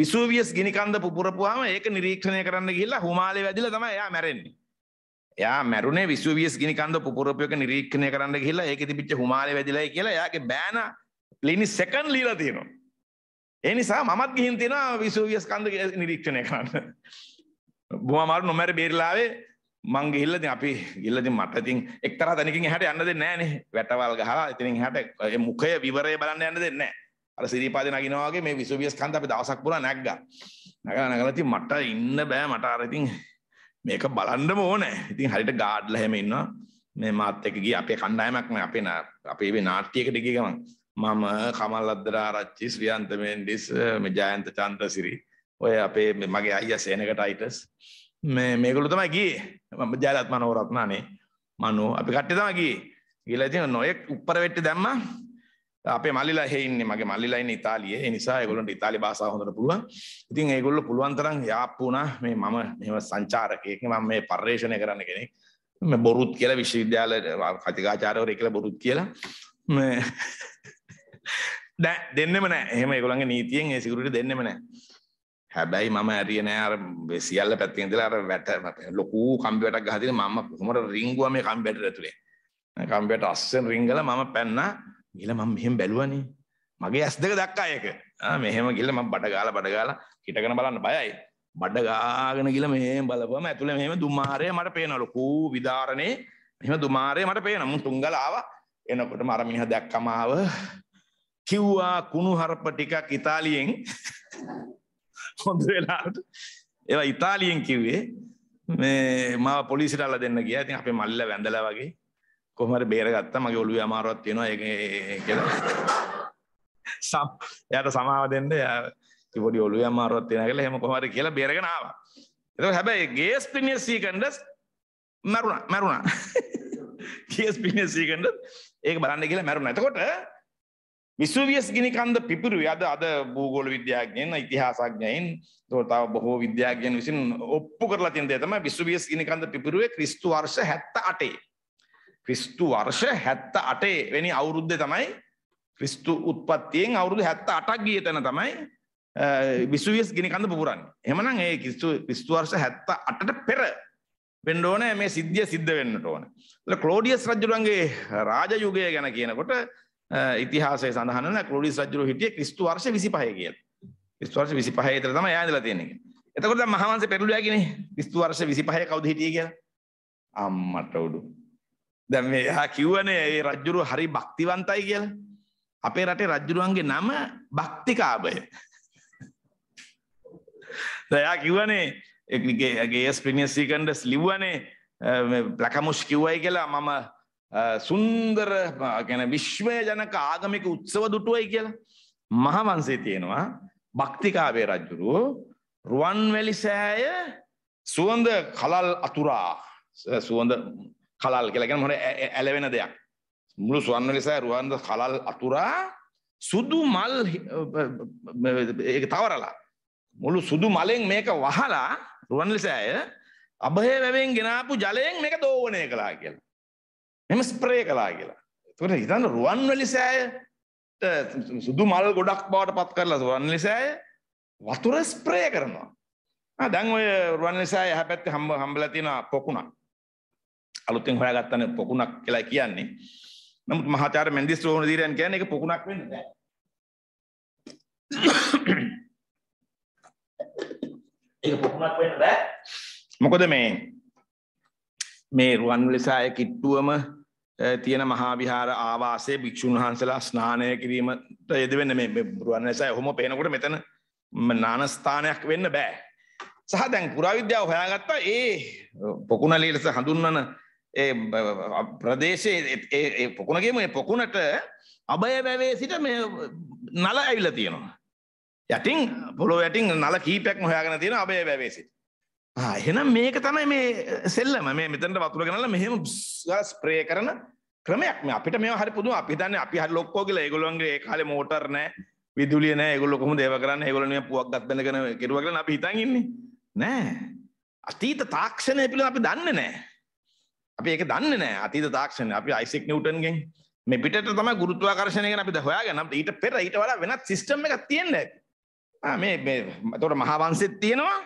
C: විසූවියස් ගිනිකන්ද පුපුරපුවාම ඒක නිරීක්ෂණය කරන්න ගිහිල්ලා හුමාලේ වැදිලා තමයි එයා මැරෙන්නේ. එයා මැරුණේ විසූවියස් ගිනිකන්ද පුපුරපු එක නිරීක්ෂණය කරන්න ගිහිල්ලා ඒකේ තිබිච්ච හුමාලේ වැදිලායි කියලා එයාගේ බෑන ලිනි සෙකන්ඩ් ලීලා තියෙනවා. ඒ නිසා මමත් ගිහින් තියෙනවා විසූවියස් කන්ද නිරීක්ෂණය කරන්න. බොහොම අමාරු නොමැර බේරලාවේ මං ගිහිල්ලා ඉතින් අපි ගිහිල්ලා ඉතින් මට ඉතින් එක්තරා තැනකින් එහාට යන්න දෙන්නේ නැහනේ වැටවල් ගහලා ඉතින් එහාට ඒ මුඛය විවරය බලන්න යන්න දෙන්නේ නැහැ අර සිරිපාද නගිනවා වගේ මේ විසුවියස් කන්ද අපි දවසක් පුරා නැග්ගා නගලා නගලා ඉතින් මට ඉන්න බෑ මට අර ඉතින් මේක බලන්නම ඕනේ ඉතින් හරියට ගාඩ්ලා හැම ඉන්නවා මේ මාත් එක්ක ගියේ අපේ කණ්ඩායමක් නේ අපේ අපේ මේ නාට්‍යයකට ගිය ගමන් මම කමල් අද්දරාරච්චි ශ්‍රියන්ත මෙන්ඩිස් මේ ජයන්ත චන්ද්‍රසිරි ඔය අපේ මගේ අයියා සේනකට අයිටස් මේකළු තමයි ගියේ ජයලත් මනෝරත්නානේ මනෝ අපි කට්ටි තමයි ගියේ ගිහලා ඉතින් නොයෙක් උඩර වෙට්ටි දැම්මා අපේ මල්ලිලා එහෙ ඉන්නේ මගේ මල්ලිලා ඉන්නේ ඉතාලියේ ඒ නිසා ඒගොල්ලන්ට ඉතාලි භාෂාව හොඳට පුළුවන් ඉතින් ඒගොල්ලෝ පුළුවන් තරම් යාප්පු වුණා මේ මම මෙහෙම සංචාරකයෙක් මම මේ පර්යේෂණය කරන්න කෙනෙක් මේ බොරුත් කියලා විශ්වවිද්‍යාල කතිකාචාර්යවරු කියලා බොරුත් කියලා මේ දැන් දෙන්නෙම නැහැ එහෙම ඒගොල්ලන්ගේ නීතියෙන් ඒ සිකුරිටි දෙන්නෙම නැහැ හැබැයි මම ඇරිය නෑ අර සියල්ල පැත්තෙන් ඉඳලා අර වැට ලොකු කම්බි වැටක් ගහලා තියෙන මම කොහොමද රිංගුවා මේ කම්බි වැටේ ඇතුලේ. කම්බි වැට අස්සෙන් රිංගලා මම පැන්නා. ගිහලා මම මෙහෙම බැලුවානේ. මගේ ඇස් දෙක දැක්කා ඒක. ආ මෙහෙම ගිහලා මම බඩ ගාලා බඩ ගාලා හිටගෙන බලන්න බයයි. බඩ ගාගෙන ගිහලා මෙහෙම බලපුවම ඇතුලේ මෙහෙම දුමාරය මට පේනවා ලොකු විදාරණේ. මෙහෙම දුමාරය මට පේනවා. මුන් තුංගල ආවා. එනකොටම අර මිනිහා දැක්කම ආව. කිව්වා කුණු හරප ටිකක් ඉතාලියෙන් හොඳ වෙලාට ඒවා ඉතාලියෙන් කිව්වේ මේ මාව පොලිසිට අල්ල දෙන්න ගියා. ඉතින් අපේ මල්ල වැඳලා වගේ කොහොම හරි බේරගත්තා. මගේ ඔළුවේ අමාරුවක් තියෙනවා ඒක කියලා. සම් එයාට සමාව දෙන්න එයා පොඩි ඔළුවේ අමාරුවක් තියෙනවා කියලා එහෙම කොහොම හරි කියලා බේරගෙන ආවා. ඒක හැබැයි ගේස් පිනියස් සීකන්ඩස් මරුණා මරුණා. ගේස් පිනියස් සීකන්ඩස් ඒක බලන්න කියලා මරුණා. එතකොට විසුවියස් ගිනිකන්ද පිපිරුවේ අද අද භූගෝල විද්‍යාඥයන් ඉතිහාසඥයන් තව බොහෝ විද්‍යාඥයන් විසින් ඔප්පු කරලා තියෙන දේ තමයි විසුවියස් ගිනිකන්ද පිපිරුවේ ක්‍රිස්තු වර්ෂ 78 ක්‍රිස්තු වර්ෂ 78 වෙනි අවුරුද්දේ තමයි ක්‍රිස්තු උත්පත්තියෙන් අවුරුදු 78ක් ගිය තැන තමයි විසුවියස් ගිනිකන්ද පුපුරන්නේ. එහෙමනම් ඒ ක්‍රිස්තු ක්‍රිස්තු වර්ෂ 78ට පෙර වෙන්න ඕනේ මේ සිද්ධිය සිද්ධ වෙන්නට ඕනේ. ඒතර ක්ලෝඩියස් රජුගේ රාජ යුගය ගැන කියනකොට ඉතිහාසය සඳහන කෘඩිස් රජුරු හිටිය ක්‍රිස්තු වර්ෂ විසි පහය කිය ස්වර්ෂ විසි පහහිතර තම යාදල තියෙනෙ එතකොට මහන්ස පෙරලුවගෙන ක්‍රිස්තු වර්ෂ විසි පහය කවද හිටිය කිය අම්මට උඩු දැම් එහා කිව්වනේ ඒ රජ්ජුරු හරි භක්තිවන්තයි කියල අපේ රටේ රජ්ජුරුවන්ගේ නම භක්තිකාභය දයා කිව්වනේ එකගේ ගේස් ප්‍රිනිියස් සීකන්ඩස් ලිව්වනේ ප්ලකමුෂ් කිව්වයි කියලා මම සුන්දර ගැන විශ්වය ජනක ආගමික උත්සව දුටුවයි කියලා මහවන්සේ තියෙනවා භක්තිකාවේ රජ්ජුරුව රුවන්වැලි සෑය සුවඳ කලල් අතුරා සුවඳ කලල් කියලගෙන හොට ඇලවෙන දෙයක් මුළු සුවන්වැලි සෑ රුවන්ද කලල් අතුරා සුදු මල් තවරලා මුළු සුදු මලෙන් මේක වහලා රුවන්ලි සෑය අභහය වැවෙන් ගෙනාපු ජලයෙන් මේක දෝවනය කලා කියලා මෙම ස්ප්‍රේ කලා කියලා. එතකොට හිතන්න රුවන්වැලි සෑය සුදු මල් ගොඩක් බවට පත් කරලා රුවන්වැලි සෑය වතුර ස්ප්‍රේ කරනවා. ආ දැන් ඔය රුවන්වැලි සෑය හැපැත්තේ හම්බ හම්බලා තියෙන පොකුණක්. අලුතෙන් හොයාගත්තනේ පොකුණක් කියලා කියන්නේ. නමුත් මහාචාර්ය මෙන්දිස් රෝහණ දීරයන් කියන්නේ ඒක පොකුණක් වෙන්නේ නැහැ. ඒක පොකුණක් වෙන්න බෑ. මොකද මේ මේ රුවන්වැලිසෑය කිට්ටුවම තියෙන මහා විහාර ආවාසයේ භික්ෂුන් වහන්සේලා ස්නානය කිරීමට යෙදවෙන්න මේ රුවන්වැලිසෑය ඔහොම පේනකොට මෙතන නාන ස්ථානයක් වෙන්න බෑ. සහ දැන් පුරාවිද්‍යාව හොයාගත්තා ඒ පොකුණලී ලෙස හඳුන්වන ඒ ප්‍රදේශයේ ඒ පොකුණගේම ඒ පොකුණට අබය වැවේ සිට මේ නල ඇවිල්ලා තියෙනවා. යටින් පොළොව යටින් නල කීපයක්ම හොයාගෙන තියෙන අබය වැවේ සිට. එහෙනම් මේක තමයි මේ සෙල්ලම මේ මෙතනට වතුර ගනනලා මෙහෙම ස්ප්‍රේ කරන ක්‍රමයක් මේ අපිට මේවා හරි පුදුම අපි දන්නේ අපි හරි ලොක්කෝ කියලා ඒගොල්ලන්ගේ ඒ කාලේ මෝටර් නැහැ විදුලිය නැහැ ඒගොල්ලෝ කොහොමද ඒව කරන්නේ ඒගොල්ලෝ නිකන් පුවක් ගත් බැලගෙන කෙරුවා කියලා අපි හිතන් ඉන්නේ නෑ අතීත තාක්ෂණය පිළිබඳ අපි දන්නේ නැහැ අපි ඒක දන්නේ නැහැ අතීත තාක්ෂණය අපි අයිසෙක් නිව්ටන්ගෙන් මේ පිටට තමයි ගුරුත්වාකර්ෂණය ගැන අපි හොයාගෙන ඊට පෙර ඊට වඩා වෙනත් සිස්ටම් එකක් තියෙන්නේ ආ මේ මේ එතකොට මහා වංශෙත් තියෙනවා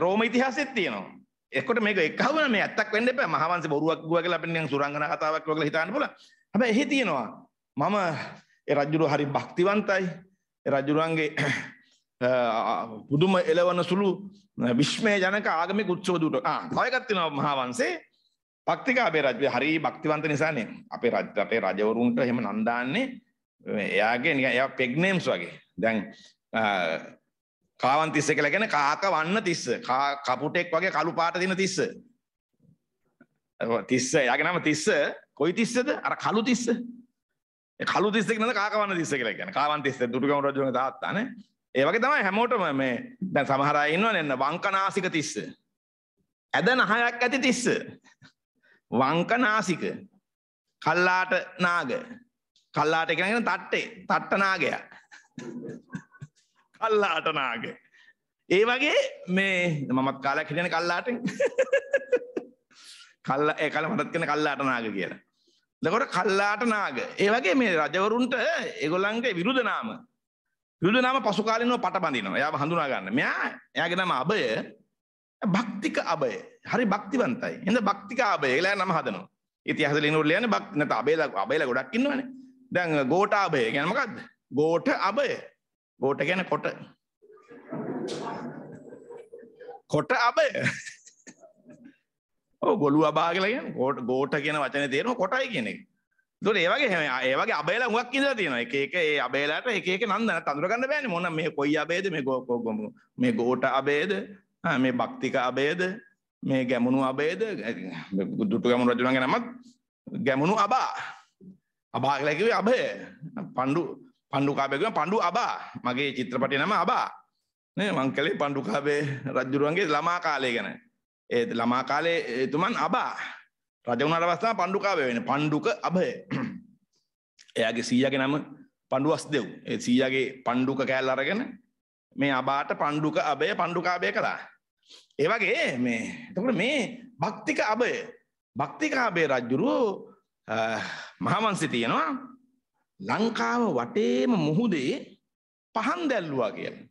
C: රෝම ඉතිහාසෙත් තියෙනවා. එකොට මේක එකහුව නම් මේ ඇත්තක් වෙන්න එපා. මහවංශ බොරුවක් ගුවා කියලා අපිට නිකන් සුරංගනා කතාවක් වගේ හිතාන්න පුළුවන්. හැබැයි එහි තියෙනවා මම ඒ රජුරු හරි භක්තිවන්තයි. ඒ රජුරුවන්ගේ පුදුම එළවන සුළු විශ්මය ජනක ආගමික උත්සව දුට. ආ තව එකක් තියෙනවා මහවංශේ භක්තිකාබේ රජු හරි භක්තිවන්ත නිසානේ අපේ රජ අපේ රජවරුන්ට එහෙම නම් දාන්නේ එයාගේ නිකන් එයා පෙග් නේම්ස් වගේ. දැන් කාවන් තිස්ස කියලා කියන්නේ කාක වන්න තිස්ස. කපුටෙක් වගේ කළු පාට දින තිස්ස. තිස්ස එයාගේ නම තිස්ස. කොයි තිස්සද? අර කළු තිස්ස. ඒ කළු තිස්ස කියනද කාක වන්න තිස්ස කියලා කියන්නේ. කාවන් තිස්ස දුටුගම රජුගේ තාත්තා නේ. ඒ වගේ තමයි හැමෝටම මේ දැන් සමහර අය ඉන්නවනේ නේද වංකනාසික තිස්ස. ඇද නහයක් ඇති තිස්ස. වංකනාසික. කල්ලාට නාග. කල්ලාට කියන්නේ තට්ටේ. තට්ට නාගයා. කල්ලාට නාග. ඒ වගේ මේ මමත් කාලයක් හිටියන කල්ලාට කල්ලා ඒ කාලේ මටත් කියන කල්ලාට නාග කියලා. එතකොට කල්ලාට නාග. ඒ වගේ මේ රජවරුන්ට ඒගොල්ලන්ගේ විරුද්ධ නාම. විරුද්ධ නාම පසු කාලිනව පට බඳිනවා. එයාව හඳුනා ගන්න. මෙයා එයාගේ නම අබය. භක්තික අබය. හරි භක්තිවන්තයි. එහෙනම් භක්තික අබය. ඒලා නම හදනවා. ඉතිහාසෙ ලියනකොට ලියන්නේ භක්ති නැත අබයලා අබයලා ගොඩක් ඉන්නවනේ. දැන් ගෝඨාභය කියන්නේ මොකද්ද? ගෝඨ අබය. ගෝට ගැන කොට කොට අබය ගොලු අබාගලගෙන ගෝට ගෝට කියන වචන තේරම කොටයි කියන එක දුර ඒවගේ හැම ඒවගේ අබේලා හුඟක් ඉඳලා තියෙනවා එක එක ඒ අබේලාට එක එක නන්දන තඳුර ගන්න බෑනේ මොන මේ කොයි අබේද මේ මේ ගෝට අබේද මේ භක්තික අබේද මේ ගැමුණු අබේද දුටු ගැමුණු රජුණන් ගැනමත් ගැමුණු අබා අබා කියලා කිව්වේ අබේ පඬු පණ්ඩුකාභය පණ්ඩු අබා මගේ චිත්‍රපටය නම අබා නේ මං කළේ පණ්ඩුකාභය රජුරුවන්ගේ ළමා කාලය ගැන ඒ ළමා කාලේ එතුමන් අබා රජ වුණාට පස්සේ පණ්ඩුකාභය වෙන්නේ පණ්ඩුක අබය එයාගේ සීයාගේ නම පණ්ඩුවස් දෙව් ඒ සීයාගේ පණ්ඩුක කෑල්ල අරගෙන මේ අබාට පණ්ඩුක අබය පණ්ඩුකාභය කළා ඒ වගේ මේ එතකොට මේ භක්තික අබය භක්තිකාභය රජුරු මහමන්සි තියෙනවා ලංකාව වටේම මුහුදේ පහන් දැල්ලුවා කියලා.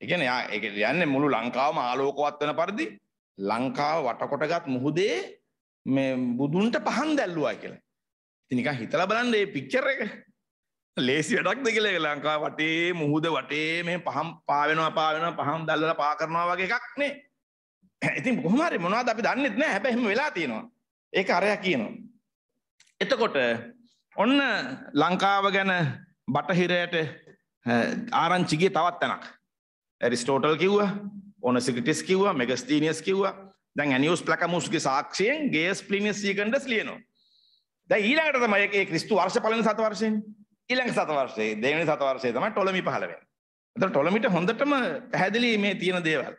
C: ඒ කියන්නේ යා ඒක කියන්නේ මුළු ලංකාවම ආලෝකවත් වෙන පරිදි ලංකාව වටකොටගත් මුහුදේ මේ බුදුන්ට පහන් දැල්ලුවා කියලා. ඉතින් නිකන් හිතලා බලන්න මේ පික්චර් එක. ලේසි වැඩක්ද කියලා ලංකාව වටේ මුහුද වටේ මේ පහන් පාවෙනවා පාවෙනවා පහන් දැල්ලලා පා කරනවා වගේ එකක් නේ. ඉතින් කොහොම හරි මොනවද අපි දන්නෙත් නෑ හැබැයි එහෙම වෙලා තියෙනවා. ඒක අරයා කියනවා. එතකොට ඔන්න ලංකාව ගැන බටහිරයට ආරංචිගේ තවත් තැනක් ඇරිස්ටෝටල් කිව්ව ඕන සිගටිස් කිව්ව මෙගස්තීනියස් කිව්ව දැන් ඇනිියස් ප්ලකමුස්ගේ සාක්ෂයෙන් ගේස් පලිනිස් සීකන්ඩස් ලියනවා ද ඊලාට තමයි ක්‍රිස්තු වර්ෂ පලන සතවර්ශයෙන් ඉළඟ සතවර්ශයේ දේවනි සතවර්ශය තම ටොලමි පහලවෙන් එත ටොලමිට හොඳටම පැහැදිලි මේ තියෙන දේවල්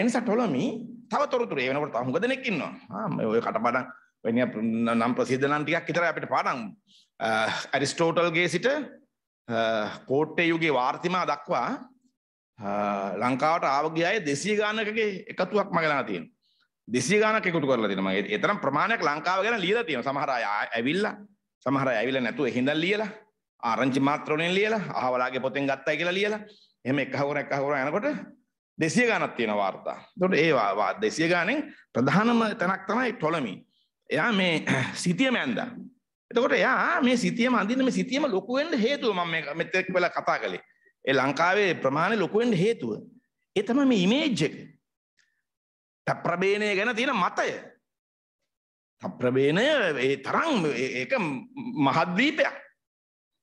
C: එනිසා ටොලමි තව තොරතුර ඒනකට අහුග දෙනෙක්කින්නවා ඔය කටපඩක් වෙන නම් ප්‍රසිද්ධ නන්ටිකක් ඉතර අපිට පාඩම් ඇරිස්ටෝටල්ගේ uh, සිට uh, කෝට්ටේ යුගේ වාර්තිමා දක්වා uh, ලංකාවට ආවගයාය දෙසිය ගානකගේ එකතුවක් මගෙනා තියෙන දෙසිය ගානක එකතු කරලා තින මගේ එතරම් ප්‍රමාණයක් ලංකාව ගැන ලියලා තියෙන සමහර අය ඇවිල්ලා සමහර අය ඇවිල්ලා නැතුව එහිඳන් ලියලා ආරංචි මාත්‍රණයෙන් ලියලා අහවලාගේ පොතෙන් ගත්තයි කියලා ලියලා එහෙම එකහවර එකහවර යනකොට දෙසිය ගානක් තියෙන වාර්තා එතකොට ඒ දෙසිය ගානෙන් ප්‍රධානම තැනක් තමයි ටොලමි එයා මේ සිටිය මැන්දා එතකොට එයා මේ සිතියම අඳින්න මේ සිතියම ලොකු වෙන්න හේතුව මම මේ මෙතෙක් වෙලා කතා කළේ. ඒ ලංකාවේ ප්‍රමාණය ලොකු වෙන්න හේතුව. ඒ තමයි මේ ඉමේජ් එක. තප්‍රබේණය ගැන තියෙන මතය. තප්‍රබේණය ඒ තරම් ඒක මහද්වීපයක්.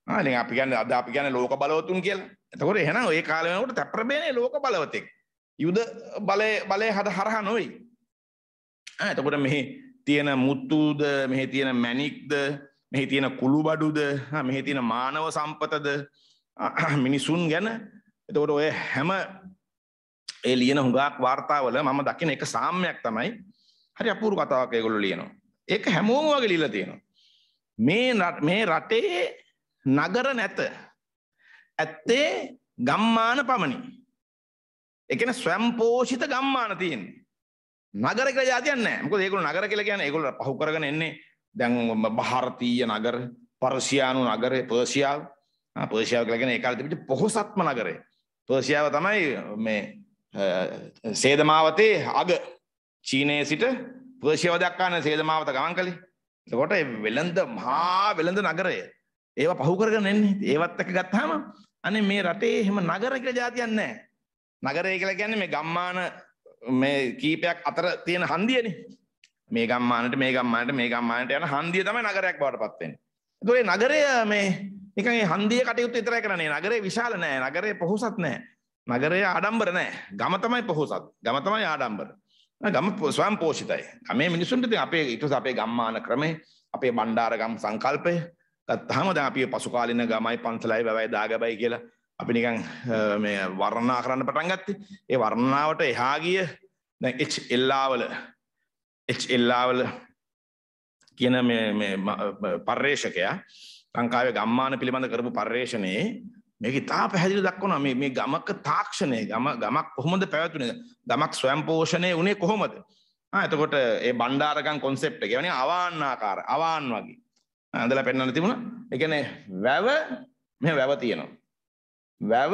C: ආ දැන් අපි කියන්නේ අද අපි කියන්නේ ලෝක බලවතුන් කියලා. එතකොට එහෙනම් ඒ කාලේ වෙනකොට තප්‍රබේණය ලෝක බලවතෙක්. යුද බලය බලය හද හරහා නොවේ. ආ එතකොට මෙහි තියෙන මුත්තුද මෙහි තියෙන මැණික්ද මෙහි තියෙන කුළුබඩුද මෙහි තියෙන මානව සම්පතද මිනිසුන් ගැන එතකොට ඔය හැම ඒ ලියන හුඟක් වාර්තාවල මම දකින එක සාම්‍යයක් තමයි හරි අපූරු කතාවක් ඒගොල්ලෝ ලියනවා. ඒක හැමෝම වගේ ලියලා තියෙනවා. මේ මේ රටේ නගර නැත. ඇත්තේ ගම්මාන පමණි. ඒ කියන්නේ ස්වයංපෝෂිත ගම්මාන තියෙන්නේ. නගර කියලා જાතියක් නැහැ. මොකද ඒගොල්ලෝ නගර කියලා කියන්නේ ඒගොල්ලෝ පහු කරගෙන එන්නේ දැන් භාරතීය නගර පර්සියානු නගරය පර්සියාව පර්සියාව කලගෙන ඒකාල තිබිට පොහොසත්ම නගරය පර්සියාව තමයි මේ සේදමාවතේ අග චීනය සිට පර්සියාව දක්කාන සේදමාවත ගමන් කළේ එතකොට වෙළඳ මහා වෙළඳ නගරය ඒව පහු කරගෙන එන්නේ ඒවත් එක ගත්තාම අනේ මේ රටේ එහෙම නගර කියලා જાතියක් නැහැ නගරය කියලා කියන්නේ මේ ගම්මාන මේ කීපයක් අතර තියෙන හන්දියනේ මේ ගම්මානට මේ ගම්මානට මේ ගම්මානට යන හන්දිය තමයි නගරයක් බවට පත් වෙන්නේ. ඒතකොට මේ නගරය මේ නිකන් මේ හන්දිය කටයුතු විතරයි කරන්නේ. නගරේ විශාල නෑ. නගරේ පොහොසත් නෑ. නගරය ආඩම්බර නෑ. ගම තමයි පොහොසත්. ගම තමයි ආඩම්බර. ගම ස්වයං පෝෂිතයි. ගමේ මිනිසුන්ට ඉතින් අපේ ඊට පස්සේ අපේ ගම්මාන ක්‍රමේ අපේ බණ්ඩාරගම් සංකල්පය ගත්තාම දැන් අපි පසු කාලින ගමයි පන්සලයි වැවයි දාගබයි කියලා අපි නිකන් මේ වර්ණනා කරන්න පටන් ගත්තේ. ඒ වර්ණනාවට එහා ගිය දැන් එච් එල්ලාවල එල්ලාවල කියන පර්යේෂකයා ලංකාව ගම්මාන පිළිබඳ කරපු පර්යේෂණයේ මේක ඉතා පැහැදිලි දක්වනවා මේ මේ ගමක තාක්ෂණය ගම ගමක් කොහොමද පැවතුනේ ගමක් ස්වයංපෝෂණය උනේ කොහොමද එතකොට ඒ බණ්ඩාරගම් කොන්සෙප්ට් එක කියන්නේ අවාන්නාකාර අවාන් වගේ ඇඳලා පෙන්වන්න තිබුණා ඒ කියන්නේ වැව මෙහෙම වැව තියෙනවා වැව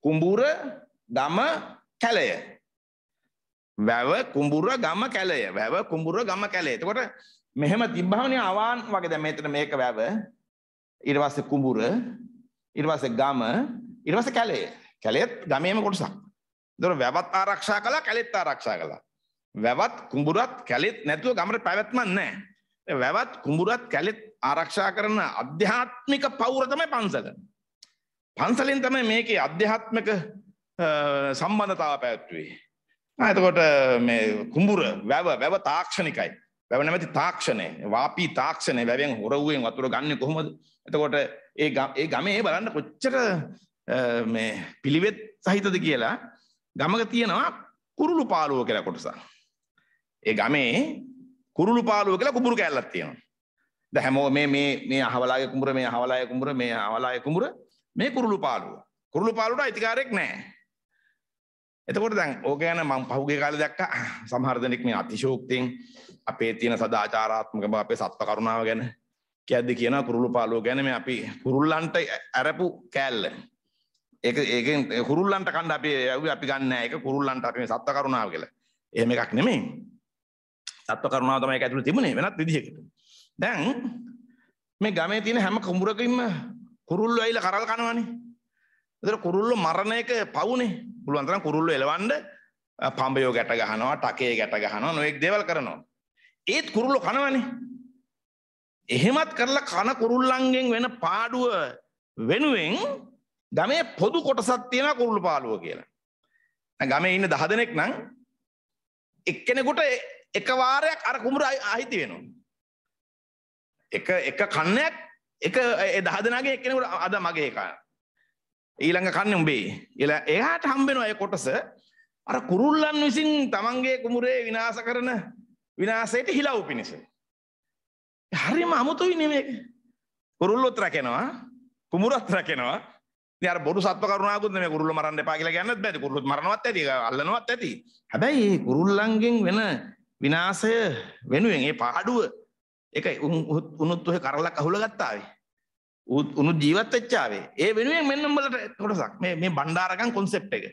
C: කුඹුර ගම කැලය වැව කුඹුර ගම කැලය වැව කුඹුර ගම කැලේ එතකොට මෙහෙම තිබ්බහමනේ අවාන් වගේ දැන් මෙතන මේක වැව ඊට පස්සේ කුඹුර ඊට පස්සේ ගම ඊට පස්සේ කැලය කැලෙත් ගමේම කොටසක් එතකොට වැවත් ආරක්ෂා කළා කැලෙත් ආරක්ෂා කළා වැවත් කුඹුරත් කැලෙත් නැතුව ගමට පැවැත්මක් නැහැ වැවත් කුඹුරත් කැලෙත් ආරක්ෂා කරන අධ්‍යාත්මික පවුර තමයි පන්සල පන්සලෙන් තමයි මේකේ අධ්‍යාත්මික සම්බන්ධතාව පැවැත්වුවේ එතකොට මේ කුඹුර වැව වැව තාක්ෂණිකයි. වැව නැමැති තාක්ෂණය. වාපී තාක්ෂණය වැවෙන් හොරවුවෙන් වතුර ගන්නේ කොහොමද? එතකොට ඒ ඒ ගමේ බලන්න කොච්චර මේ පිළිවෙත් සහිතද කියලා ගමක තියෙනවා කුරුළු පාලුව කියලා කොටසක්. ඒ ගමේ කුරුළු පාලුව කියලා කුඹුරු කෑල්ලක් තියෙනවා. දැන් හැමෝම මේ මේ මේ අහවලාගේ කුඹුර මේ අහවලාගේ කුඹුර මේ අහවලාගේ කුඹුර මේ කුරුළු පාලුව. කුරුළු පාලුවට අයිතිකාරයක් නැහැ. එතකොට දැන් ඕක ගැන මම පහුගිය කාලේ දැක්කා සමහර දෙනෙක් මේ අතිශෝක්තියෙන් අපේ තියෙන සදාචාරාත්මක බව අපේ සත්ව කරුණාව ගැන කියද්දි කියනවා කුරුළු පාළුව ගැන මේ අපි කුරුල්ලන්ට ඇරපු කෑල්ල. ඒක ඒකෙන් කුරුල්ලන්ට කණ්ඩ අපි අපි ගන්න නෑ ඒක කුරුල්ලන්ට අපි මේ සත්ව කරුණාව කියලා. එහෙම එකක් නෙමෙයි. සත්ව කරුණාව තමයි ඒක ඇතුළේ තිබුණේ වෙනත් විදිහකට. දැන් මේ ගමේ තියෙන හැම කුඹරකින්ම කුරුල්ලෝ ඇවිල්ලා කරල් කනවනේ. එතන කුරුල්ලෝ මරණ එක පවුනේ. පුළුවන් තරම් කුරුල්ලෝ එලවන්න පඹයෝ ගැට ගහනවා, ටකේ ගැට ගහනවා, නොඑක් දේවල් කරනවා. ඒත් කුරුල්ලෝ කනවනේ. එහෙමත් කරලා කන කුරුල්ලන්ගෙන් වෙන පාඩුව වෙනුවෙන් ගමේ පොදු කොටසක් තියෙනවා කුරුල්ලු පාළුව කියලා. ගමේ ඉන්න 10 දෙනෙක් නම් එක්කෙනෙකුට එක වාරයක් අර කුඹුර අහිති වෙනවා. එක එක කන්නයක් එක 10 දෙනාගේ එක්කෙනෙකුට අද මගේ කන ඊළඟ කන්න උඹේ එලා එයාට හම්බෙනවා ඒ කොටස අර කුරුල්ලන් විසින් තමන්ගේ කුමුරේ විනාශ කරන විනාශයට හිලව් පිණිස හරිම අමුතුයි නේ මේක කුරුල්ලොත් රැකෙනවා කුමුරත් රැකෙනවා ඉතින් අර බොරු සත්ව කරුණාවකුත් මේ කුරුල්ල මරන්න එපා කියලා කියන්නත් බෑද කුරුල්ලොත් මරනවත් ඇති අල්ලනවත් ඇති හැබැයි මේ කුරුල්ලන්ගෙන් වෙන විනාශය වෙනුවෙන් ඒ පාඩුව ඒක උනුත් ඔය කරලක් අහුල ගත්තාවේ උනු ජීවත් වෙච්චාවේ. ඒ වෙනුවෙන් මෙන්න උඹලට කොටසක්. මේ මේ බණ්ඩාරගම් concept එක.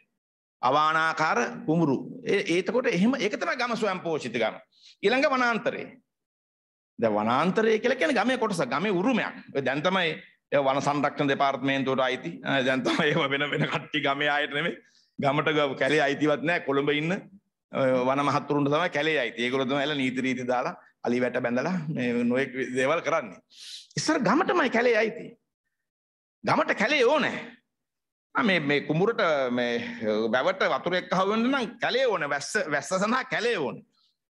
C: අවානාකාර කුඹුරු. ඒතකොට එහෙම ඒක තමයි ගම ස්වයං පෝෂිත ගම. ඊළඟ වනාන්තරේ. දැන් වනාන්තරය කියලා කියන්නේ ගමේ කොටස, ගමේ උරුමයක්. දැන් තමයි ඒ වන සංරක්ෂණ දෙපාර්තමේන්තුවට අයිති. දැන් තමයි ඒව වෙන වෙන කට්ටි ගමේ ආයෙත් නෙමෙයි. ගමට කැලේ අයිතිවත් නැහැ. කොළඹ ඉන්න වන මහත්තුරුන්ට තමයි කැලේ අයිති. ඒගොල්ලෝ තමයි නීති රීති දාලා අලි වැට බැඳලා නොයෙක් දේවල් කරන්නේ. ඉස්සර ගමටමයි කැලේ අයිති. ගමට කැලේ ඕනෑ. මේ මේ කුඹුරට මේ වැවට වතුරෙක් හවෙන්න නම් කැලේ ඕන වැස්ස වැස්ස සඳහා කැලේ ඕන.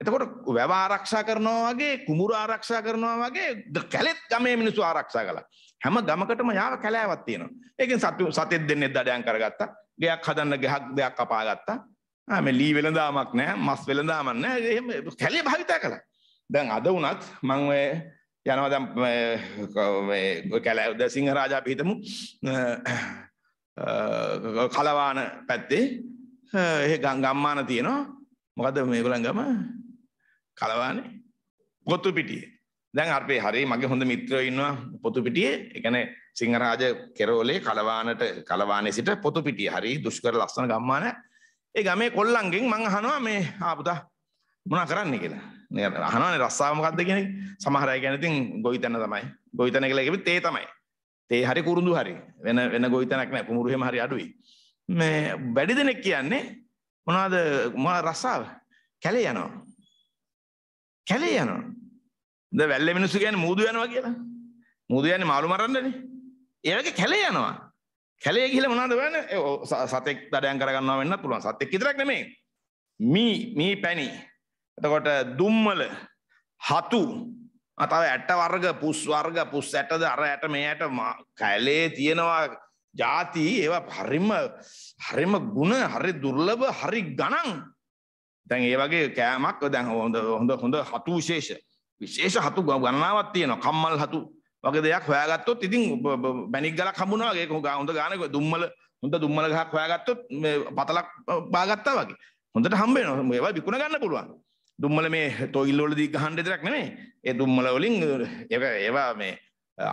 C: එතකොට වැව ආරක්ෂා කරනවා වගේ කුඹුර ආරක්ෂා කරනවා වගේ කැලෙත් ගමේ මිනිස්සු ආරක්ෂා කළා. හැම ගමකටම යාව කැලෑවක් තියෙනවා. ඒකෙන් සතු සතෙත් දෙන්නේ දඩයන් කරගත්තා. ගයක් හදන්න ගහක් දෙයක් කපාගත්තා. ආ මේ ලී වෙලඳාමක් නැහැ, මස් වෙලඳාමක් නැහැ. එහෙම කැලේ භාවිතා කළා. දැන් අද වුණත් මම ඔය යනවා දැන් ඔය කැලෑ සිංහරාජා අපි හිතමු කලවාන පැත්තේ ඒ ගම්මාන තියෙනවා මොකද මේගොල්ලන් ගම කලවානේ පොතු පිටියේ දැන් අපේ හරි මගේ හොඳ මිත්‍රයෝ ඉන්නවා පොතු පිටියේ ඒ කියන්නේ සිංහරාජ කෙරෝලේ කලවානට කලවානේ සිට පොතු පිටියේ හරි දුෂ්කර ලස්සන ගම්මාන ඒ ගමේ කොල්ලන්ගෙන් මං අහනවා මේ ආපුතා මොනා කරන්නේ කියලා අහනනේ රස්සාව මොකක්ද කියන එක සමහර අය කියන්නේ ඉතින් ගොවිතැන තමයි ගොවිතැන කියලා කිව්වෙත් තේ තමයි තේ හරි කුරුඳු හරි වෙන වෙන ගොවිතැනක් නැහැ කුඹුරු හැම හරි අඩුයි මේ වැඩි දෙනෙක් කියන්නේ මොනවද මොන රස්සාව කැලේ යනවා කැලේ යනවා ද වැල්ලේ මිනිස්සු කියන්නේ මූදු යනවා කියලා මූදු යන්නේ මාළු මරන්නනේ ඒ වගේ කැලේ යනවා කැලේ ගිහිල්ලා මොනවද වෙන්නේ සතෙක් දඩයන් කරගන්නවා වෙන්නත් පුළුවන් සතෙක් විතරක් නෙමෙයි මී මී පැණි එතකොට දුම්මල හතු අතව ඇට වර්ග පුස් වර්ග පුස් ඇටද අර ඇට මේ ඇට කැලේ තියෙනවා ಜಾති ඒවා හරිම හරිම ಗುಣ හරි දුර්ලභ හරි ගණන් දැන් ඒ වගේ කෑමක් දැන් හොඳ හොඳ හොඳ හතු විශේෂ විශේෂ හතු ගණනාවක් තියෙනවා කම්මල් හතු වගේ දෙයක් හොයාගත්තොත් ඉතින් බැනික් ගලක් හම්බුනා වගේ හොඳ ගානක දුම්මල හොඳ දුම්මල ගහක් හොයාගත්තොත් මේ පතලක් පාගත්තා වගේ හොඳට හම්බ වෙනවා ඒවා විකුණ ගන්න පුළුවන් දුම්මල මේ තොයිල් වලදී ගහන්න විතරක් නෙමෙයි. ඒ දුම්මල වලින් ඒක ඒවා මේ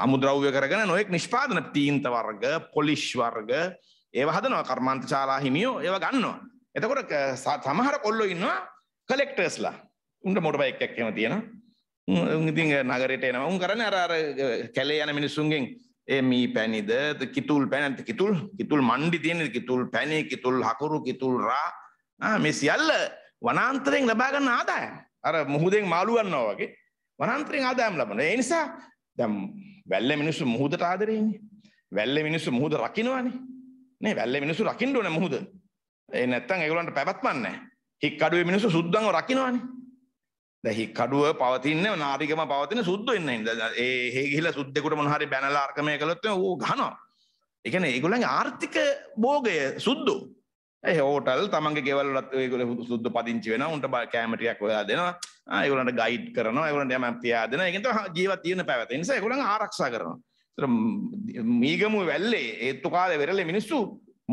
C: අමුද්‍රව්‍ය කරගෙන නොයෙක් නිෂ්පාදන තීන්ත වර්ග, පොලිෂ් වර්ග ඒවා හදනවා කර්මාන්ත ශාලා හිමියෝ ඒවා ගන්නවා. එතකොට සමහර කොල්ලෝ ඉන්නවා කලෙක්ටර්ස්ලා. උන්ට මොටර් බයික් එකක් එහෙම තියෙනවා. උන් ඉතින් නගරයට එනවා. උන් කරන්නේ අර අර කැලේ යන මිනිස්සුන්ගෙන් ඒ මී පැණිද කිතුල් පැණි කිතුල් කිතුල් මණ්ඩි තියෙන කිතුල් පැණි කිතුල් හකුරු කිතුල් රා මේ සියල්ල වනාන්තරයෙන් ලබා ගන්න ආදායම්. අර මුහුදෙන් මාළු ගන්නවා වගේ වනාන්තරයෙන් ආදායම් ලබනවා. ඒ නිසා දැන් වැල්ලේ මිනිස්සු මුහුදට ආදරේ ඉන්නේ. වැල්ලේ මිනිස්සු මුහුද රකින්නවානේ. නේ වැල්ලේ මිනිස්සු රකින්න ඕනේ මුහුද. ඒ නැත්තම් ඒගොල්ලන්ට පැවැත්මක් නැහැ. හික් කඩුවේ මිනිස්සු සුද්ධංව රකින්නවානේ. දැන් හික් කඩුව පවතින්නේ නාරිකම පවතින සුද්ධ වෙන්නේ නැහැ. ඒ හේ ගිහිලා සුද්දෙකුට මොන හරි බැනලා අර්කමය කළොත් ඌ ගහනවා. ඒ කියන්නේ ඒගොල්ලන්ගේ ආර්ථික භෝගය සුද්ධෝ ඇයි හෝටල් තමන්ගේ ගෙවල්ලත් ඒගොල්ල සුද්ධ පදිංචි වෙනවා උන්ට කැමරියක් හොයා දෙනවා ඒගොල්ලන්ට ගයිඩ් කරනවා ඒගොල්ලන්ට යමක් තියා දෙනවා ඒකෙන් තමයි ජීවත් තියෙන පැවැත ඒ නිසා ඒගොල්ලන් ආරක්ෂා කරනවා මීගමු වැල්ලේ ඒත්තු කාලේ වෙරළේ මිනිස්සු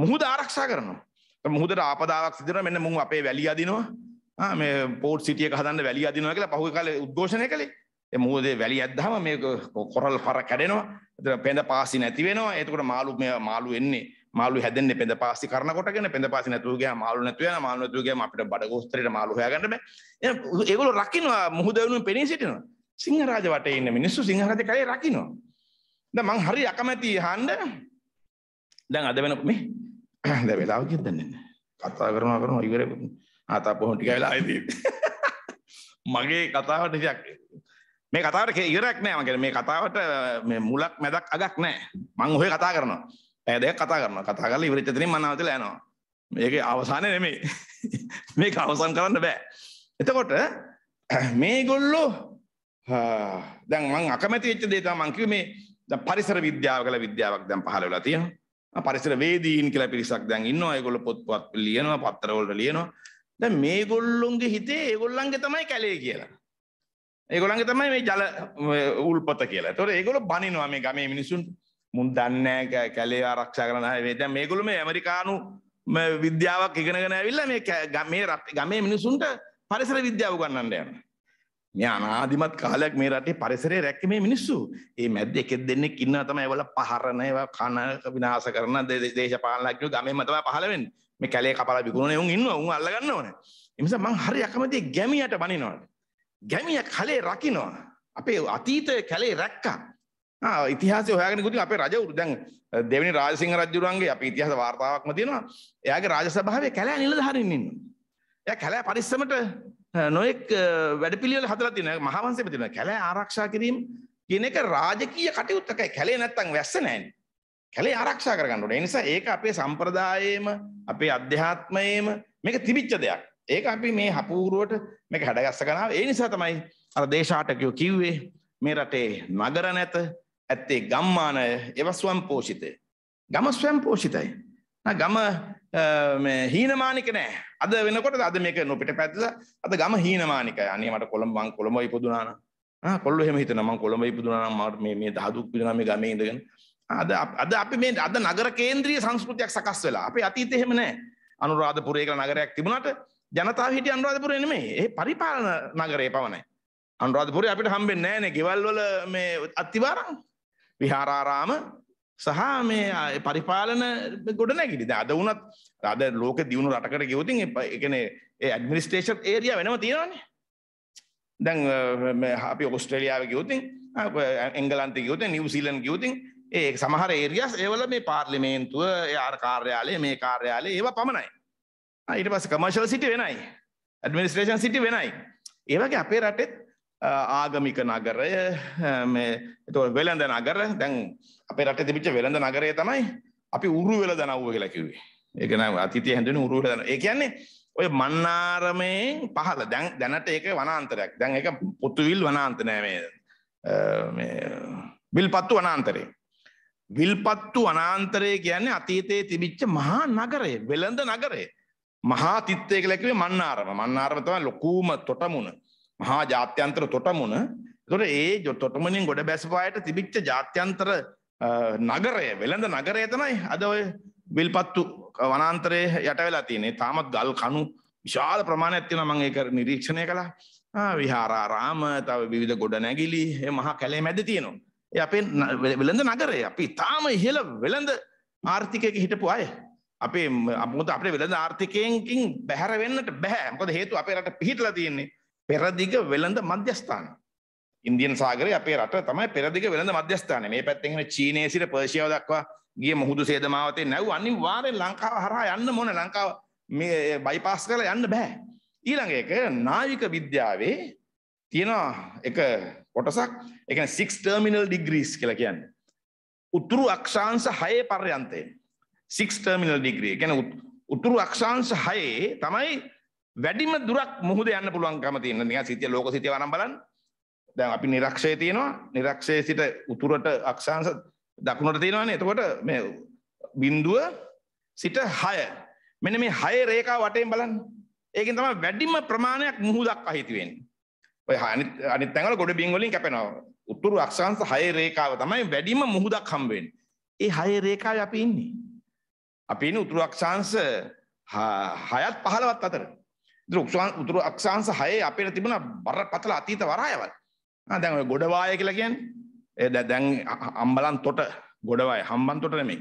C: මුහුද ආරක්ෂා කරනවා මුහුදට ආපදාවක් සිදුන මෙන්න මුන් අපේ වැලි අදිනවා මේ පෝට් සිටියක හදන්න වැලි අදිනවා කියලා පහුගිය කාලේ උද්ඝෝෂණය කළේ මුහදේ වැලි ඇද්දහම මේ කොරල් පර කැඩෙනවා එතන පෙඳ පාසි නැති වෙනවා එතකොට මාළු මේ මාළු එන්නේ මාළු හැදෙන්නේ පෙඳ පාසි කරනකොටගෙන පෙඳ පාසි නැතුව ගියා මාළු නැතුව යන මාළු නැතුව ගියාම අපිට බඩගෝස්තරේට මාළු හොයාගන්න බෑ. එහෙනම් ඒගොල්ලෝ රකින්නවා මුහුදෙවුනුන් පෙනී සිටිනවා. සිංහරාජ වටේ ඉන්න මිනිස්සු සිංහරාජ කලේ රකින්නවා. දැන් මං හරි අකමැති හාන්න දැන් අද වෙන මේ දැන් වෙලාව කීයද දැන් කතා කරනවා කරනවා ඉවර ආතා පොහොන් ටික වෙලා ආයේ මගේ කතාවට ටිකක් මේ කතාවට ඉවරයක් නෑ මම කියන්නේ මේ කතාවට මේ මුලක් මැදක් අගක් නෑ මං ඔය කතා කරනවා ඇය දෙයක් කතා කරනවා කතා කරලා ඉවරෙච්ච තැනින් මම නැවතිලා යනවා මේක අවසානය නෙමෙයි මේක අවසන් කරන්න බෑ එතකොට මේගොල්ලෝ දැන් මං අකමැති වෙච්ච දේ තමයි මං කිව්වේ මේ දැන් පරිසර විද්‍යාව කියලා විද්‍යාවක් දැන් පහළ වෙලා තියෙනවා පරිසර වේදීන් කියලා පිරිසක් දැන් ඉන්නවා ඒගොල්ලෝ පොත් පත් ලියනවා පත්තර වලට ලියනවා දැන් මේගොල්ලොන්ගේ හිතේ ඒගොල්ලන්ගේ තමයි කැලේ කියලා ඒගොල්ලන්ගේ තමයි මේ ජල උල්පත කියලා. ඒතකොට ඒගොල්ලෝ බනිනවා මේ ගමේ මිනිසුන්ට. මුන් දන්නෑ කැලේ ආරක්ෂා කරන අය දැන් මේගොල්ලෝ මේ ඇමරිකානු විද්‍යාවක් ඉගෙනගෙන ඇවිල්ලා මේ මේ ගමේ මිනිසුන්ට පරිසර විද්‍යාව උගන්වන්න යනවා. මේ අනාදිමත් කාලයක් මේ රටේ පරිසරය රැක්කේ මේ මිනිස්සු. ඒ මැද්ද එකෙක් දෙන්නෙක් ඉන්නවා තමයි ඒවල පහරන ඒවා කන විනාශ කරන දේශපාලනඥයෝ ගමේම තමයි පහළ වෙන්නේ. මේ කැලේ කපලා විකුණන උන් ඉන්නවා උන් අල්ල ගන්න ඕනේ. ඒ නිසා මං හරි අකමැතියි ගැමියට බනිනවා. ගැමිය කලේ රකින්නවා. අපේ අතීතයේ කැලේ රැක්කා. ආ ඉතිහාසය හොයාගෙන ගිහින් අපේ රජවරු දැන් දෙවෙනි රාජසිංහ රජුරුවන්ගේ අපේ ඉතිහාස වාර්තාවක්ම තියෙනවා. එයාගේ රාජසභාවේ කැලෑ නිලධාරීන් ඉන්නවා. එයා කැලෑ පරිස්සමට නොඑක් වැඩපිළිවෙල හදලා තියෙනවා. මහාවංශයේ තියෙනවා. කැලෑ ආරක්ෂා කිරීම කියන එක රාජකීය කටයුත්තකයි. කැලේ නැත්තම් වැස්ස නැහැනේ. කැලේ ආරක්ෂා කරගන්න ඕනේ. ඒ නිසා ඒක අපේ සම්ප්‍රදායේම, අපේ අධ්‍යාත්මයේම මේක තිබිච්ච දෙයක්. ඒක අපි මේ හපූරුවට මේක හැඩගස්ස ගන්නවා. ඒ නිසා තමයි අර දේශාටකයෝ කිව්වේ මේ රටේ නගර නැත, ඇත්තේ ගම්මානය ඒව ස්වම් පෝෂිතය. ගම ස්වම් පෝෂිතයි. ගම හීනමානික නෑ අද වෙනකොට අද මේක නොපිට පැත්තිද අද ගම හීනමානික අනේ මට කොළඹං කොළඹ ඉපදුනාන කොල්ල හෙම හිතන මං කොළඹ ඉපදුනාන මට මේ මේ දහදුක් පිදුනා මේ ගමේ ඉඳගෙන අද අද අපි මේ අද නගර කේන්ද්‍රීය සංස්කෘතියක් සකස් වෙලා අපේ අතීතේ එහෙම නෑ අනුරාධපුරය කියලා නගරයක් තිබුණාට ජනතාව හිටියේ අනුරාධපුරේ නෙමෙයි ඒ පරිපාලන නගරේ පමණයි අනුරාධපුරේ අපිට හම්බෙන්නේ නෑනේ ගෙවල් වල මේ අත්තිවාරම් විහාරාරාම සහ මේ පරිපාලන ගොඩ නැගිලි අද වනත් අද ලෝක දියුණු රටකට ගවතින් එකන ඇඩමිනිස්ටේෂන් ඒරිය වෙනම තියෙනවානේ දැන් අපි ඔස්ට්‍රලියාව ගවතින් එංගලන්ත ගවත නිවසිීලන් ගවතින් ඒ සමහර ඒරියස් ඒවල මේ පාර්ලිමේන්තුව ආර කාර්යාලය මේ කාර්යාලය ඒව පමණයි ඊට පස කමශල සිටි වෙනයි ඇඩමිනිස්ට්‍රේෂන් සිටි වෙනයි ඒවගේ අපේ රටෙත් ආගමික නගරය එතු වෙළඳ නගර දැන් අපේ රට තිබිච්ච වෙළඳ නගරය තමයි අපි උරු වෙල දනව්ව කියලා කිව්වේ ඒකන අතිතිය හැඳුන උරු වෙල දන ඒ කියන්නේ ඔය මන්නාරමයෙන් පහළ දැන් දැනට ඒක වනාන්තරයක් දැන් ඒක පොතුවිල් වනාන්ත නෑ මේ මේ විල්පත්තු වනාන්තරේ විල්පත්තු වනාන්තරය කියන්නේ අතීතයේ තිබිච්ච මහා නගරය වෙළඳ නගරය මහා තිත්තය කියලා කිව්වේ මන්නාරම මන්නාරම තමයි ලොකුම තොටමුණ මහා ජාත්‍යන්තර තොටමුණ තොට ඒ තොටමනින් ගොඩ බැසපායට තිබිච්ච ජාත්‍යන්තර නගරය වෙළඳ නගරය තමයි අද ඔය විල්පත්තු වනාන්තරය යට වෙලා තියනේ තාමත් ගල් කණු විශාල ප්‍රමාණයක් තියෙනවා මම ඒක නිරීක්ෂණය කළා විහාරාරාම තව විවිධ ගොඩනැගිලි ඒ මහා කැලේ මැද තියෙනවා ඒ අපේ වෙළඳ නගරය අපි තාම ඉහළ වෙළඳ ආර්ථිකයක හිටපු අය අපේ අපමුත අපේ වෙළඳ ආර්ථිකයෙන්කින් බැහැර වෙන්නට බැහැ මොකද හේතුව අපේ රට පිහිටලා තියෙන්නේ පෙරදිග වෙළඳ මධ්‍යස්ථාන. ඉන්දියන් සාගරය අපේ රට තමයි පෙරදිග වෙළඳ මධ්‍යස්ථානය. මේ පැත්තෙන් එන චීනයේ සිට පර්ෂියාව දක්වා ගිය මුහුදු සේදමාවතේ නැව් අනිවාර්යෙන් ලංකාව හරහා යන්න මොන ලංකාව මේ බයිපාස් කරලා යන්න බෑ. ඊළඟ එක නාවික විද්‍යාවේ තියෙන එක කොටසක් ඒ කියන්නේ 6 terminal degrees කියලා කියන්නේ. උතුරු අක්ෂාංශ 6 පර්යන්තයෙන් 6 terminal degree. ඒ කියන්නේ උතුරු අක්ෂාංශ 6 තමයි වැඩිම දුරක් මුහුද යන්න පුළුවන්කම තියෙන නිකන් සිතිය ලෝක සිතිය වරන් බලන්න දැන් අපි නිරක්ෂය තියෙනවා නිරක්ෂයේ සිට උතුරට අක්ෂාංශ දකුණට තියෙනවානේ එතකොට මේ බිඳුව සිට 6 මෙන්න මේ 6 රේඛාව වටේම බලන්න ඒකෙන් තමයි වැඩිම ප්‍රමාණයක් මුහුදක් අහිති වෙන්නේ ඔය අනිත් අනිත් තැන්වල ගොඩ බිම් වලින් කැපෙනවා උතුරු අක්ෂාංශ 6 රේඛාව තමයි වැඩිම මුහුදක් හම්බ වෙන්නේ ඒ 6 රේඛාවේ අපි ඉන්නේ අපි ඉන්නේ උතුරු අක්ෂාංශ 6ත් 15ත් අතර උක්ෂාන් උතුරු අක්ෂාන්ස හයේ අපේට තිබුණ බරපතල අතීත වරායවල්. දැන් ඔය ගොඩවාය කියලා කියන්නේ දැන් අම්බලන් තොට ගොඩවාය හම්බන් තොට නෙමෙයි.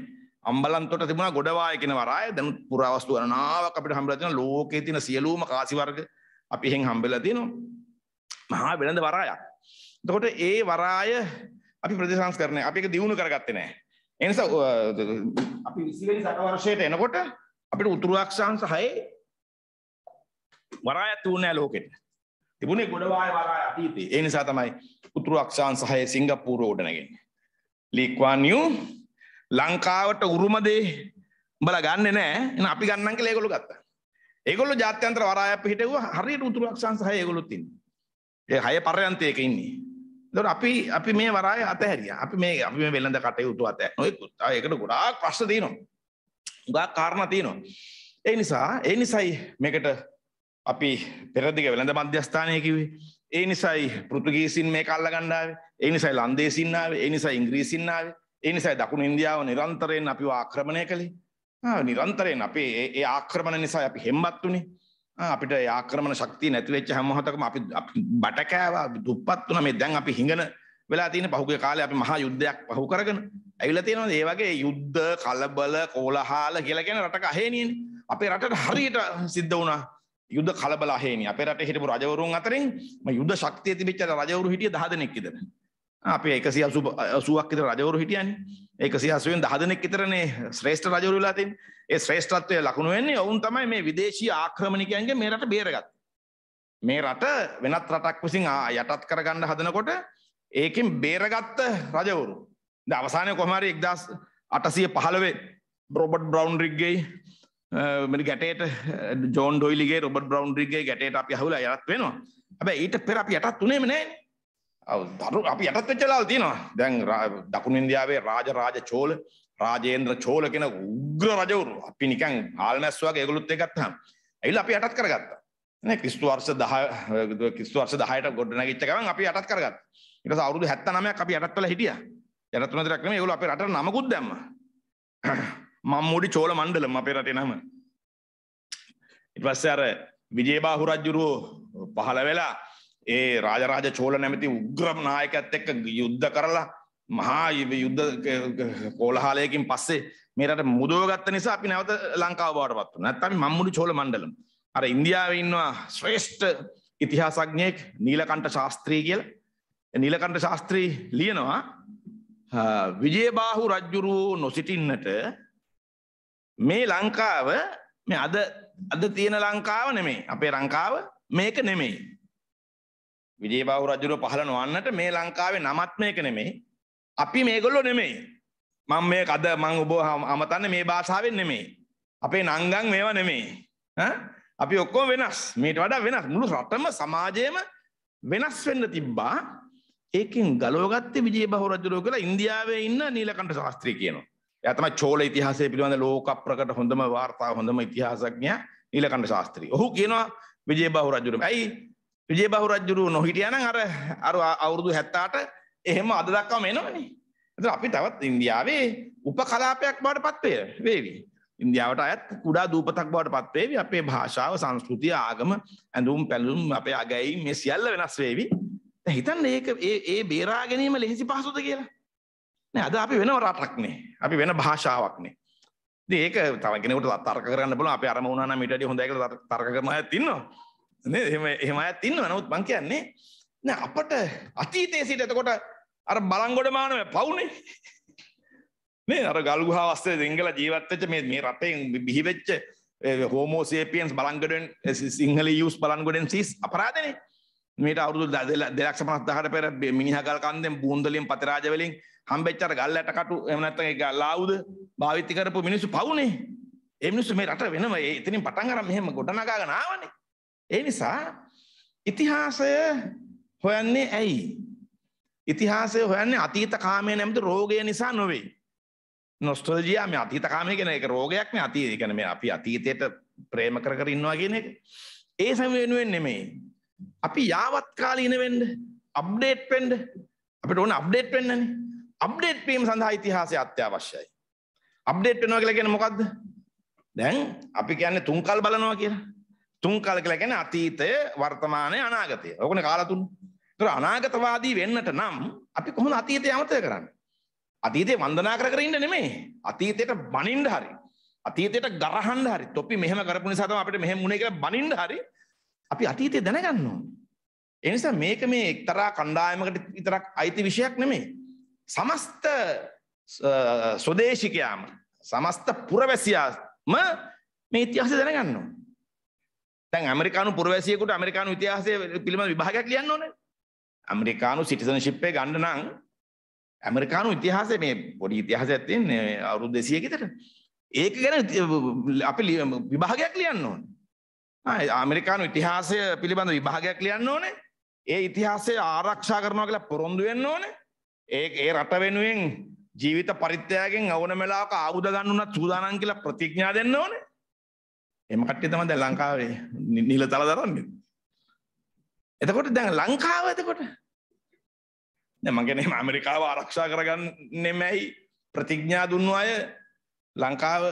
C: අම්බලන් තොට තිබුණා ගොඩවාය කියන වරාය දැන් පුරාවස්තු ගණනාවක් අපිට හම්බලා තියෙනවා ලෝකේ තියෙන සියලුම කාසි වර්ග අපි එහෙන් හම්බෙලා තියෙනවා. මහා වෙළඳ වරායක්. එතකොට ඒ වරාය අපි ප්‍රතිසංස්කරණය අපි ඒක දියුණු කරගත්තේ නැහැ. ඒ නිසා අපි 20 වෙනි සතවර්ෂයට එනකොට අපිට උතුරු අක්ෂාංශ හයේ වරායත් වුණෑ ලෝකෙට. තිබුණේ ගොඩවාය වරාය අතීතේ. ඒ නිසා තමයි උතුරු අක්ෂාංශ 6 සිංගප්පූරුව උඩ නැගෙන්නේ. ලීක්වාන් යූ ලංකාවට උරුම දේ උඹලා ගන්නෙ නෑ. එහෙනම් අපි ගන්නම් කියලා ඒගොල්ලෝ ගත්තා. ඒගොල්ලෝ ජාත්‍යන්තර වරායක් හිටෙව්වා හරියට උතුරු අක්ෂාංශ 6 ඒගොල්ලොත් ඉන්නේ. ඒ 6 පරයන්තයක ඉන්නේ. දොර අපි අපි මේ වරාය අතහැරියා. අපි මේ අපි මේ වෙළඳ කටයුතු අතහැරියා. ඔය ඒකට ගොඩාක් ප්‍රශ්න තියෙනවා. ගොඩාක් කාරණා තියෙනවා. ඒ නිසා ඒ නිසායි මේකට අපි පෙරදිග වෙළඳ මධ්‍යස්ථානය කිවේ ඒ නිසයි පෘතුගීසින් මේ කල්ල ගණ්ඩාව ඒ නිසයි ලන්දේසින්නාව ඒ නිසා ඉංග්‍රීසින්නාව ඒ නිසයි දකුණු ඉන්දියාව නිරන්තරයෙන් අපි ආක්‍රමණය කළේ නිරන්තරයෙන් අපේ ඒ ආක්‍රමණ නිසා අපි හෙම්බත් වුණේ අපිට ආක්‍රමණ ශක්තිය නැතිවෙච්ච හැමහතකම අපි බටකෑවා දුප්පත් වුණ මේ දැන් අපි හිඟන වෙලා තියෙන පහුගිය කාලේ අපි මහා යුද්ධයක් පහු කරගෙන ඇවිල්ලා තියෙනවා ඒ වගේ යුද්ධ කලබල කෝලහල කියලා කියන රටක අහේනියනේ අපේ රටට හරියට සිද්ධ වුණා යුද කලබල අහේනි. අපේ රටේ හිටපු රජවරුන් අතරින් මේ යුද ශක්තිය තිබිච්ච රජවරු හිටියේ 10 දෙනෙක් විතර. අපේ 180ක් විතර රජවරු හිටියන්නේ. 180න් 10 දෙනෙක් විතරනේ ශ්‍රේෂ්ඨ රජවරු වෙලා තින්නේ. ඒ ශ්‍රේෂ්ඨත්වයේ ලකුණු වෙන්නේ ඔවුන් තමයි මේ විදේශීය ආක්‍රමණිකයන්ගේ මේ රට බේරගත්තේ. මේ රට වෙනත් රටක් විසින් යටත් කරගන්න හදනකොට ඒකෙන් බේරගත්ත රජවරු. ද අවසානය කොහමරි 1815 රොබට් බ්‍රවුන් රිග්ගේ මට ගැටේට ජෝන් ඩොයිලිගේ රොබට බ්‍රවන්්ඩිගේ ගැටේට අපි හුල යත් වෙනවා හැබැ ඊට පෙර අපි යටත් වනේම නෑ දරු අපි යටත් වෙච්චලාල් තියෙනවා දැන් දකුණ ඉන්දියාවේ රාජ රාජ චෝල රාජේන්ද්‍ර චෝල කෙන උග්‍ර රජවරු අපි නිකන් ආල්මැස්වාගේ ගොලුත් එකත්හම් ඇල් අපි යටත් කරගත්තා කිස්තු වර්ෂ දහ කිස්තු වර්ෂ දහයට ගොඩන ගච්චකම අපි යටත් කරගත් ඉට අවුදු හැත්තනමයක් අපි යටත්වල හිටිය යටත්වන දරක්ම ඒගුල අපි රට නමකුත් දැම්ම මම්මුඩි චෝල මණ්ඩලම අපේ රටේ නම ඉට පස්සේ අර විජේබාහු රජ්ජුරුවෝ පහළ වෙලා ඒ රාජරාජ චෝල නැමති උග්‍රම නායකත් එක්ක යුද්ධ කරලා මහා යුද්ධ කෝලහාලයකින් පස්සේ මේරට මුදෝගත්ත නිසා අපි නැවත ලංකාව බවට පත්තු නැත්තම මම්මුඩි චෝල මණ්ඩලම් අර ඉන්දියාව ඉන්නවා ශ්‍රේෂ්ඨ ඉතිහාසඥයෙක් නීලකණ්ට ශාස්ත්‍රී කියල නීලකණ්ට ශාස්ත්‍රී ලියනවා විජේබාහු රජ්ජුරුවෝ නොසිටින්නට මේ ලංකාව මේ අද අද තියෙන ලංකාව නෙමෙයි අපේ ලංකාව මේක නෙමෙයි විජේබාහු රජුර පහළ නොවන්නට මේ ලංකාවේ නමත් මේක නෙමෙයි අපි මේගොල්ලෝ නෙමෙයි මම මේක අද මම ඔබ අමතන්නේ මේ භාෂාවෙන් නෙමෙයි අපේ නංගන් මේවා නෙමෙයි අපි ඔක්කොම වෙනස් මේට වඩා වෙනස් මුළු රටම සමාජයේම වෙනස් වෙන්න තිබ්බා ඒකෙන් ගලවගත්තේ විජේබාහු රජුර කියලා ඉන්දියාවේ ඉන්න නීලකණ්ඨ ශාස්ත්‍රී කියනවා ඇතම චෝල ඉතිහාසය පිළිබඳ ලෝක ප්‍රකට හොඳම වාර්තා හොඳම ඉතිහාසඥය නිලකණ්ඩ ශාස්ත්‍රී. ඔහු කියනවා විජේබාහු රජුරුම. ඇයි විජේබාහු රජුරුව නොහිටියා නම් අර අර අවුරුදු 70ට එහෙම අද දක්වාම එනවනේ. එතන අපි තවත් ඉන්දියාවේ උපකලාපයක් බවට පත් වේවි. ඉන්දියාවට අයත් කුඩා දූපතක් බවට පත් වේවි. අපේ භාෂාව, සංස්කෘතිය, ආගම, ඇඳුම්, පැළඳුම්, අපේ අගැයීම් මේ සියල්ල වෙනස් වේවි. හිතන්න ඒක ඒ ඒ බේරා ගැනීම ලෙහෙසි පහසුද කියලා? නෑ අද අපි වෙනම රටක් නේ. අපි වෙන භාෂාවක් නේ. ඉතින් ඒක තව කෙනෙකුට තර්ක කරන්න බලමු අපි අරම වුණා නම් ඊට වඩා හොඳයි කියලා තර්ක කරන අයත් ඉන්නවා. නේද? එහෙම එහෙම අයත් ඉන්නවා. නමුත් මං කියන්නේ නෑ අපට අතීතයේ සිට එතකොට අර බලංගොඩ මානව පවුනේ. මේ අර ගල්ගුහා වස්සේ සිංහල ජීවත් වෙච්ච මේ මේ රටේ බිහි වෙච්ච හෝමෝ සේපියන්ස් බලංගොඩෙන් සිංහල යූස් බලංගොඩෙන් සීස් අපරාධනේ. මේට අවුරුදු 250000ට පෙර මිනිහා ගල් කන්දෙන් බූන්දලියෙන් පතරාජ වලින් හම්බෙච්චර ගල් ඇට කටු එහෙම නැත්නම් ඒ ගල් ආයුධ භාවිත කරපු මිනිස්සු පවුනේ. ඒ මිනිස්සු මේ රට වෙනම ඒ එතනින් පටන් අරන් මෙහෙම ගොඩනගාගෙන ආවනේ. ඒ නිසා ඉතිහාසය හොයන්නේ ඇයි? ඉතිහාසය හොයන්නේ අතීත කාමයේ නැමති රෝගය නිසා නොවේ. නොස්ටල්ජියා මේ අතීත කාමය කියන එක රෝගයක් මේ අතීතය කියන්නේ මේ අපි අතීතයට ප්‍රේම කර කර ඉන්නවා කියන එක. ඒ සම වෙනුවෙන් නෙමෙයි. අපි යාවත් කාලීන වෙන්න, අප්ඩේට් වෙන්න අපිට ඕන අප්ඩේට් වෙන්නනේ. අප්ඩේට් වීම සඳහා ඉතිහාසය අත්‍යවශ්‍යයි. අප්ඩේට් වෙනවා කියලා කියන්නේ මොකද්ද? දැන් අපි කියන්නේ තුන්කල් බලනවා කියලා. තුන්කල් කියලා කියන්නේ අතීතය, වර්තමානය, අනාගතය. ඔකනේ කාලා තුන. ඒතර අනාගතවාදී වෙන්නට නම් අපි කොහොමද අතීතය අමතක කරන්නේ? අතීතේ වන්දනා කර කර ඉන්න නෙමෙයි. අතීතයට බනින්න හරි. අතීතයට ගරහන්න හරි. තොපි මෙහෙම කරපු නිසා තමයි අපිට මෙහෙම වුණේ කියලා බනින්න හරි. අපි අතීතය දැනගන්න ඕනේ. ඒ නිසා මේක මේ එක්තරා කණ්ඩායමකට විතරක් අයිති විෂයක් නෙමෙයි. සමස්ත ස්වදේශිකයාම සමස්ත පුරවැසියාම මේ ඉතිහාසය දැනගන්න ඕනේ. දැන් ඇමරිකානු පුරවැසියෙකුට ඇමරිකානු ඉතිහාසය පිළිබඳ විභාගයක් ලියන්න ඕනේ. ඇමරිකානු සිටිසන්ෂිප් එක ගන්න නම් ඇමරිකානු ඉතිහාසය මේ පොඩි ඉතිහාසයක් තියෙන්නේ අවුරුදු 200 කට. ඒක ගැන අපි විභාගයක් ලියන්න ඕනේ. ඇමරිකානු ඉතිහාසය පිළිබඳ විභාගයක් ලියන්න ඕනේ. ඒ ඉතිහාසය ආරක්ෂා කරනවා කියලා පොරොන්දු වෙන්න ඕනේ. ඒ ඒ රට වෙනුවෙන් ජීවිත පරිත්‍යාගයෙන් අවන වෙලාවක ආයුධ ගන්න උනත් සූදානම් කියලා ප්‍රතිඥා දෙන්න ඕනේ. එහෙම කට්ටිය තමයි දැන් ලංකාවේ නිලතල දරන්නේ. එතකොට දැන් ලංකාව එතකොට දැන් මම කියන්නේ ඇමරිකාව ආරක්ෂා කරගන්නෙමයි ප්‍රතිඥා දුන්නු අය ලංකාව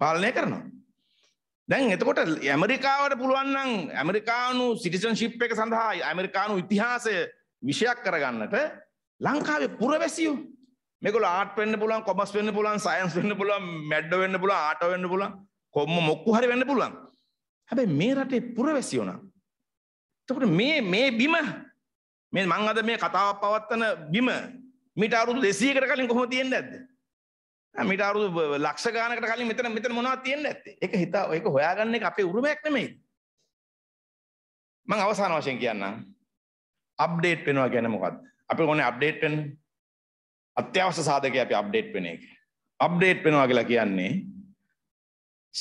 C: පාලනය කරනවා. දැන් එතකොට ඇමරිකාවට පුළුවන් නම් ඇමරිකානු සිටිසන්ෂිප් එක සඳහා ඇමරිකානු ඉතිහාසය විෂයක් කරගන්නට ලංකාවේ පුරවැසියෝ මේගොල්ලෝ ආට් වෙන්න පුළුවන් කොමර්ස් වෙන්න පුළුවන් සයන්ස් වෙන්න පුළුවන් මැඩ්ඩෝ වෙන්න පුළුවන් ආටෝ වෙන්න පුළුවන් කොම්ම මොක්කු හරි වෙන්න පුළුවන් හැබැයි මේ රටේ පුරවැසියෝ නම් එතකොට මේ මේ බිම මේ මං අද මේ කතාවක් පවත්වන බිම මීට අවුරුදු 200කට කලින් කොහොමද තියෙන්නේ නැද්ද මීට අවුරුදු ලක්ෂ ගානකට කලින් මෙතන මෙතන මොනවද තියෙන්නේ නැත්තේ ඒක හිතා ඒක හොයාගන්න එක අපේ උරුමයක් නෙමෙයි මං අවසාන වශයෙන් කියන්නම් අප්ඩේට් වෙනවා කියන්නේ මොකද්ද අපි ඕන අප්ඩේට්වෙන් අත්‍යවශ්‍ය සාධක අපි අප්ඩේට් වෙන එක අප්ඩේට් වෙනවා කියලා කියන්නේ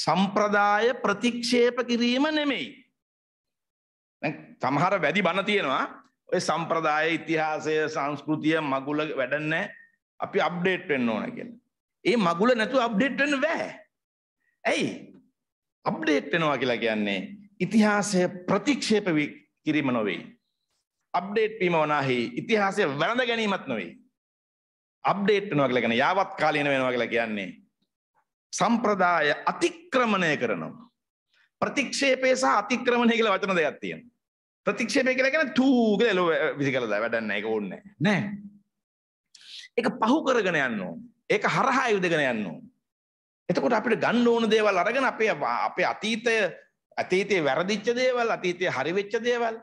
C: සම්ප්‍රදාය ප්‍රතික්ෂේප කිරීම නෙමෙයි සමහර වැඩි බණ තියෙනවා ඔය සම්ප්‍රදාය ඉතිහාසය සංස්කෘතිය මගුල වැඩන්නේ අපි අප්ඩේට් වෙන්න ඕන කියලා. ඒ මගුල නැතුව අප්ඩේට් වෙන්න බෑ. ඇයි? අප්ඩේට් වෙනවා කියලා කියන්නේ ඉතිහාසය ප්‍රතික්ෂේප කිරීම නොවේ. අප්ඩේට් වීම වනාහි ඉතිහාසය වැළඳ ගැනීමත් නොවේ. අප්ඩේට් වෙනවා කියලා කියන්නේ යාවත් කාලීන වෙනවා කියලා කියන්නේ සම්ප්‍රදාය අතික්‍රමණය කරනවා. ප්‍රතික්ෂේපය සහ අතික්‍රමණය කියලා වචන දෙකක් තියෙනවා. ප්‍රතික්ෂේපය කියලා කියන්නේ ටූ කියලා එළව විසිකලා දා වැඩක් නැහැ ඒක ඕනේ නැහැ. නෑ. ඒක පහු කරගෙන යන්න ඕනේ. ඒක හරහා යොදගෙන යන්න ඕනේ. එතකොට අපිට ගන්න ඕන දේවල් අරගෙන අපේ අපේ අතීතය අතීතයේ වැරදිච්ච දේවල් අතීතයේ හරි වෙච්ච දේවල්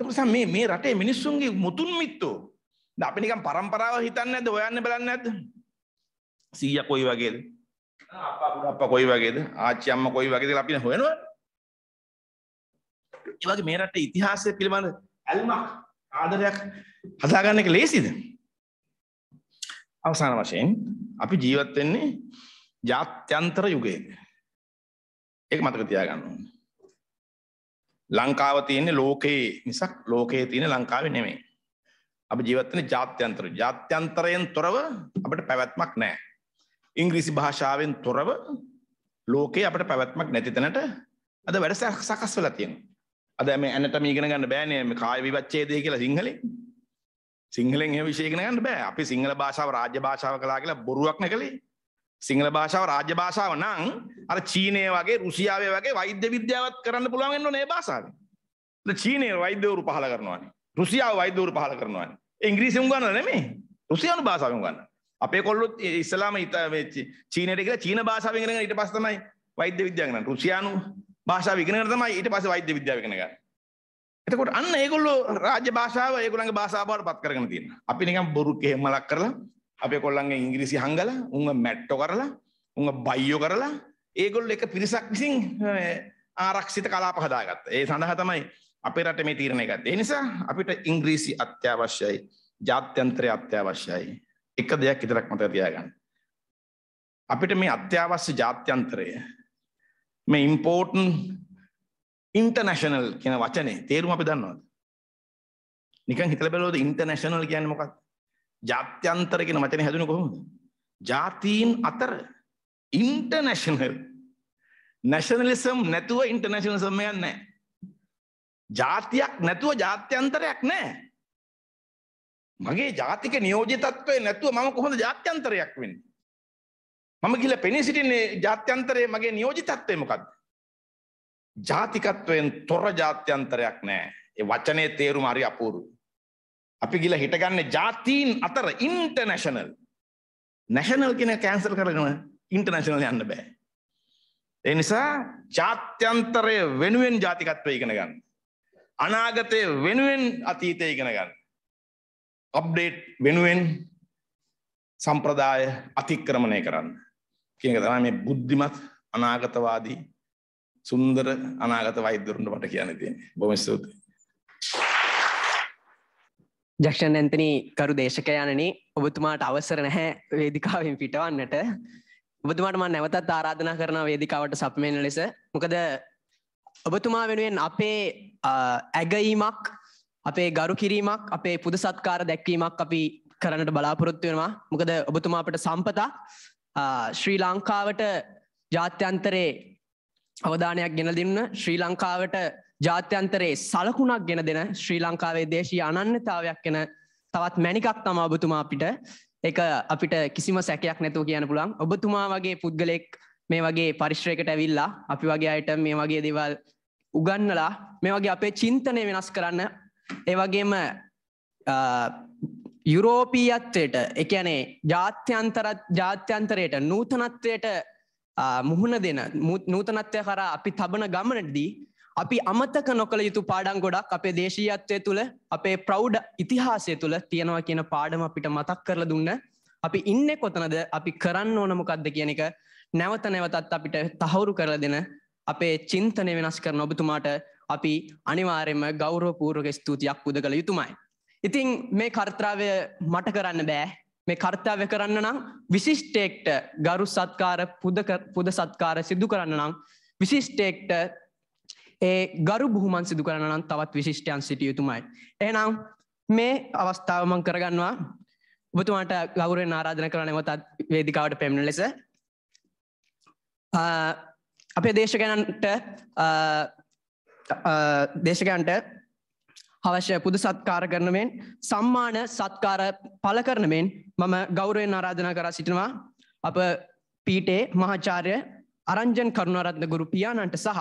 C: එතකොට මේ මේ රටේ මිනිස්සුන්ගේ මුතුන් මිත්තෝ දැන් අපි නිකන් પરම්පරාව හිතන්නේ නැද්ද හොයන්න බලන්නේ නැද්ද සීයා කොයි වගේද අප්පා අප්පා කොයි වගේද ආච්චි අම්මා කොයි වගේද කියලා අපි හොයනවා ඒ වගේ මේ රටේ ඉතිහාසය පිළිබඳ ඇල්මක් ආදරයක් හදාගන්න එක ලේසිද අවසාන වශයෙන් අපි ජීවත් වෙන්නේ ජාත්‍යන්තර යුගයක ඒක මතක තියාගන්න ඕනේ ලංකාව තියෙන්නේ ලෝකයේ මිසක් ලෝකයේ තියෙන ලංකාවේ නෙමෙයි. අපි ජීවත් වෙන ජාත්‍යන්තර ජාත්‍යන්තරයෙන් තොරව අපිට පැවැත්මක් නැහැ. ඉංග්‍රීසි භාෂාවෙන් තොරව ලෝකේ අපට පැවැත්මක් නැති තැනට අද වැඩ සකස් වෙලා තියෙනවා. අද මේ ඇනටමි ඉගෙන ගන්න බෑනේ මේ කාය විවච්ඡේදය කියලා සිංහලෙන්. සිංහලෙන් එහෙම විශේෂ ඉගෙන ගන්න බෑ. අපි සිංහල භාෂාව රාජ්‍ය භාෂාව කළා කියලා බොරුවක් නැකලේ. සිංහල භාෂාව රාජ්‍ය භාෂාව නම් අර චීනය වගේ රුසියාවේ වගේ වෛද්‍ය විද්‍යාවත් කරන්න පුළුවන් වෙන්න ඕනේ භාෂාවෙන්. චීනය වෛද්‍යවරු පහල කරනවානේ. රුසියාව වෛද්‍යවරු පහල කරනවානේ. ඉංග්‍රීසි උගන්වන නෙමෙයි. රුසියානු භාෂාවෙන් උගන්වන. අපේ කොල්ලොත් ඉස්ලාම චීනයට කියලා චීන භාෂාවෙන් ඉගෙන ගන්න ඊට පස්සේ තමයි වෛද්‍ය විද්‍යාව ගන්න. රුසියානු භාෂාව ඉගෙනගෙන තමයි ඊට පස්සේ වෛද්‍ය විද්‍යාව ඉගෙන ගන්න. එතකොට අන්න ඒගොල්ලෝ රාජ්‍ය භාෂාව ඒගොල්ලන්ගේ භාෂාව බවට පත් කරගෙන තියෙනවා. අපි නිකන් බොරු කෙහෙමලක් කරලා අපේ කොල්ලන්ගේ ඉංග්‍රීසි හංගලා උංග මැට්ටෝ කරලා උංග බයියෝ කරලා ඒගොල්ල එක පිරිසක් විසින් ආරක්ෂිත කලාප හදාගත්ත ඒ සඳහා තමයි අපේ රට මේ තීරණය ගත්ත ඒ නිසා අපිට ඉංග්‍රීසි අත්‍යවශ්‍යයි ජාත්‍යන්ත්‍රය අත්‍යවශ්‍යයි එක දෙයක් ඉතරක් මතක තියාගන්න අපිට මේ අත්‍යවශ්‍ය ජාත්‍යන්ත්‍රය මේ ඉම්පෝර්ටන් ඉන්ටර්නැෂනල් කියන වචනේ තේරුම අපි දන්නවද නිකන් හිතලා බලුවොත් ඉන්ටර්නැෂනල් කියන්නේ මොකක්ද ජාත්‍යන්තර කියන වචනේ හැදුනේ කොහොමද? ජාතීන් අතර ඉන්ටර්නැෂනල් නැෂනලිසම් නැතුව ඉන්ටර්නැෂනලිසම් එකක් නැහැ. ජාතියක් නැතුව ජාත්‍යන්තරයක් නැහැ. මගේ ජාතික නියෝජිතත්වයේ නැතුව මම කොහොමද ජාත්‍යන්තරයක් වෙන්නේ? මම ගිහලා පෙනී සිටින්නේ ජාත්‍යන්තරයේ මගේ නියෝජිතත්වය මොකද්ද? ජාතිකත්වයෙන් තොර ජාත්‍යන්තරයක් නැහැ. ඒ වචනේ තේරුම හරි අපූර්වයි. අපි ගිල හිටගන්නේ ජාතීන් අතර ඉන්ටර්නැෂනල් නැෂනල් කියන කෑන්සල් කරගෙන ඉන්ටර්නැෂනල් යන්න බෑ. ඒ නිසා ජාත්‍යන්තරය වෙනුවෙන් ජාතිකත්වය ඉගෙන ගන්න. අනාගතය වෙනුවෙන් අතීතය ඉගෙන ගන්න. අප්ඩේට් වෙනුවෙන් සම්ප්‍රදාය අතික්‍රමණය කරන්න. කියන එක තමයි මේ බුද්ධිමත් අනාගතවාදී සුන්දර අනාගත වෛද්‍යරුන්ට මට කියන්න තියෙන්නේ. බොහොම ස්තුතියි.
A: ජක්ෂන් ඇන්තනි කරු දේශකයනනේ ඔබතුමාට අවසර නැහැ වේදිකාවෙන් පිටවන්නට ඔබතුමාට මා නැවතත් ආරාධනා කරන වේදිකාවට සපමෙන් ලෙස මොකද ඔබතුමා වෙනුවෙන් අපේ ඇගීමක් අපේ ගරු කිරීමක් අපේ පුද සත්කාර දැක්වීමක් අපි කරන්නට බලාපොරොත්තු වෙනවා මොකද ඔබතුමා අපට සම්පතා ශ්‍රී ලංකාවට ජාත්‍යන්තරේ අවධානයක් ගෙන දෙන්න ශ්‍රී ලංකාවට ජාත්‍යන්තරයේ සලකුණක් ගෙන දෙන ශ්‍රී ලංකාවේ දේශී අනන්‍යතාවයක් කෙන තවත් මැනිකක් තම ඔබතුමා අපිට එක අපිට කිසිම සැකයක් නැතුව කියන පුළන් ඔබතුමා වගේ පුද්ගලෙක් මේ වගේ පරිශ්‍රයකට ඇවිල්ලා අපි වගේ අයට මේ වගේ දේවල් උගන්නලා මේ වගේ අපේ චින්තනය වෙනස් කරන්න ඒවගේම යුරෝපීයත්වයට එකනේ ජාත්‍යන්තරයට නූතනත්වයට මුහුණ දෙන නූතනත්වය කරා අපි තබන ගමනටදී අපි අමතක නොකළ යුතු පාඩම් ගොඩක් අපේ දේශීයත්වය තුළ අපේ ප්‍රෞ්ඩ ඉතිහාසය තුළ තියෙනවා කියන පාඩම අපිට මතක් කරල දුන්න අපි ඉන්න කොතනද අපි කරන්න ඕනමොකක්ද කියන එක නැවත නැවතත් අපිට තහවුරු කරල දෙන අපේ චින්තනය වෙනස් කර නොබතුමාට අපි අනිවාරෙන්ම ගෞරව පූර්ග ස්තුතියක් උද කළ යුතුමයි. ඉතිං මේ කර්තාවය මට කරන්න බෑ මේ කර්තාවය කරන්න නම් විශිෂ්ටේක්ට ගරු සත්කාර පුද සත්කාර සිදු කරන්න නම් විශිෂ්ටේක්ට ඒ ගරු බොහොමන් සිදු කරනන් තවත් විශිෂ්ටයන් සිටියයුතුමයි. එනම් මේ අවස්ථාවමං කරගන්නවා ඔබතුමාට ගෞරෙන් ආරාධන කරනවතත් වේදිකාවට පෙමණ ලෙස අපේ දේශකනන්ට දේශකන්ට අවශ්‍ය පුද සත්කාර කරනමෙන් සම්මාන සත්කාර පල කරනමෙන් මම ගෞරයෙන් ආරාධන කර සිටිනවා අප පීටේ මහාචාර්ය අරංජන් කරුණරත්න ගුරු පියාණන්ට සහ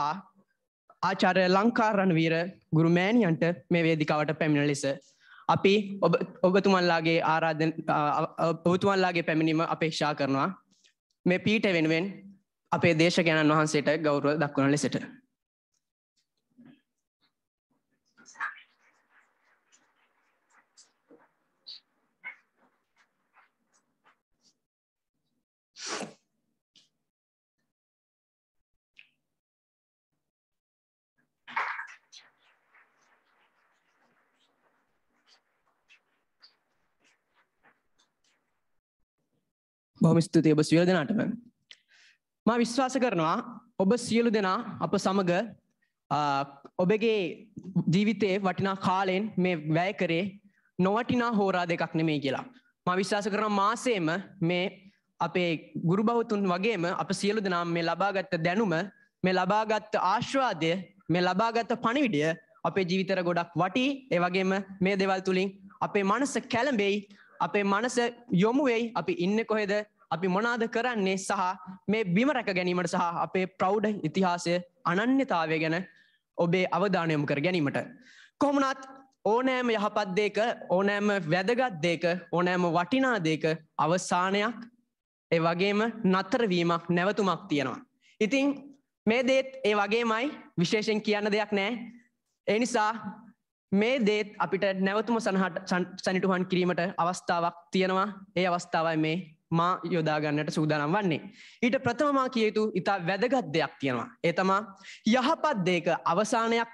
A: ආචාරය ලංකාරණවීර ගුරුමෑණියන්ට මේ වේදිකාවට පැමිණ ලෙස. අපි ඔබ ඔබතුමන්ලාගේ ආරාධ ඔබතුමන්ලාගේ පැමිණීම අපේක්ෂා කරනවා. මේ පීට වෙනුවෙන් අපේ දේශකයණන් වහන්සේට ගෞරව දක්වන ලෙසට. බොහොම ස්තුතියි ඔබ සියලු දෙනාටම. මා විශ්වාස කරනවා ඔබ සියලු දෙනා අප සමග ඔබගේ ජීවිතයේ වටිනා කාලයෙන් මේ වැය කරේ නොවටිනා හෝරා දෙකක් නෙමේ කියලා. මා විශ්වාස කරන මාසේම මේ අපේ ගුරුබෞතුන් වගේම අප සියලු දෙනාම් මේ ලබාගත්ත දැනුම මේ ලබාගත්ත ආශ්වාදය මේ ලබාගත්ත පණිවිඩිය අපේ ජීවිතර ගොඩක් වටී ඒවගේම මේ දෙවල් තුළින් අපේ මනස කැළඹෙයි අපේ මනස යොමුවෙයි අපි ඉන්න කොහෙද අපි මොනාද කරන්නේ සහ මේ බිම රැක ගැනීමට සහ අපේ ප්‍රෞ්ඩ ඉතිහාසය අනන්‍යතාවය ගැන ඔබේ අවධානයොමු කර ගැනීමට. කොහොමනත් ඕනෑම යහපත්දේක ඕනෑම වැදගත්දේක ඕනෑම වටිනාදේක අවසානයක් ඒ වගේම නත්තරවීමක් නැවතුමක් තියෙනවා. ඉතිං මේ දේත් ඒ වගේමයි විශේෂෙන් කියන්න දෙයක් නෑ. එනිසා මේ දේත් අපිට නැවතුම සනහට සනිටුහන් කිරීමට අවස්ථාවක් තියෙනවා ඒ අවස්ථාවයි මේ මා යොදාගන්නට සූදානම් වන්නේ. ඊට ප්‍රථමමා කියයුතු ඉතා වැදගත් දෙයක් තියෙනවා. ඒතමා යහපත් දෙක අවසානයක්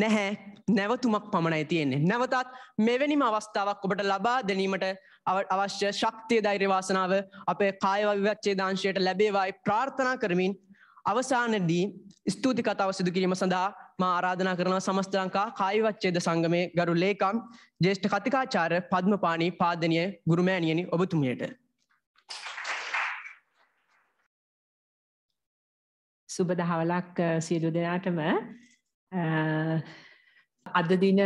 A: නැහැ නැවතුමක් පමණයි තියෙන්නේ. නැවතත් මෙවැනිම අවස්ථාවක් ඔබට ලබා දැනීමට අවශ්‍ය ශක්තිය දෛර්යවාසනාව අපේ කායවවිවච්චේ දාංශයට ලැබේවායි ප්‍රාර්ථනා කරමින් අවසානදී ස්තුති කතාව සිදු කිරීම සඳහා මා ආරාධනා කරන සමස්ත ලංකා කායිවච්චේද සංගමේ ගරු ලේකම් ජේෂ්ඨ කතිකාචාර්ය පද්මපාණී පාදනීය ගුරුමෑණියනි ඔබතුමියට
D: සුබ දහවලක් සියලු දෙනාටම අද දින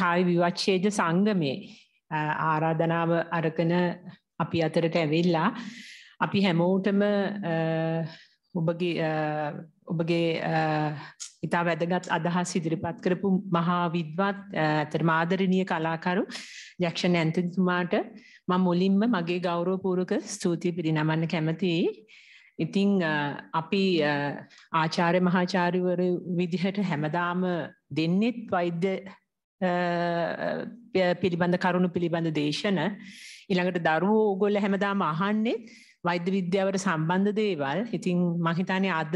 D: කාය විවච්ඡේද සංගමේ ආරාධනාව අරගෙන අපි අතරට ඇවිල්ලා අපි හැමෝටම ඔබගේ ඔබගේ ඉතා වැදගත් අදහස් ඉදිරිපත් කරපු මහා විද්වත් ඇතරම ආදරණය කලාකරු යක්ෂණ ඇන්තතුමාට ම මුලින්ම මගේ ගෞරෝපූරක ස්තුතියි පිරිනමන්න කැමතියි ඉතිං අපි ආචාර්ය මහාචාරිවර විදිහට හැමදාම දෙන්නෙත් වෛද්‍ය පිළිබඳ කරුණු පිළිබඳ දේශන ඉළඟට දරුවෝ ඕගොල්ල හැමදාම අහන්නෙත් වෛද්‍ය විද්‍යාවට සම්බන්ධ දේවල් ඉතිං මහිතානය අද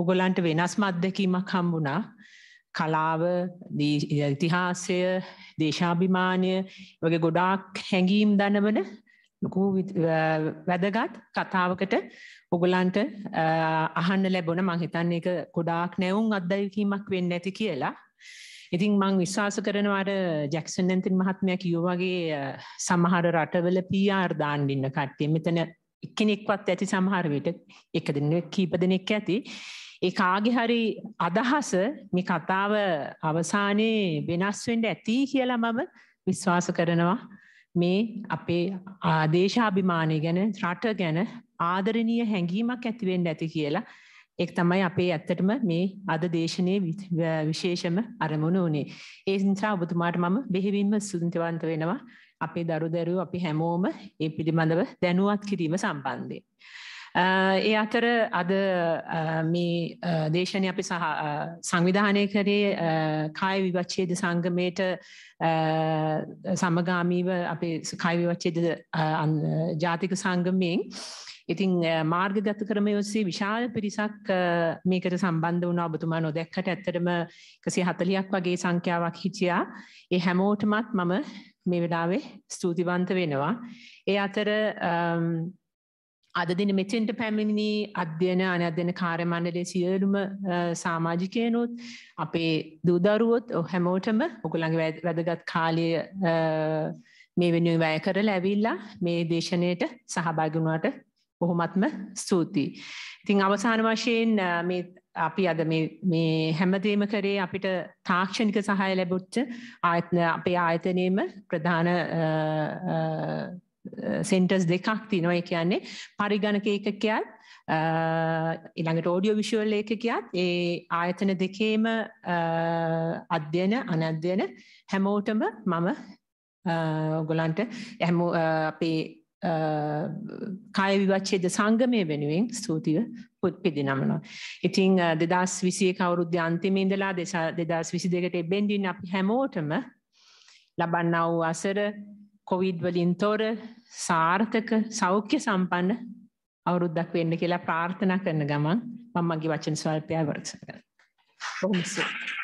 D: ඔගොලන්ට වෙනස් මත්දැකීමක් හම්බුණා කලාව ඉතිහාසය දේශාභිමානය වගේ ගොඩාක් හැඟීම් දනවන ලොකු වැදගත් කතාවකට ඔගලන්ට අහන්න ලැබොන මංහිතන්න එක ගොඩාක් නැවුම් අත්දැකීමක් වෙන්න ඇති කියලා. ඉතින් මං විශ්වාස කරනවාට ජැක්සන් නැතින් මහත්මය කිව්වාගේ සමහර රටවල පියාර් දාණ්ඩින්න කට්ටය මෙතන එකනෙක්වත් ඇති සමහරවිට එක දෙන්න කීප දෙනෙක් ඇති. ඒ කාගෙ හරි අදහස මේ කතාව අවසානයේ වෙනස්වෙන්ට ඇති කියලා මම විශ්වාස කරනවා මේ අපේ ආදේශාභිමානය ගැන රට ගැන ආදරණීය හැඟීමක් ඇතිවෙන්න ඇති කියලා එක් තමයි අපේ ඇත්තටම මේ අද දේශනය විශේෂම අරමුණ වනේ. ඒ සිංත්‍රා ඔබතුමාට මම බෙහිවින්ම සුන්තිවන්ත වෙනවා අපේ දරු දැරු අපි හැමෝම ඒ පිළිබඳව දැනුවත් කිරීම සම්බන්ධය. ඒ අතර අද මේ දේශනය අපි සහ සංවිධානය කරේ කාය විවච්චේද සංගමයට සමගාමීව අපේ කයිවිවච්චේද ජාතික සංගමයෙන් ඉතිං මාර්ගගත කරම ඔස්සේ විශාල පිරිසක් මේකට සම්බන්ධ වුණ ඔබතුමා නොදැක්කට ඇත්තටම කසි හතලියක් වගේ සංඛ්‍යාවක් හිටියා ඒ හැමෝටමත් මම මේ වෙලාවේ ස්තුතිවන්ත වෙනවා. ඒ අතර අද දින මෙතෙන්ට පැමිණි අධ්‍යන අනධ්‍යන කාර්මණ්ඩලේ සියලුම සාමාජිකයනුත් අපේ දූදරුවොත් හැමෝටම ඔකුළඟ වැදගත් කාලය මේ වෙනුවෙන් වැය කර ලැවිල්ලා මේ දේශනයට සහභාගුණාට කොහොමත්ම ස්තුතියි. ඉතිං අවසාන වශයෙන් අපි අද මේ හැමදේම කරේ අපිට තාක්ෂණික සහය ලැබුච්ච ආයත්න අපේ ආයතනයම ප්‍රධාන සෙන්ටර්ස් දෙකක් තිනො ඒ කියන්නේ පරිගණක ඒකකයත් ඉළඟට ෝඩියෝ විශුවල් ඒකකයත් ඒ ආයතන දෙකේම අධ්‍යයන අනධ්‍යයන හැමෝටම මම ගොලන්ට ඇම අපේ කාය විවච්චේද සංගමය වෙනුවෙන් ස්තුතිය පිදිනමනවා. ඉතිං දෙදස් විසිය කවරුද්ධ අන්තිමේදලා දෙසා දෙදස් විසි දෙකට එබෙන්ඩින් අපි හැමෝටම ලබන්නව අසර කොවිඩ්වලින් තොර සාර්ථක සෞඛ්‍ය සම්පන්න අවුරුද්දක් වෙන්න කියලා ප්‍රාර්ථනා කරන ගමන් මමගේ වචන ස්වල්පයා වරක්ෂ කර. හොමසේ.